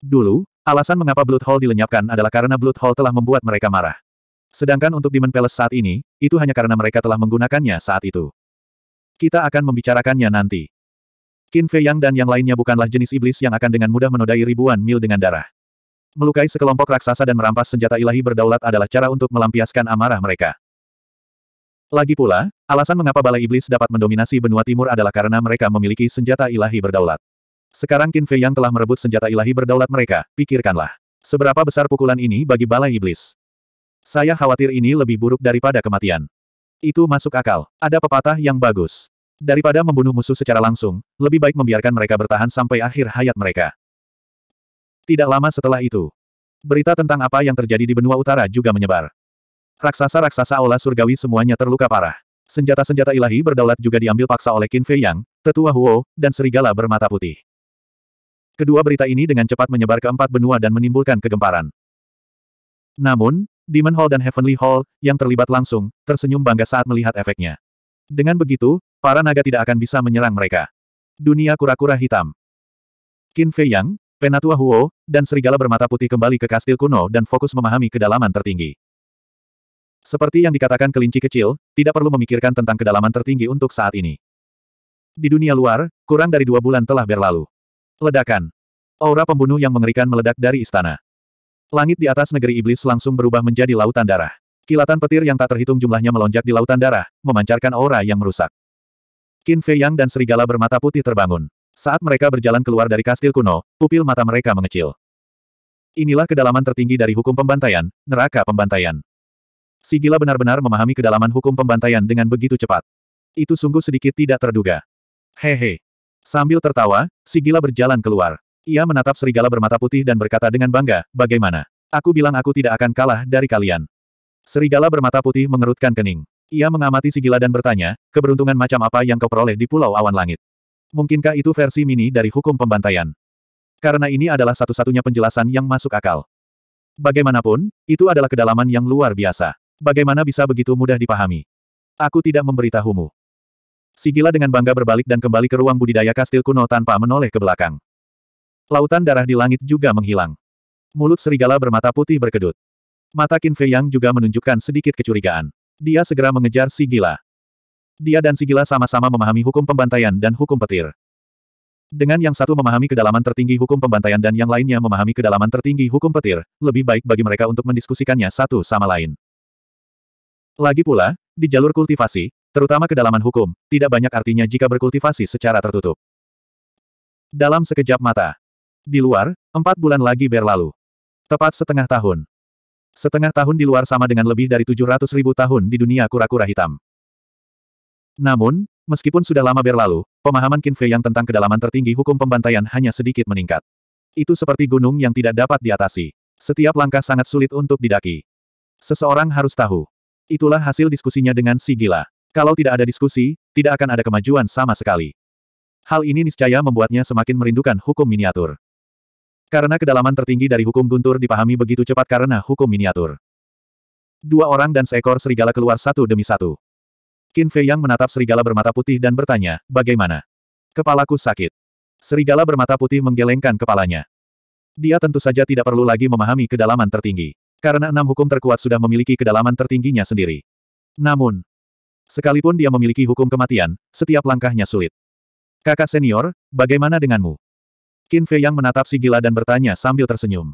Dulu, alasan mengapa Blood Hall dilenyapkan adalah karena Blood Hall telah membuat mereka marah. Sedangkan untuk Demon Palace saat ini, itu hanya karena mereka telah menggunakannya saat itu. Kita akan membicarakannya nanti. Qin Fei Yang dan yang lainnya bukanlah jenis iblis yang akan dengan mudah menodai ribuan mil dengan darah. Melukai sekelompok raksasa dan merampas senjata ilahi berdaulat adalah cara untuk melampiaskan amarah mereka. Lagi pula, alasan mengapa Balai Iblis dapat mendominasi benua timur adalah karena mereka memiliki senjata ilahi berdaulat. Sekarang Qin Fei Yang telah merebut senjata ilahi berdaulat mereka, pikirkanlah. Seberapa besar pukulan ini bagi Balai Iblis? Saya khawatir ini lebih buruk daripada kematian. Itu masuk akal. Ada pepatah yang bagus. Daripada membunuh musuh secara langsung, lebih baik membiarkan mereka bertahan sampai akhir hayat mereka. Tidak lama setelah itu, berita tentang apa yang terjadi di benua utara juga menyebar. Raksasa-raksasa aula surgawi semuanya terluka parah. Senjata-senjata ilahi berdaulat juga diambil paksa oleh Qin Fei Yang, tetua Huo, dan serigala bermata putih. Kedua berita ini dengan cepat menyebar ke empat benua dan menimbulkan kegemparan. Namun, Demon Hall dan Heavenly Hall, yang terlibat langsung, tersenyum bangga saat melihat efeknya. Dengan begitu, para naga tidak akan bisa menyerang mereka. Dunia kura-kura hitam. Qin Fei Yang, Penatua Huo, dan serigala bermata putih kembali ke kastil kuno dan fokus memahami kedalaman tertinggi. Seperti yang dikatakan kelinci kecil, tidak perlu memikirkan tentang kedalaman tertinggi untuk saat ini. Di dunia luar, kurang dari dua bulan telah berlalu. Ledakan. Aura pembunuh yang mengerikan meledak dari istana. Langit di atas negeri iblis langsung berubah menjadi lautan darah. Kilatan petir yang tak terhitung jumlahnya melonjak di lautan darah, memancarkan aura yang merusak. Qin Fei Yang dan serigala bermata putih terbangun. Saat mereka berjalan keluar dari kastil kuno, pupil mata mereka mengecil. Inilah kedalaman tertinggi dari hukum pembantaian, neraka pembantaian. Sigila benar-benar memahami kedalaman hukum pembantaian dengan begitu cepat. Itu sungguh sedikit tidak terduga. Hehe. Sambil tertawa, Sigila berjalan keluar. Ia menatap serigala bermata putih dan berkata dengan bangga, bagaimana? Aku bilang aku tidak akan kalah dari kalian. Serigala bermata putih mengerutkan kening. Ia mengamati Sigila dan bertanya, keberuntungan macam apa yang kau peroleh di Pulau Awan Langit? Mungkinkah itu versi mini dari hukum pembantaian? Karena ini adalah satu-satunya penjelasan yang masuk akal. Bagaimanapun, itu adalah kedalaman yang luar biasa. Bagaimana bisa begitu mudah dipahami? Aku tidak memberitahumu. Sigila dengan bangga berbalik dan kembali ke ruang budidaya kastil kuno tanpa menoleh ke belakang. Lautan darah di langit juga menghilang. Mulut serigala bermata putih berkedut. Mata Qin Fei Yang juga menunjukkan sedikit kecurigaan. Dia segera mengejar si gila. Dia dan si gila sama-sama memahami hukum pembantaian dan hukum petir. Dengan yang satu memahami kedalaman tertinggi hukum pembantaian dan yang lainnya memahami kedalaman tertinggi hukum petir, lebih baik bagi mereka untuk mendiskusikannya satu sama lain. Lagi pula, di jalur kultivasi, terutama kedalaman hukum, tidak banyak artinya jika berkultivasi secara tertutup. Dalam sekejap mata, di luar, empat bulan lagi berlalu. Tepat setengah tahun. Setengah tahun di luar sama dengan lebih dari tujuh ratus ribu tahun di dunia kura-kura hitam. Namun, meskipun sudah lama berlalu, pemahaman Qin Fei yang tentang kedalaman tertinggi hukum pembantaian hanya sedikit meningkat. Itu seperti gunung yang tidak dapat diatasi. Setiap langkah sangat sulit untuk didaki. Seseorang harus tahu. Itulah hasil diskusinya dengan si gila. Kalau tidak ada diskusi, tidak akan ada kemajuan sama sekali. Hal ini niscaya membuatnya semakin merindukan hukum miniatur. Karena kedalaman tertinggi dari hukum guntur dipahami begitu cepat karena hukum miniatur. Dua orang dan seekor serigala keluar satu demi satu. Qin Fei Yang menatap serigala bermata putih dan bertanya, bagaimana? Kepalaku sakit. Serigala bermata putih menggelengkan kepalanya. Dia tentu saja tidak perlu lagi memahami kedalaman tertinggi. Karena enam hukum terkuat sudah memiliki kedalaman tertingginya sendiri. Namun, sekalipun dia memiliki hukum kematian, setiap langkahnya sulit. Kakak senior, bagaimana denganmu? Qin Fei Yang menatap Si Gila dan bertanya sambil tersenyum.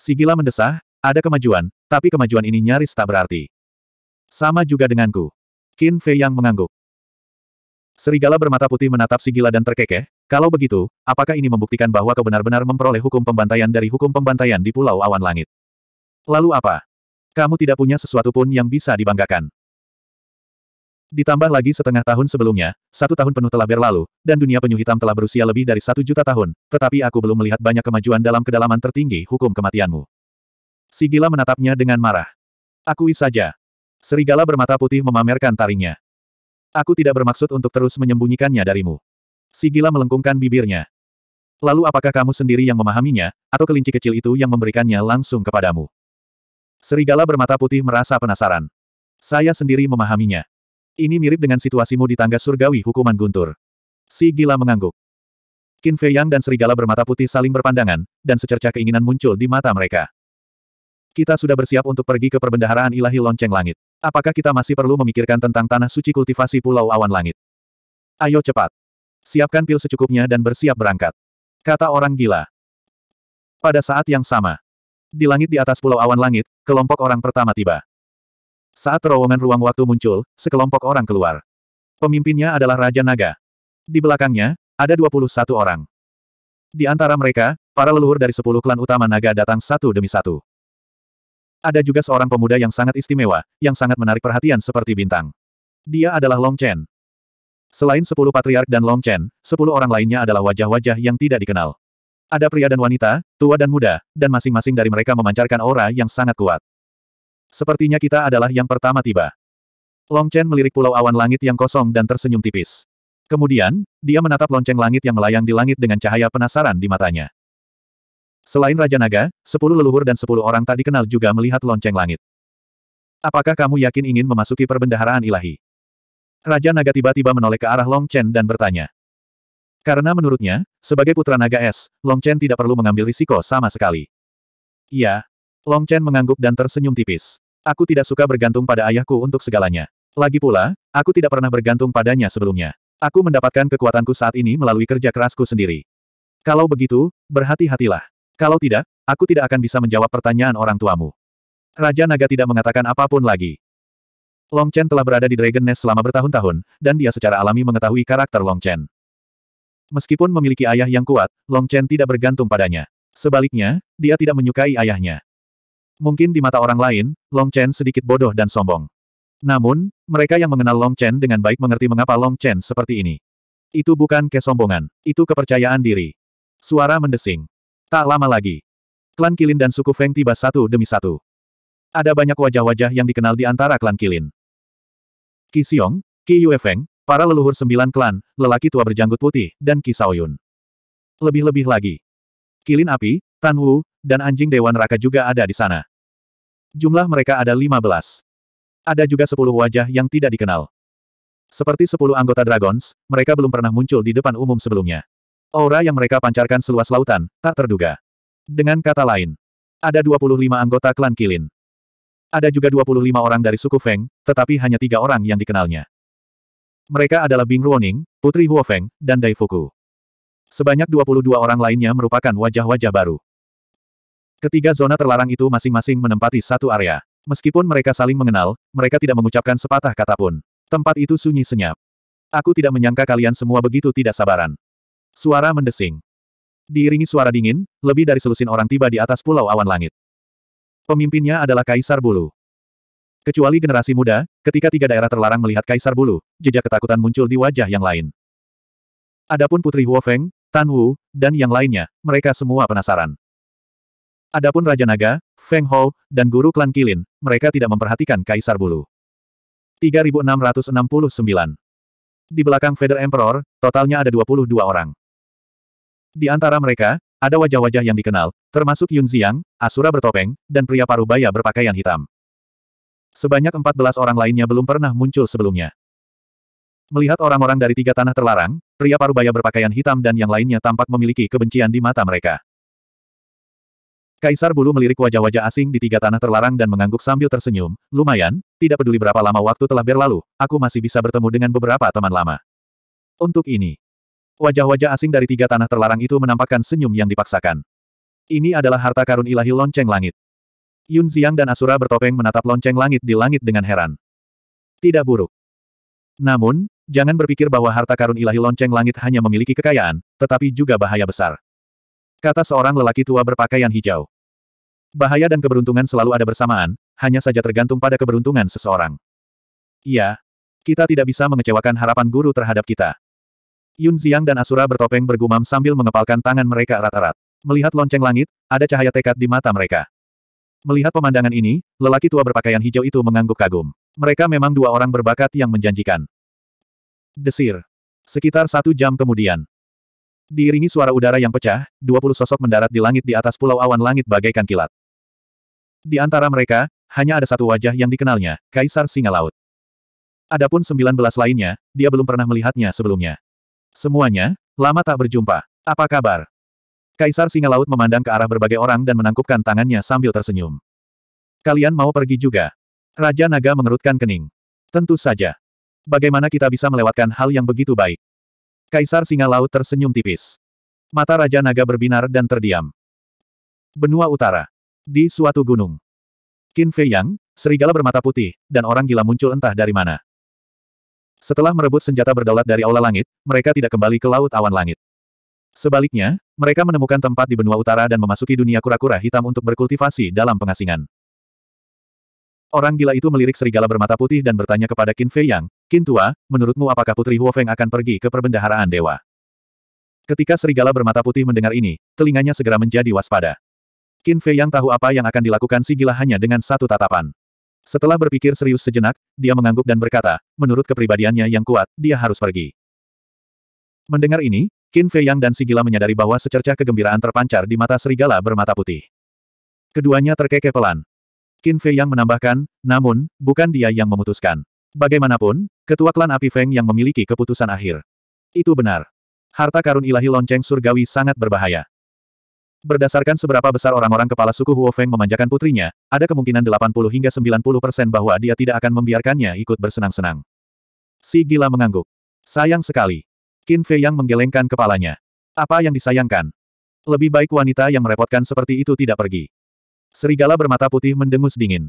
Sigila mendesah, ada kemajuan, tapi kemajuan ini nyaris tak berarti. Sama juga denganku. Qin Fei Yang mengangguk. Serigala bermata putih menatap Si Gila dan terkekeh, kalau begitu, apakah ini membuktikan bahwa kau benar-benar memperoleh hukum pembantaian dari hukum pembantaian di Pulau Awan Langit? Lalu apa? Kamu tidak punya sesuatu pun yang bisa dibanggakan. Ditambah lagi setengah tahun sebelumnya, satu tahun penuh telah berlalu, dan dunia penyu hitam telah berusia lebih dari satu juta tahun, tetapi aku belum melihat banyak kemajuan dalam kedalaman tertinggi hukum kematianmu. Sigila menatapnya dengan marah. Akui saja. Serigala bermata putih memamerkan taringnya. Aku tidak bermaksud untuk terus menyembunyikannya darimu. Sigila melengkungkan bibirnya. Lalu apakah kamu sendiri yang memahaminya, atau kelinci kecil itu yang memberikannya langsung kepadamu? Serigala bermata putih merasa penasaran. Saya sendiri memahaminya. Ini mirip dengan situasimu di tangga surgawi hukuman guntur. Si gila mengangguk. Qin Fei Yang dan serigala bermata putih saling berpandangan, dan secercah keinginan muncul di mata mereka. Kita sudah bersiap untuk pergi ke perbendaharaan ilahi lonceng langit. Apakah kita masih perlu memikirkan tentang tanah suci kultivasi pulau awan langit? Ayo cepat. Siapkan pil secukupnya dan bersiap berangkat. Kata orang gila. Pada saat yang sama. Di langit di atas pulau awan langit, kelompok orang pertama tiba. Saat terowongan ruang waktu muncul, sekelompok orang keluar. Pemimpinnya adalah Raja Naga. Di belakangnya, ada 21 orang. Di antara mereka, para leluhur dari 10 klan utama naga datang satu demi satu. Ada juga seorang pemuda yang sangat istimewa, yang sangat menarik perhatian seperti bintang. Dia adalah Long Chen. Selain 10 patriark dan Long Chen, 10 orang lainnya adalah wajah-wajah yang tidak dikenal. Ada pria dan wanita, tua dan muda, dan masing-masing dari mereka memancarkan aura yang sangat kuat. Sepertinya kita adalah yang pertama tiba. Long Chen melirik pulau awan langit yang kosong dan tersenyum tipis. Kemudian, dia menatap lonceng langit yang melayang di langit dengan cahaya penasaran di matanya. Selain Raja Naga, sepuluh leluhur dan sepuluh orang tak dikenal juga melihat lonceng langit. Apakah kamu yakin ingin memasuki perbendaharaan ilahi? Raja Naga tiba-tiba menoleh ke arah Long Chen dan bertanya. Karena menurutnya, sebagai putra naga es, Long Chen tidak perlu mengambil risiko sama sekali. Iya, Long Chen mengangguk dan tersenyum tipis. Aku tidak suka bergantung pada ayahku untuk segalanya. Lagi pula, aku tidak pernah bergantung padanya sebelumnya. Aku mendapatkan kekuatanku saat ini melalui kerja kerasku sendiri. Kalau begitu, berhati-hatilah. Kalau tidak, aku tidak akan bisa menjawab pertanyaan orang tuamu. Raja Naga tidak mengatakan apapun lagi. Long Chen telah berada di Dragon Nest selama bertahun-tahun, dan dia secara alami mengetahui karakter Long Chen. Meskipun memiliki ayah yang kuat, Long Chen tidak bergantung padanya. Sebaliknya, dia tidak menyukai ayahnya. Mungkin di mata orang lain, Long Chen sedikit bodoh dan sombong. Namun, mereka yang mengenal Long Chen dengan baik mengerti mengapa Long Chen seperti ini. Itu bukan kesombongan, itu kepercayaan diri. Suara mendesing. Tak lama lagi. Klan Kilin dan suku Feng tiba satu demi satu. Ada banyak wajah-wajah yang dikenal di antara klan Kilin. Qi Xiong, Qi Yue Feng, para leluhur sembilan klan, lelaki tua berjanggut putih, dan Qi Saoyun. Lebih-lebih lagi. Kilin api, Tan Wu, dan anjing Dewan Raka juga ada di sana. Jumlah mereka ada 15. Ada juga 10 wajah yang tidak dikenal. Seperti 10 anggota Dragons, mereka belum pernah muncul di depan umum sebelumnya. Aura yang mereka pancarkan seluas lautan, tak terduga. Dengan kata lain, ada 25 anggota klan Kilin. Ada juga 25 orang dari suku Feng, tetapi hanya tiga orang yang dikenalnya. Mereka adalah Bing Ruoning, Putri Huofeng, dan Dai Fuku. Sebanyak 22 orang lainnya merupakan wajah-wajah baru. Ketiga zona terlarang itu masing-masing menempati satu area. Meskipun mereka saling mengenal, mereka tidak mengucapkan sepatah kata pun. Tempat itu sunyi senyap. Aku tidak menyangka kalian semua begitu tidak sabaran. Suara mendesing. Diiringi suara dingin, lebih dari selusin orang tiba di atas pulau awan langit. Pemimpinnya adalah Kaisar Bulu. Kecuali generasi muda, ketika tiga daerah terlarang melihat Kaisar Bulu, jejak ketakutan muncul di wajah yang lain. Adapun Putri Huofeng, Tan Wu, dan yang lainnya, mereka semua penasaran. Adapun Raja Naga, Feng Hou, dan Guru Klan Kilin, mereka tidak memperhatikan Kaisar Bulu. 3669 Di belakang Feather Emperor, totalnya ada 22 orang. Di antara mereka, ada wajah-wajah yang dikenal, termasuk Yun Ziyang, Asura bertopeng, dan pria parubaya berpakaian hitam. Sebanyak 14 orang lainnya belum pernah muncul sebelumnya. Melihat orang-orang dari tiga tanah terlarang, pria parubaya berpakaian hitam dan yang lainnya tampak memiliki kebencian di mata mereka. Kaisar Bulu melirik wajah-wajah asing di tiga tanah terlarang dan mengangguk sambil tersenyum, lumayan, tidak peduli berapa lama waktu telah berlalu, aku masih bisa bertemu dengan beberapa teman lama. Untuk ini, wajah-wajah asing dari tiga tanah terlarang itu menampakkan senyum yang dipaksakan. Ini adalah harta karun ilahi lonceng langit. Yun Ziang dan Asura bertopeng menatap lonceng langit di langit dengan heran. Tidak buruk. Namun, jangan berpikir bahwa harta karun ilahi lonceng langit hanya memiliki kekayaan, tetapi juga bahaya besar. Kata seorang lelaki tua berpakaian hijau. Bahaya dan keberuntungan selalu ada bersamaan, hanya saja tergantung pada keberuntungan seseorang. Iya. Kita tidak bisa mengecewakan harapan guru terhadap kita. Yun Ziang dan Asura bertopeng bergumam sambil mengepalkan tangan mereka erat-erat. Melihat lonceng langit, ada cahaya tekad di mata mereka. Melihat pemandangan ini, lelaki tua berpakaian hijau itu mengangguk kagum. Mereka memang dua orang berbakat yang menjanjikan. Desir. Sekitar satu jam kemudian. Diiringi suara udara yang pecah, 20 sosok mendarat di langit di atas pulau awan langit bagaikan kilat. Di antara mereka, hanya ada satu wajah yang dikenalnya, Kaisar Singa Laut. Adapun 19 lainnya, dia belum pernah melihatnya sebelumnya. Semuanya, lama tak berjumpa. Apa kabar? Kaisar Singa Laut memandang ke arah berbagai orang dan menangkupkan tangannya sambil tersenyum. Kalian mau pergi juga? Raja Naga mengerutkan kening. Tentu saja. Bagaimana kita bisa melewatkan hal yang begitu baik? Kaisar Singa Laut tersenyum tipis. Mata Raja Naga berbinar dan terdiam. Benua Utara. Di suatu gunung. Qin Fei Yang, serigala bermata putih, dan orang gila muncul entah dari mana. Setelah merebut senjata berdaulat dari Aula Langit, mereka tidak kembali ke Laut Awan Langit. Sebaliknya, mereka menemukan tempat di benua utara dan memasuki dunia kura-kura hitam untuk berkultivasi dalam pengasingan. Orang gila itu melirik serigala bermata putih dan bertanya kepada Qin Fei Yang, Kintua, menurutmu apakah Putri Huofeng akan pergi ke perbendaharaan dewa? Ketika serigala bermata putih mendengar ini, telinganya segera menjadi waspada. Qin Fei yang tahu apa yang akan dilakukan si gila hanya dengan satu tatapan. Setelah berpikir serius sejenak, dia mengangguk dan berkata, menurut kepribadiannya yang kuat, dia harus pergi. Mendengar ini, Qin Fei Yang dan si gila menyadari bahwa secercah kegembiraan terpancar di mata serigala bermata putih. Keduanya terkekeh pelan. Qin Fei Yang menambahkan, namun, bukan dia yang memutuskan. Bagaimanapun, Ketua klan api Feng yang memiliki keputusan akhir. Itu benar. Harta karun ilahi lonceng surgawi sangat berbahaya. Berdasarkan seberapa besar orang-orang kepala suku Huo Feng memanjakan putrinya, ada kemungkinan 80 hingga 90 persen bahwa dia tidak akan membiarkannya ikut bersenang-senang. Si gila mengangguk. Sayang sekali. Qin Fei yang menggelengkan kepalanya. Apa yang disayangkan? Lebih baik wanita yang merepotkan seperti itu tidak pergi. Serigala bermata putih mendengus dingin.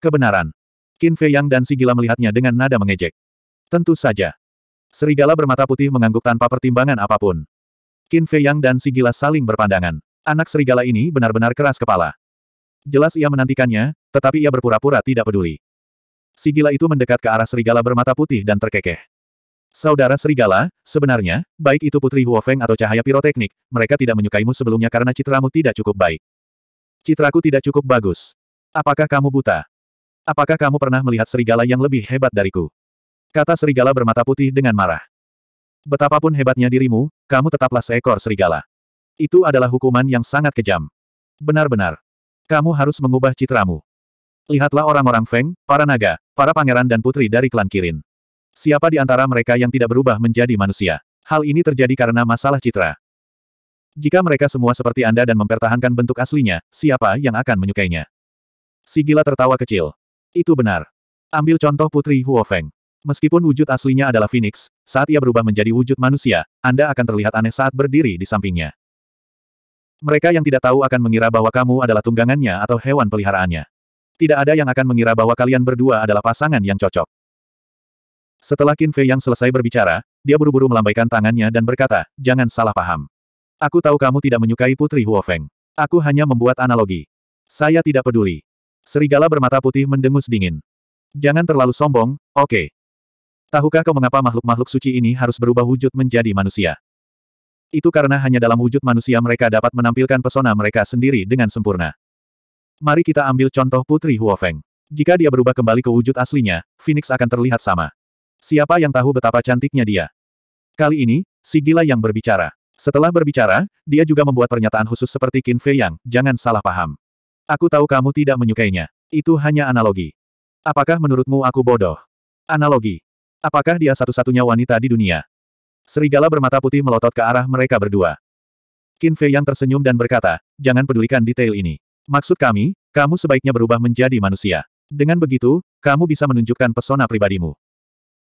Kebenaran. Qin Fei Yang dan si gila melihatnya dengan nada mengejek. Tentu saja. Serigala bermata putih mengangguk tanpa pertimbangan apapun. Qin Fei Yang dan si saling berpandangan. Anak serigala ini benar-benar keras kepala. Jelas ia menantikannya, tetapi ia berpura-pura tidak peduli. Sigila itu mendekat ke arah serigala bermata putih dan terkekeh. Saudara serigala, sebenarnya, baik itu Putri Huofeng atau cahaya piroteknik, mereka tidak menyukaimu sebelumnya karena citramu tidak cukup baik. Citraku tidak cukup bagus. Apakah kamu buta? Apakah kamu pernah melihat serigala yang lebih hebat dariku? Kata serigala bermata putih dengan marah. Betapapun hebatnya dirimu, kamu tetaplah seekor serigala. Itu adalah hukuman yang sangat kejam. Benar-benar. Kamu harus mengubah citramu. Lihatlah orang-orang Feng, para naga, para pangeran dan putri dari klan Kirin. Siapa di antara mereka yang tidak berubah menjadi manusia? Hal ini terjadi karena masalah citra. Jika mereka semua seperti Anda dan mempertahankan bentuk aslinya, siapa yang akan menyukainya? Sigila tertawa kecil. Itu benar. Ambil contoh Putri Huofeng. Meskipun wujud aslinya adalah Phoenix, saat ia berubah menjadi wujud manusia, Anda akan terlihat aneh saat berdiri di sampingnya. Mereka yang tidak tahu akan mengira bahwa kamu adalah tunggangannya atau hewan peliharaannya. Tidak ada yang akan mengira bahwa kalian berdua adalah pasangan yang cocok. Setelah Qin Fei yang selesai berbicara, dia buru-buru melambaikan tangannya dan berkata, jangan salah paham. Aku tahu kamu tidak menyukai Putri Huofeng. Aku hanya membuat analogi. Saya tidak peduli. Serigala bermata putih mendengus dingin. Jangan terlalu sombong, oke. Okay. Tahukah kau mengapa makhluk-makhluk suci ini harus berubah wujud menjadi manusia? Itu karena hanya dalam wujud manusia mereka dapat menampilkan pesona mereka sendiri dengan sempurna. Mari kita ambil contoh Putri Huofeng. Jika dia berubah kembali ke wujud aslinya, Phoenix akan terlihat sama. Siapa yang tahu betapa cantiknya dia? Kali ini, si gila yang berbicara. Setelah berbicara, dia juga membuat pernyataan khusus seperti Qin Fei Yang, jangan salah paham. Aku tahu kamu tidak menyukainya. Itu hanya analogi. Apakah menurutmu aku bodoh? Analogi. Apakah dia satu-satunya wanita di dunia? Serigala bermata putih melotot ke arah mereka berdua. Qin Fei yang tersenyum dan berkata, jangan pedulikan detail ini. Maksud kami, kamu sebaiknya berubah menjadi manusia. Dengan begitu, kamu bisa menunjukkan pesona pribadimu.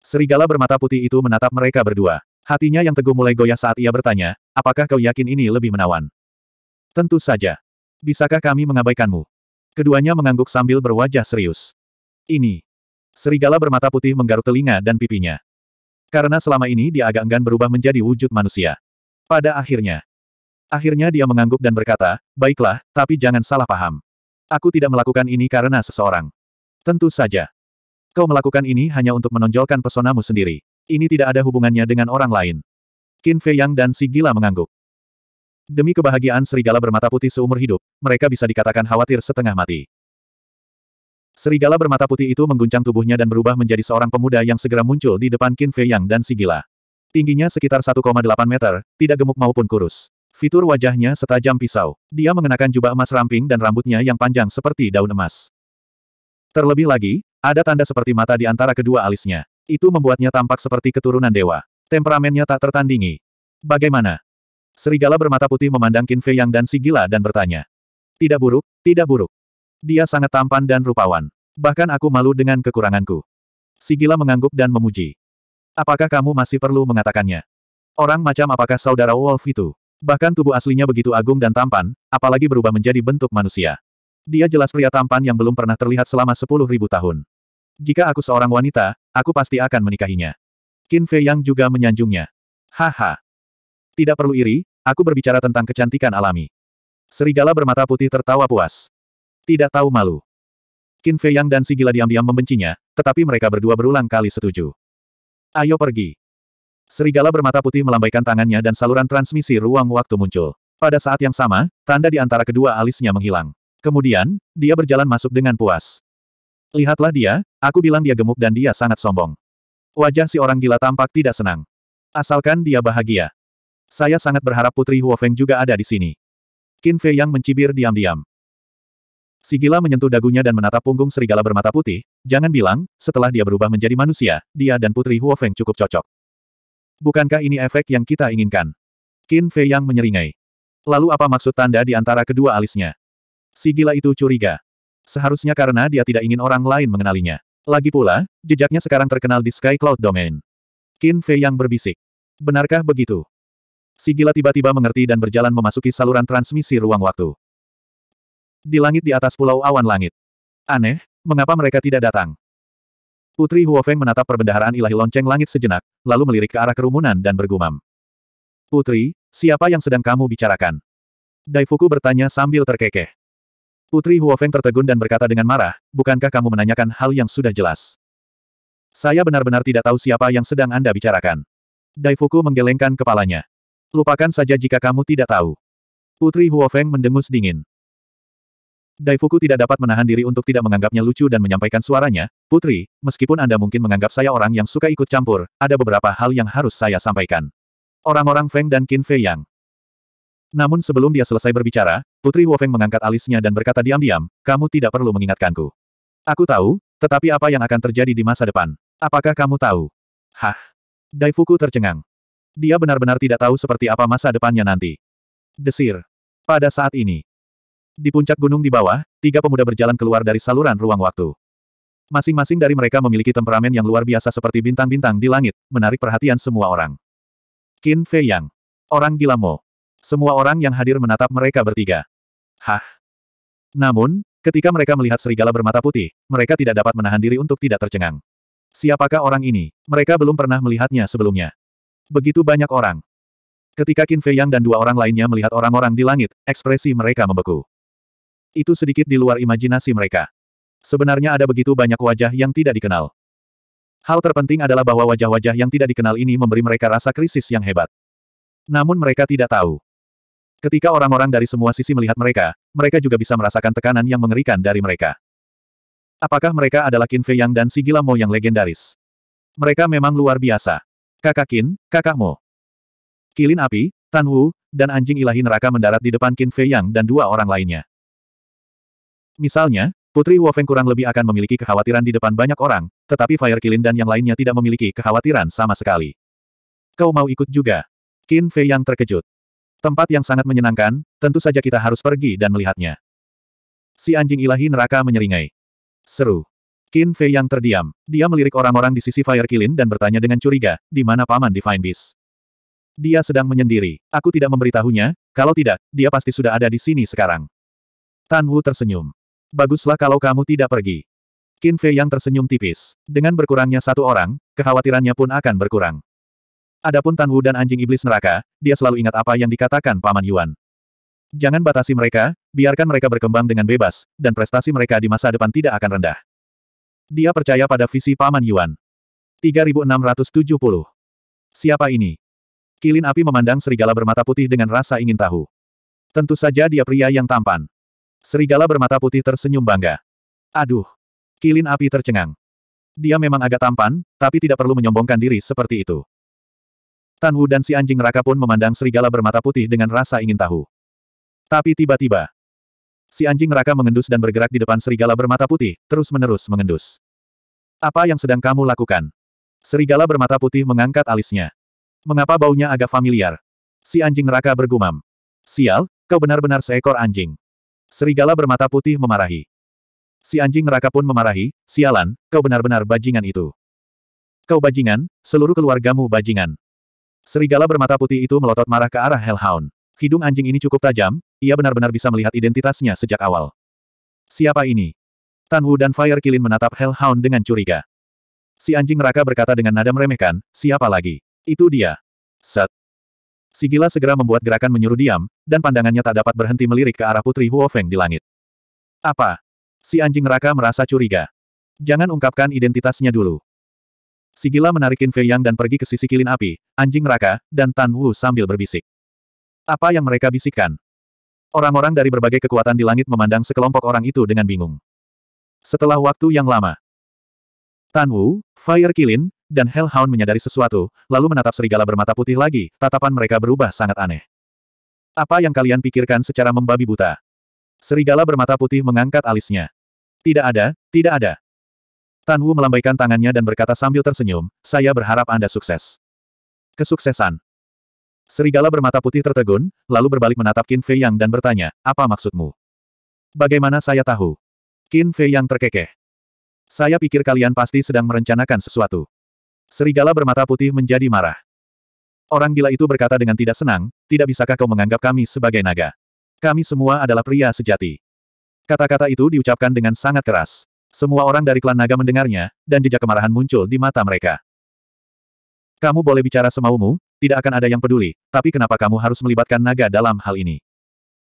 Serigala bermata putih itu menatap mereka berdua. Hatinya yang teguh mulai goyah saat ia bertanya, apakah kau yakin ini lebih menawan? Tentu saja. Bisakah kami mengabaikanmu? Keduanya mengangguk sambil berwajah serius. Ini, Serigala bermata putih menggaruk telinga dan pipinya. Karena selama ini dia agak enggan berubah menjadi wujud manusia. Pada akhirnya. Akhirnya dia mengangguk dan berkata, baiklah, tapi jangan salah paham. Aku tidak melakukan ini karena seseorang. Tentu saja. Kau melakukan ini hanya untuk menonjolkan pesonamu sendiri. Ini tidak ada hubungannya dengan orang lain. Qin Fei Yang dan si gila mengangguk. Demi kebahagiaan serigala bermata putih seumur hidup, mereka bisa dikatakan khawatir setengah mati. Serigala bermata putih itu mengguncang tubuhnya dan berubah menjadi seorang pemuda yang segera muncul di depan Qin Fei Yang dan Sigila. Tingginya sekitar 1,8 meter, tidak gemuk maupun kurus. Fitur wajahnya setajam pisau. Dia mengenakan jubah emas ramping dan rambutnya yang panjang seperti daun emas. Terlebih lagi, ada tanda seperti mata di antara kedua alisnya. Itu membuatnya tampak seperti keturunan dewa. Temperamennya tak tertandingi. Bagaimana? Serigala bermata putih memandang Qin Fei Yang dan Sigila dan bertanya. Tidak buruk, tidak buruk. Dia sangat tampan dan rupawan. Bahkan aku malu dengan kekuranganku. Sigila mengangguk dan memuji. Apakah kamu masih perlu mengatakannya? Orang macam apakah saudara Wolf itu? Bahkan tubuh aslinya begitu agung dan tampan, apalagi berubah menjadi bentuk manusia. Dia jelas pria tampan yang belum pernah terlihat selama sepuluh ribu tahun. Jika aku seorang wanita, aku pasti akan menikahinya. Qin Fei Yang juga menyanjungnya. Haha. Tidak perlu iri, aku berbicara tentang kecantikan alami. Serigala bermata putih tertawa puas. Tidak tahu malu. Qin Fei Yang dan si gila diam-diam membencinya, tetapi mereka berdua berulang kali setuju. Ayo pergi. Serigala bermata putih melambaikan tangannya dan saluran transmisi ruang waktu muncul. Pada saat yang sama, tanda di antara kedua alisnya menghilang. Kemudian, dia berjalan masuk dengan puas. Lihatlah dia, aku bilang dia gemuk dan dia sangat sombong. Wajah si orang gila tampak tidak senang. Asalkan dia bahagia. Saya sangat berharap Putri Huofeng juga ada di sini. Qin Fei Yang mencibir diam-diam. Sigila menyentuh dagunya dan menatap punggung serigala bermata putih, jangan bilang, setelah dia berubah menjadi manusia, dia dan Putri Huo Feng cukup cocok. Bukankah ini efek yang kita inginkan? Qin Fei Yang menyeringai. Lalu apa maksud tanda di antara kedua alisnya? Sigila itu curiga. Seharusnya karena dia tidak ingin orang lain mengenalinya. Lagi pula, jejaknya sekarang terkenal di Sky Cloud Domain. Qin Fei Yang berbisik. Benarkah begitu? Sigila tiba-tiba mengerti dan berjalan memasuki saluran transmisi ruang waktu. Di langit di atas pulau awan langit. Aneh, mengapa mereka tidak datang? Putri Huofeng menatap perbendaharaan ilahi lonceng langit sejenak, lalu melirik ke arah kerumunan dan bergumam. Putri, siapa yang sedang kamu bicarakan? Daifuku bertanya sambil terkekeh. Putri Huofeng tertegun dan berkata dengan marah, bukankah kamu menanyakan hal yang sudah jelas? Saya benar-benar tidak tahu siapa yang sedang Anda bicarakan. Daifuku menggelengkan kepalanya. Lupakan saja jika kamu tidak tahu. Putri Huofeng mendengus dingin. Daifuku tidak dapat menahan diri untuk tidak menganggapnya lucu dan menyampaikan suaranya, Putri, meskipun Anda mungkin menganggap saya orang yang suka ikut campur, ada beberapa hal yang harus saya sampaikan. Orang-orang Feng dan Qin Fei Yang. Namun sebelum dia selesai berbicara, Putri Wu Feng mengangkat alisnya dan berkata diam-diam, kamu tidak perlu mengingatkanku. Aku tahu, tetapi apa yang akan terjadi di masa depan? Apakah kamu tahu? Hah? Daifuku tercengang. Dia benar-benar tidak tahu seperti apa masa depannya nanti. Desir. Pada saat ini, di puncak gunung di bawah, tiga pemuda berjalan keluar dari saluran ruang waktu. Masing-masing dari mereka memiliki temperamen yang luar biasa seperti bintang-bintang di langit, menarik perhatian semua orang. Qin Fei Yang. Orang gila Mo. Semua orang yang hadir menatap mereka bertiga. Hah? Namun, ketika mereka melihat serigala bermata putih, mereka tidak dapat menahan diri untuk tidak tercengang. Siapakah orang ini? Mereka belum pernah melihatnya sebelumnya. Begitu banyak orang. Ketika Qin Fei Yang dan dua orang lainnya melihat orang-orang di langit, ekspresi mereka membeku. Itu sedikit di luar imajinasi mereka. Sebenarnya ada begitu banyak wajah yang tidak dikenal. Hal terpenting adalah bahwa wajah-wajah yang tidak dikenal ini memberi mereka rasa krisis yang hebat. Namun mereka tidak tahu. Ketika orang-orang dari semua sisi melihat mereka, mereka juga bisa merasakan tekanan yang mengerikan dari mereka. Apakah mereka adalah Qin Fei Yang dan si Mo yang legendaris? Mereka memang luar biasa. Kakak Qin, kakak Mo. Kilin api, Tan Wu, dan anjing ilahi neraka mendarat di depan Qin Fei Yang dan dua orang lainnya. Misalnya, Putri Wofeng kurang lebih akan memiliki kekhawatiran di depan banyak orang, tetapi Fire Kilin dan yang lainnya tidak memiliki kekhawatiran sama sekali. Kau mau ikut juga? Qin Fei yang terkejut. Tempat yang sangat menyenangkan, tentu saja kita harus pergi dan melihatnya. Si anjing ilahi neraka menyeringai. Seru. Qin Fei yang terdiam. Dia melirik orang-orang di sisi Fire Kilin dan bertanya dengan curiga, di mana paman Divine Beast? Dia sedang menyendiri. Aku tidak memberitahunya, kalau tidak, dia pasti sudah ada di sini sekarang. Tan Wu tersenyum. Baguslah kalau kamu tidak pergi. Qin Fei yang tersenyum tipis. Dengan berkurangnya satu orang, kekhawatirannya pun akan berkurang. Adapun Tan Wu dan anjing iblis neraka, dia selalu ingat apa yang dikatakan Paman Yuan. Jangan batasi mereka, biarkan mereka berkembang dengan bebas, dan prestasi mereka di masa depan tidak akan rendah. Dia percaya pada visi Paman Yuan. 3670. Siapa ini? Kilin api memandang serigala bermata putih dengan rasa ingin tahu. Tentu saja dia pria yang tampan. Serigala bermata putih tersenyum bangga. Aduh! Kilin api tercengang. Dia memang agak tampan, tapi tidak perlu menyombongkan diri seperti itu. Tan Wu dan si anjing neraka pun memandang serigala bermata putih dengan rasa ingin tahu. Tapi tiba-tiba, si anjing neraka mengendus dan bergerak di depan serigala bermata putih, terus-menerus mengendus. Apa yang sedang kamu lakukan? Serigala bermata putih mengangkat alisnya. Mengapa baunya agak familiar? Si anjing neraka bergumam. Sial, kau benar-benar seekor anjing. Serigala bermata putih memarahi. Si anjing neraka pun memarahi, sialan, kau benar-benar bajingan itu. Kau bajingan, seluruh keluargamu bajingan. Serigala bermata putih itu melotot marah ke arah Hellhound. Hidung anjing ini cukup tajam, ia benar-benar bisa melihat identitasnya sejak awal. Siapa ini? Tan Wu dan Fire Kilin menatap Hellhound dengan curiga. Si anjing neraka berkata dengan nada meremehkan, siapa lagi? Itu dia. Set. Sigila segera membuat gerakan menyuruh diam, dan pandangannya tak dapat berhenti melirik ke arah Putri Huofeng di langit. Apa? Si anjing neraka merasa curiga. Jangan ungkapkan identitasnya dulu. Sigila menarikin Fei Yang dan pergi ke sisi kilin api, anjing neraka, dan Tan Wu sambil berbisik. Apa yang mereka bisikkan? Orang-orang dari berbagai kekuatan di langit memandang sekelompok orang itu dengan bingung. Setelah waktu yang lama, Tan Wu, Fire Kilin, dan Hellhound menyadari sesuatu, lalu menatap serigala bermata putih lagi, tatapan mereka berubah sangat aneh. Apa yang kalian pikirkan secara membabi buta? Serigala bermata putih mengangkat alisnya. Tidak ada, tidak ada. Tan Wu melambaikan tangannya dan berkata sambil tersenyum, saya berharap Anda sukses. Kesuksesan. Serigala bermata putih tertegun, lalu berbalik menatap Qin Fei Yang dan bertanya, apa maksudmu? Bagaimana saya tahu? Qin Fei Yang terkekeh. Saya pikir kalian pasti sedang merencanakan sesuatu. Serigala bermata putih menjadi marah. Orang gila itu berkata dengan tidak senang, tidak bisakah kau menganggap kami sebagai naga? Kami semua adalah pria sejati. Kata-kata itu diucapkan dengan sangat keras. Semua orang dari klan naga mendengarnya, dan jejak kemarahan muncul di mata mereka. Kamu boleh bicara semaumu, tidak akan ada yang peduli, tapi kenapa kamu harus melibatkan naga dalam hal ini?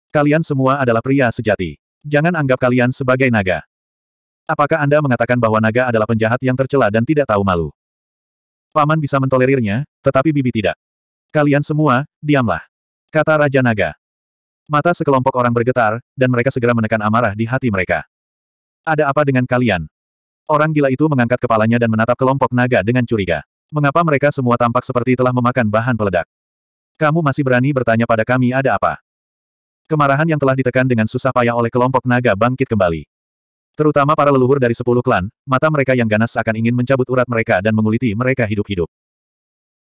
Kalian semua adalah pria sejati. Jangan anggap kalian sebagai naga. Apakah Anda mengatakan bahwa naga adalah penjahat yang tercela dan tidak tahu malu? Paman bisa mentolerirnya, tetapi Bibi tidak. Kalian semua, diamlah. Kata Raja Naga. Mata sekelompok orang bergetar, dan mereka segera menekan amarah di hati mereka. Ada apa dengan kalian? Orang gila itu mengangkat kepalanya dan menatap kelompok naga dengan curiga. Mengapa mereka semua tampak seperti telah memakan bahan peledak? Kamu masih berani bertanya pada kami ada apa? Kemarahan yang telah ditekan dengan susah payah oleh kelompok naga bangkit kembali. Terutama para leluhur dari sepuluh klan, mata mereka yang ganas akan ingin mencabut urat mereka dan menguliti mereka hidup-hidup.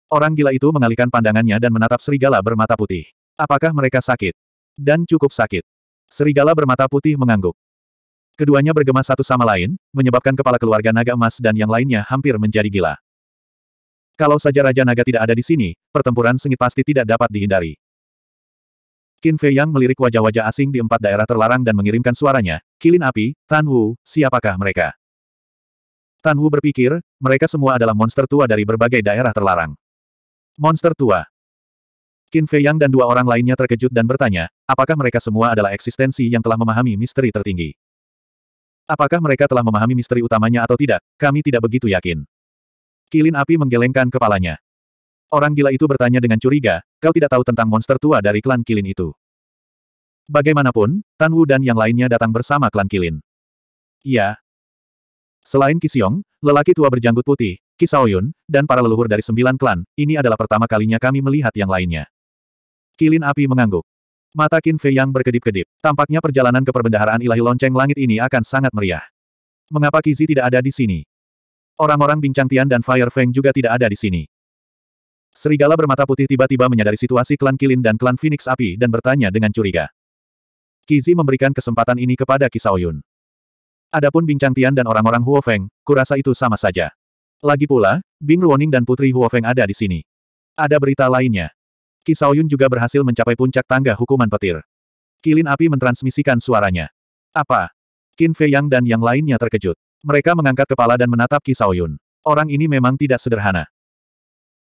Orang gila itu mengalihkan pandangannya dan menatap serigala bermata putih. Apakah mereka sakit? Dan cukup sakit. Serigala bermata putih mengangguk. Keduanya bergema satu sama lain, menyebabkan kepala keluarga naga emas dan yang lainnya hampir menjadi gila. Kalau saja Raja Naga tidak ada di sini, pertempuran sengit pasti tidak dapat dihindari. Qin Fei Yang melirik wajah-wajah asing di empat daerah terlarang dan mengirimkan suaranya, Kilin Api, Tan Wu, siapakah mereka? Tan Wu berpikir, mereka semua adalah monster tua dari berbagai daerah terlarang. Monster tua. Qin Fei Yang dan dua orang lainnya terkejut dan bertanya, apakah mereka semua adalah eksistensi yang telah memahami misteri tertinggi? Apakah mereka telah memahami misteri utamanya atau tidak, kami tidak begitu yakin. Kilin Api menggelengkan kepalanya. Orang gila itu bertanya dengan curiga, kau tidak tahu tentang monster tua dari klan Kilin itu. Bagaimanapun, Tan Wu dan yang lainnya datang bersama klan Kilin. Iya. Selain Kisiong, lelaki tua berjanggut putih, Kisaoyun, dan para leluhur dari sembilan klan, ini adalah pertama kalinya kami melihat yang lainnya. Kilin api mengangguk. Mata Qin Fei yang berkedip-kedip. Tampaknya perjalanan ke perbendaharaan ilahi lonceng langit ini akan sangat meriah. Mengapa Kizi tidak ada di sini? Orang-orang Bincang Tian dan Fire Feng juga tidak ada di sini. Serigala bermata putih tiba-tiba menyadari situasi klan Kilin dan klan Phoenix Api dan bertanya dengan curiga. Kizi memberikan kesempatan ini kepada Kisaoyun. Adapun Bincang Tian dan orang-orang Huofeng, kurasa itu sama saja. Lagi pula, Bing Ruoning dan Putri Huofeng ada di sini. Ada berita lainnya. Kisaoyun juga berhasil mencapai puncak tangga hukuman petir. Kilin Api mentransmisikan suaranya. Apa? Qin Fei Yang dan yang lainnya terkejut. Mereka mengangkat kepala dan menatap Kisaoyun. Orang ini memang tidak sederhana.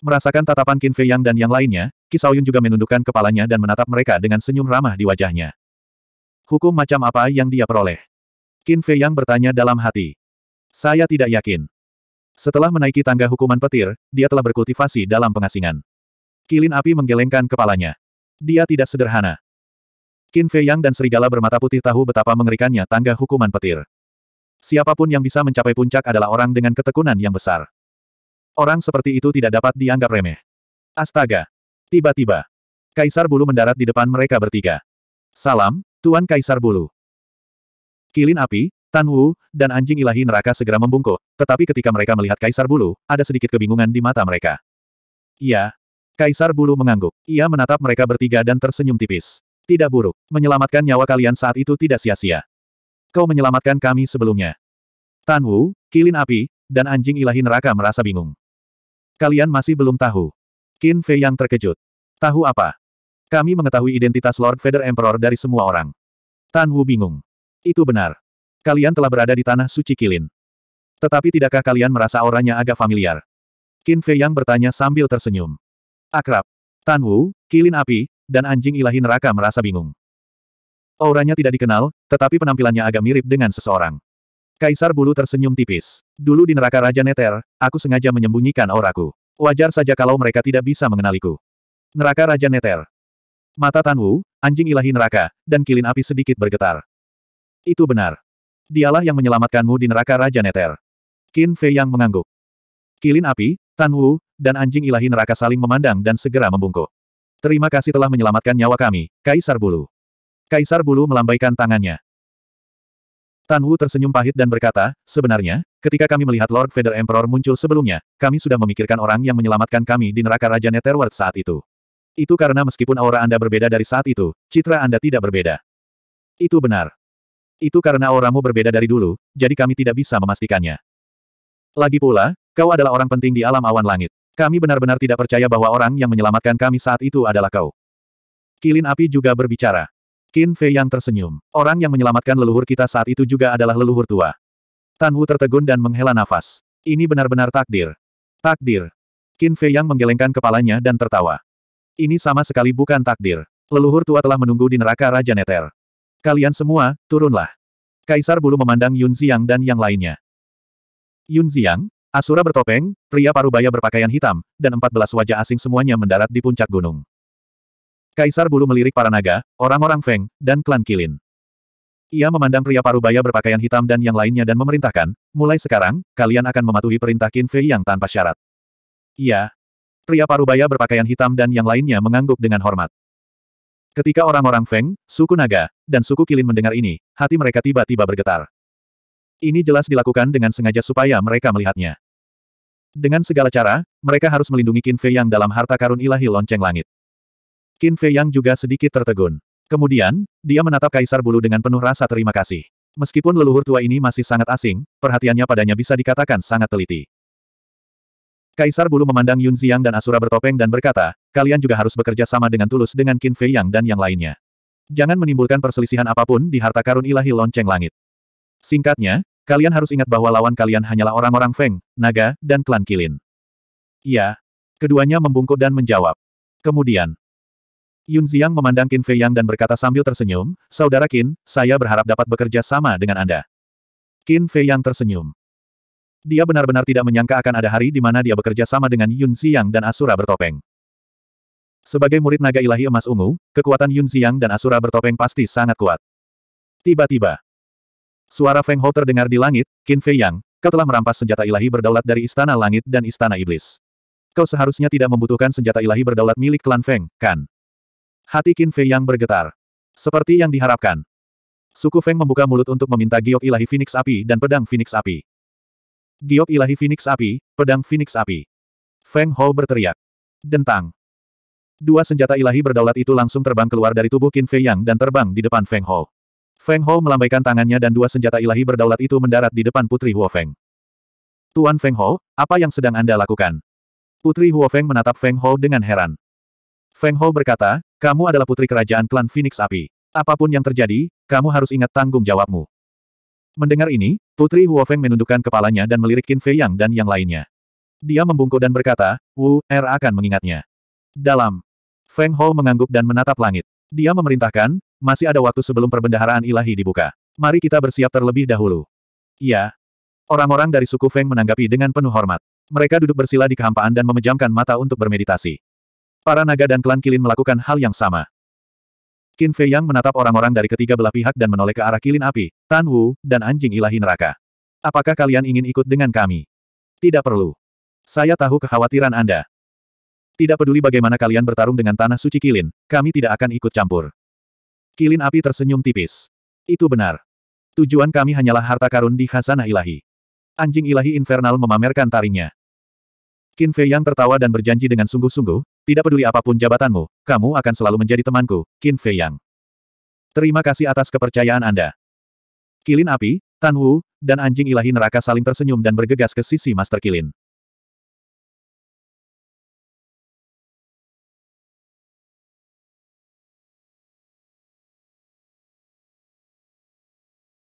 Merasakan tatapan Qin Fei Yang dan yang lainnya, Kisauyun juga menundukkan kepalanya dan menatap mereka dengan senyum ramah di wajahnya. Hukum macam apa yang dia peroleh? Qin Fei Yang bertanya dalam hati. Saya tidak yakin. Setelah menaiki tangga hukuman petir, dia telah berkultivasi dalam pengasingan. Kilin api menggelengkan kepalanya. Dia tidak sederhana. Qin Fei Yang dan serigala bermata putih tahu betapa mengerikannya tangga hukuman petir. Siapapun yang bisa mencapai puncak adalah orang dengan ketekunan yang besar. Orang seperti itu tidak dapat dianggap remeh. Astaga! Tiba-tiba, Kaisar Bulu mendarat di depan mereka bertiga. Salam, Tuan Kaisar Bulu. Kilin api, Tan Wu, dan anjing ilahi neraka segera membungkuk, tetapi ketika mereka melihat Kaisar Bulu, ada sedikit kebingungan di mata mereka. Iya. Kaisar Bulu mengangguk. Ia menatap mereka bertiga dan tersenyum tipis. Tidak buruk. Menyelamatkan nyawa kalian saat itu tidak sia-sia. Kau menyelamatkan kami sebelumnya. Tan Wu, Kilin Api, dan anjing ilahi neraka merasa bingung. Kalian masih belum tahu. Qin Fei yang terkejut. Tahu apa? Kami mengetahui identitas Lord Feather Emperor dari semua orang. Tan Wu bingung. Itu benar. Kalian telah berada di tanah suci Kilin. Tetapi tidakkah kalian merasa auranya agak familiar? Qin Fei yang bertanya sambil tersenyum. Akrab. Tan Wu, Kilin api, dan anjing ilahi neraka merasa bingung. Auranya tidak dikenal, tetapi penampilannya agak mirip dengan seseorang. Kaisar Bulu tersenyum tipis. Dulu di neraka Raja Neter, aku sengaja menyembunyikan auraku. Wajar saja kalau mereka tidak bisa mengenaliku. Neraka Raja Neter. Mata Tanwu, anjing ilahi neraka, dan kilin api sedikit bergetar. Itu benar. Dialah yang menyelamatkanmu di neraka Raja Neter. Qin Fei yang mengangguk. Kilin api, Tanwu, dan anjing ilahi neraka saling memandang dan segera membungkuk. Terima kasih telah menyelamatkan nyawa kami, Kaisar Bulu. Kaisar Bulu melambaikan tangannya. Tan Wu tersenyum pahit dan berkata, sebenarnya, ketika kami melihat Lord Vader Emperor muncul sebelumnya, kami sudah memikirkan orang yang menyelamatkan kami di neraka Raja Netherworld saat itu. Itu karena meskipun aura Anda berbeda dari saat itu, citra Anda tidak berbeda. Itu benar. Itu karena auramu berbeda dari dulu, jadi kami tidak bisa memastikannya. Lagi pula, kau adalah orang penting di alam awan langit. Kami benar-benar tidak percaya bahwa orang yang menyelamatkan kami saat itu adalah kau. Kilin api juga berbicara. Qin Fei yang tersenyum. Orang yang menyelamatkan leluhur kita saat itu juga adalah leluhur tua. Tan Wu tertegun dan menghela nafas. Ini benar-benar takdir. Takdir. Qin Fei yang menggelengkan kepalanya dan tertawa. Ini sama sekali bukan takdir. Leluhur tua telah menunggu di neraka Raja Neter. Kalian semua, turunlah. Kaisar bulu memandang Yun Xiang dan yang lainnya. Yun Xiang, Asura bertopeng, pria parubaya berpakaian hitam, dan empat belas wajah asing semuanya mendarat di puncak gunung. Kaisar bulu melirik para naga, orang-orang Feng, dan klan Kilin. Ia memandang pria parubaya berpakaian hitam dan yang lainnya dan memerintahkan, mulai sekarang, kalian akan mematuhi perintah Qin Fei yang tanpa syarat. Iya. Pria parubaya berpakaian hitam dan yang lainnya mengangguk dengan hormat. Ketika orang-orang Feng, suku naga, dan suku Kilin mendengar ini, hati mereka tiba-tiba bergetar. Ini jelas dilakukan dengan sengaja supaya mereka melihatnya. Dengan segala cara, mereka harus melindungi Qin Fei yang dalam harta karun ilahi lonceng langit. Qin Fei Yang juga sedikit tertegun. Kemudian, dia menatap Kaisar Bulu dengan penuh rasa terima kasih. Meskipun leluhur tua ini masih sangat asing, perhatiannya padanya bisa dikatakan sangat teliti. Kaisar Bulu memandang Yun Ziyang dan Asura bertopeng dan berkata, kalian juga harus bekerja sama dengan tulus dengan Qin Fei Yang dan yang lainnya. Jangan menimbulkan perselisihan apapun di harta karun ilahi lonceng langit. Singkatnya, kalian harus ingat bahwa lawan kalian hanyalah orang-orang Feng, Naga, dan klan Kilin. Iya. Keduanya membungkuk dan menjawab. Kemudian, Yun Ziang memandang Qin Fei Yang dan berkata sambil tersenyum, Saudara Qin, saya berharap dapat bekerja sama dengan Anda. Qin Fei Yang tersenyum. Dia benar-benar tidak menyangka akan ada hari di mana dia bekerja sama dengan Yun Ziang dan Asura bertopeng. Sebagai murid naga ilahi emas ungu, kekuatan Yun Ziang dan Asura bertopeng pasti sangat kuat. Tiba-tiba, suara Feng Ho terdengar di langit, Qin Fei Yang, kau telah merampas senjata ilahi berdaulat dari Istana Langit dan Istana Iblis. Kau seharusnya tidak membutuhkan senjata ilahi berdaulat milik klan Feng, kan? Hati Qin Fei yang bergetar. Seperti yang diharapkan. Suku Feng membuka mulut untuk meminta giok ilahi Phoenix Api dan pedang Phoenix Api. Giok ilahi Phoenix Api, pedang Phoenix Api. Feng Ho berteriak. Dentang. Dua senjata ilahi berdaulat itu langsung terbang keluar dari tubuh Qin Fei Yang dan terbang di depan Feng Ho. Feng Ho melambaikan tangannya dan dua senjata ilahi berdaulat itu mendarat di depan Putri Huo Feng. Tuan Feng Ho, apa yang sedang Anda lakukan? Putri Huo Feng menatap Feng Ho dengan heran. Feng Ho berkata, kamu adalah putri kerajaan klan Phoenix Api. Apapun yang terjadi, kamu harus ingat tanggung jawabmu. Mendengar ini, Putri Huofeng menundukkan kepalanya dan melirik Qin Fei Yang dan yang lainnya. Dia membungkuk dan berkata, Wu, Er akan mengingatnya. Dalam. Feng Ho mengangguk dan menatap langit. Dia memerintahkan, masih ada waktu sebelum perbendaharaan ilahi dibuka. Mari kita bersiap terlebih dahulu. Ya. Orang-orang dari suku Feng menanggapi dengan penuh hormat. Mereka duduk bersila di kehampaan dan memejamkan mata untuk bermeditasi. Para naga dan klan Kilin melakukan hal yang sama. Qin Fei Yang menatap orang-orang dari ketiga belah pihak dan menoleh ke arah Kilin Api, Tan Wu, dan anjing ilahi neraka. Apakah kalian ingin ikut dengan kami? Tidak perlu. Saya tahu kekhawatiran Anda. Tidak peduli bagaimana kalian bertarung dengan tanah suci Kilin, kami tidak akan ikut campur. Kilin Api tersenyum tipis. Itu benar. Tujuan kami hanyalah harta karun di khazanah ilahi. Anjing ilahi infernal memamerkan taringnya. Qin Fei Yang tertawa dan berjanji dengan sungguh-sungguh, tidak peduli apapun jabatanmu, kamu akan selalu menjadi temanku, Qin Fei Yang. Terima kasih atas kepercayaan Anda. Kilin api, Tan Wu, dan anjing ilahi neraka saling tersenyum dan bergegas ke sisi Master Kilin.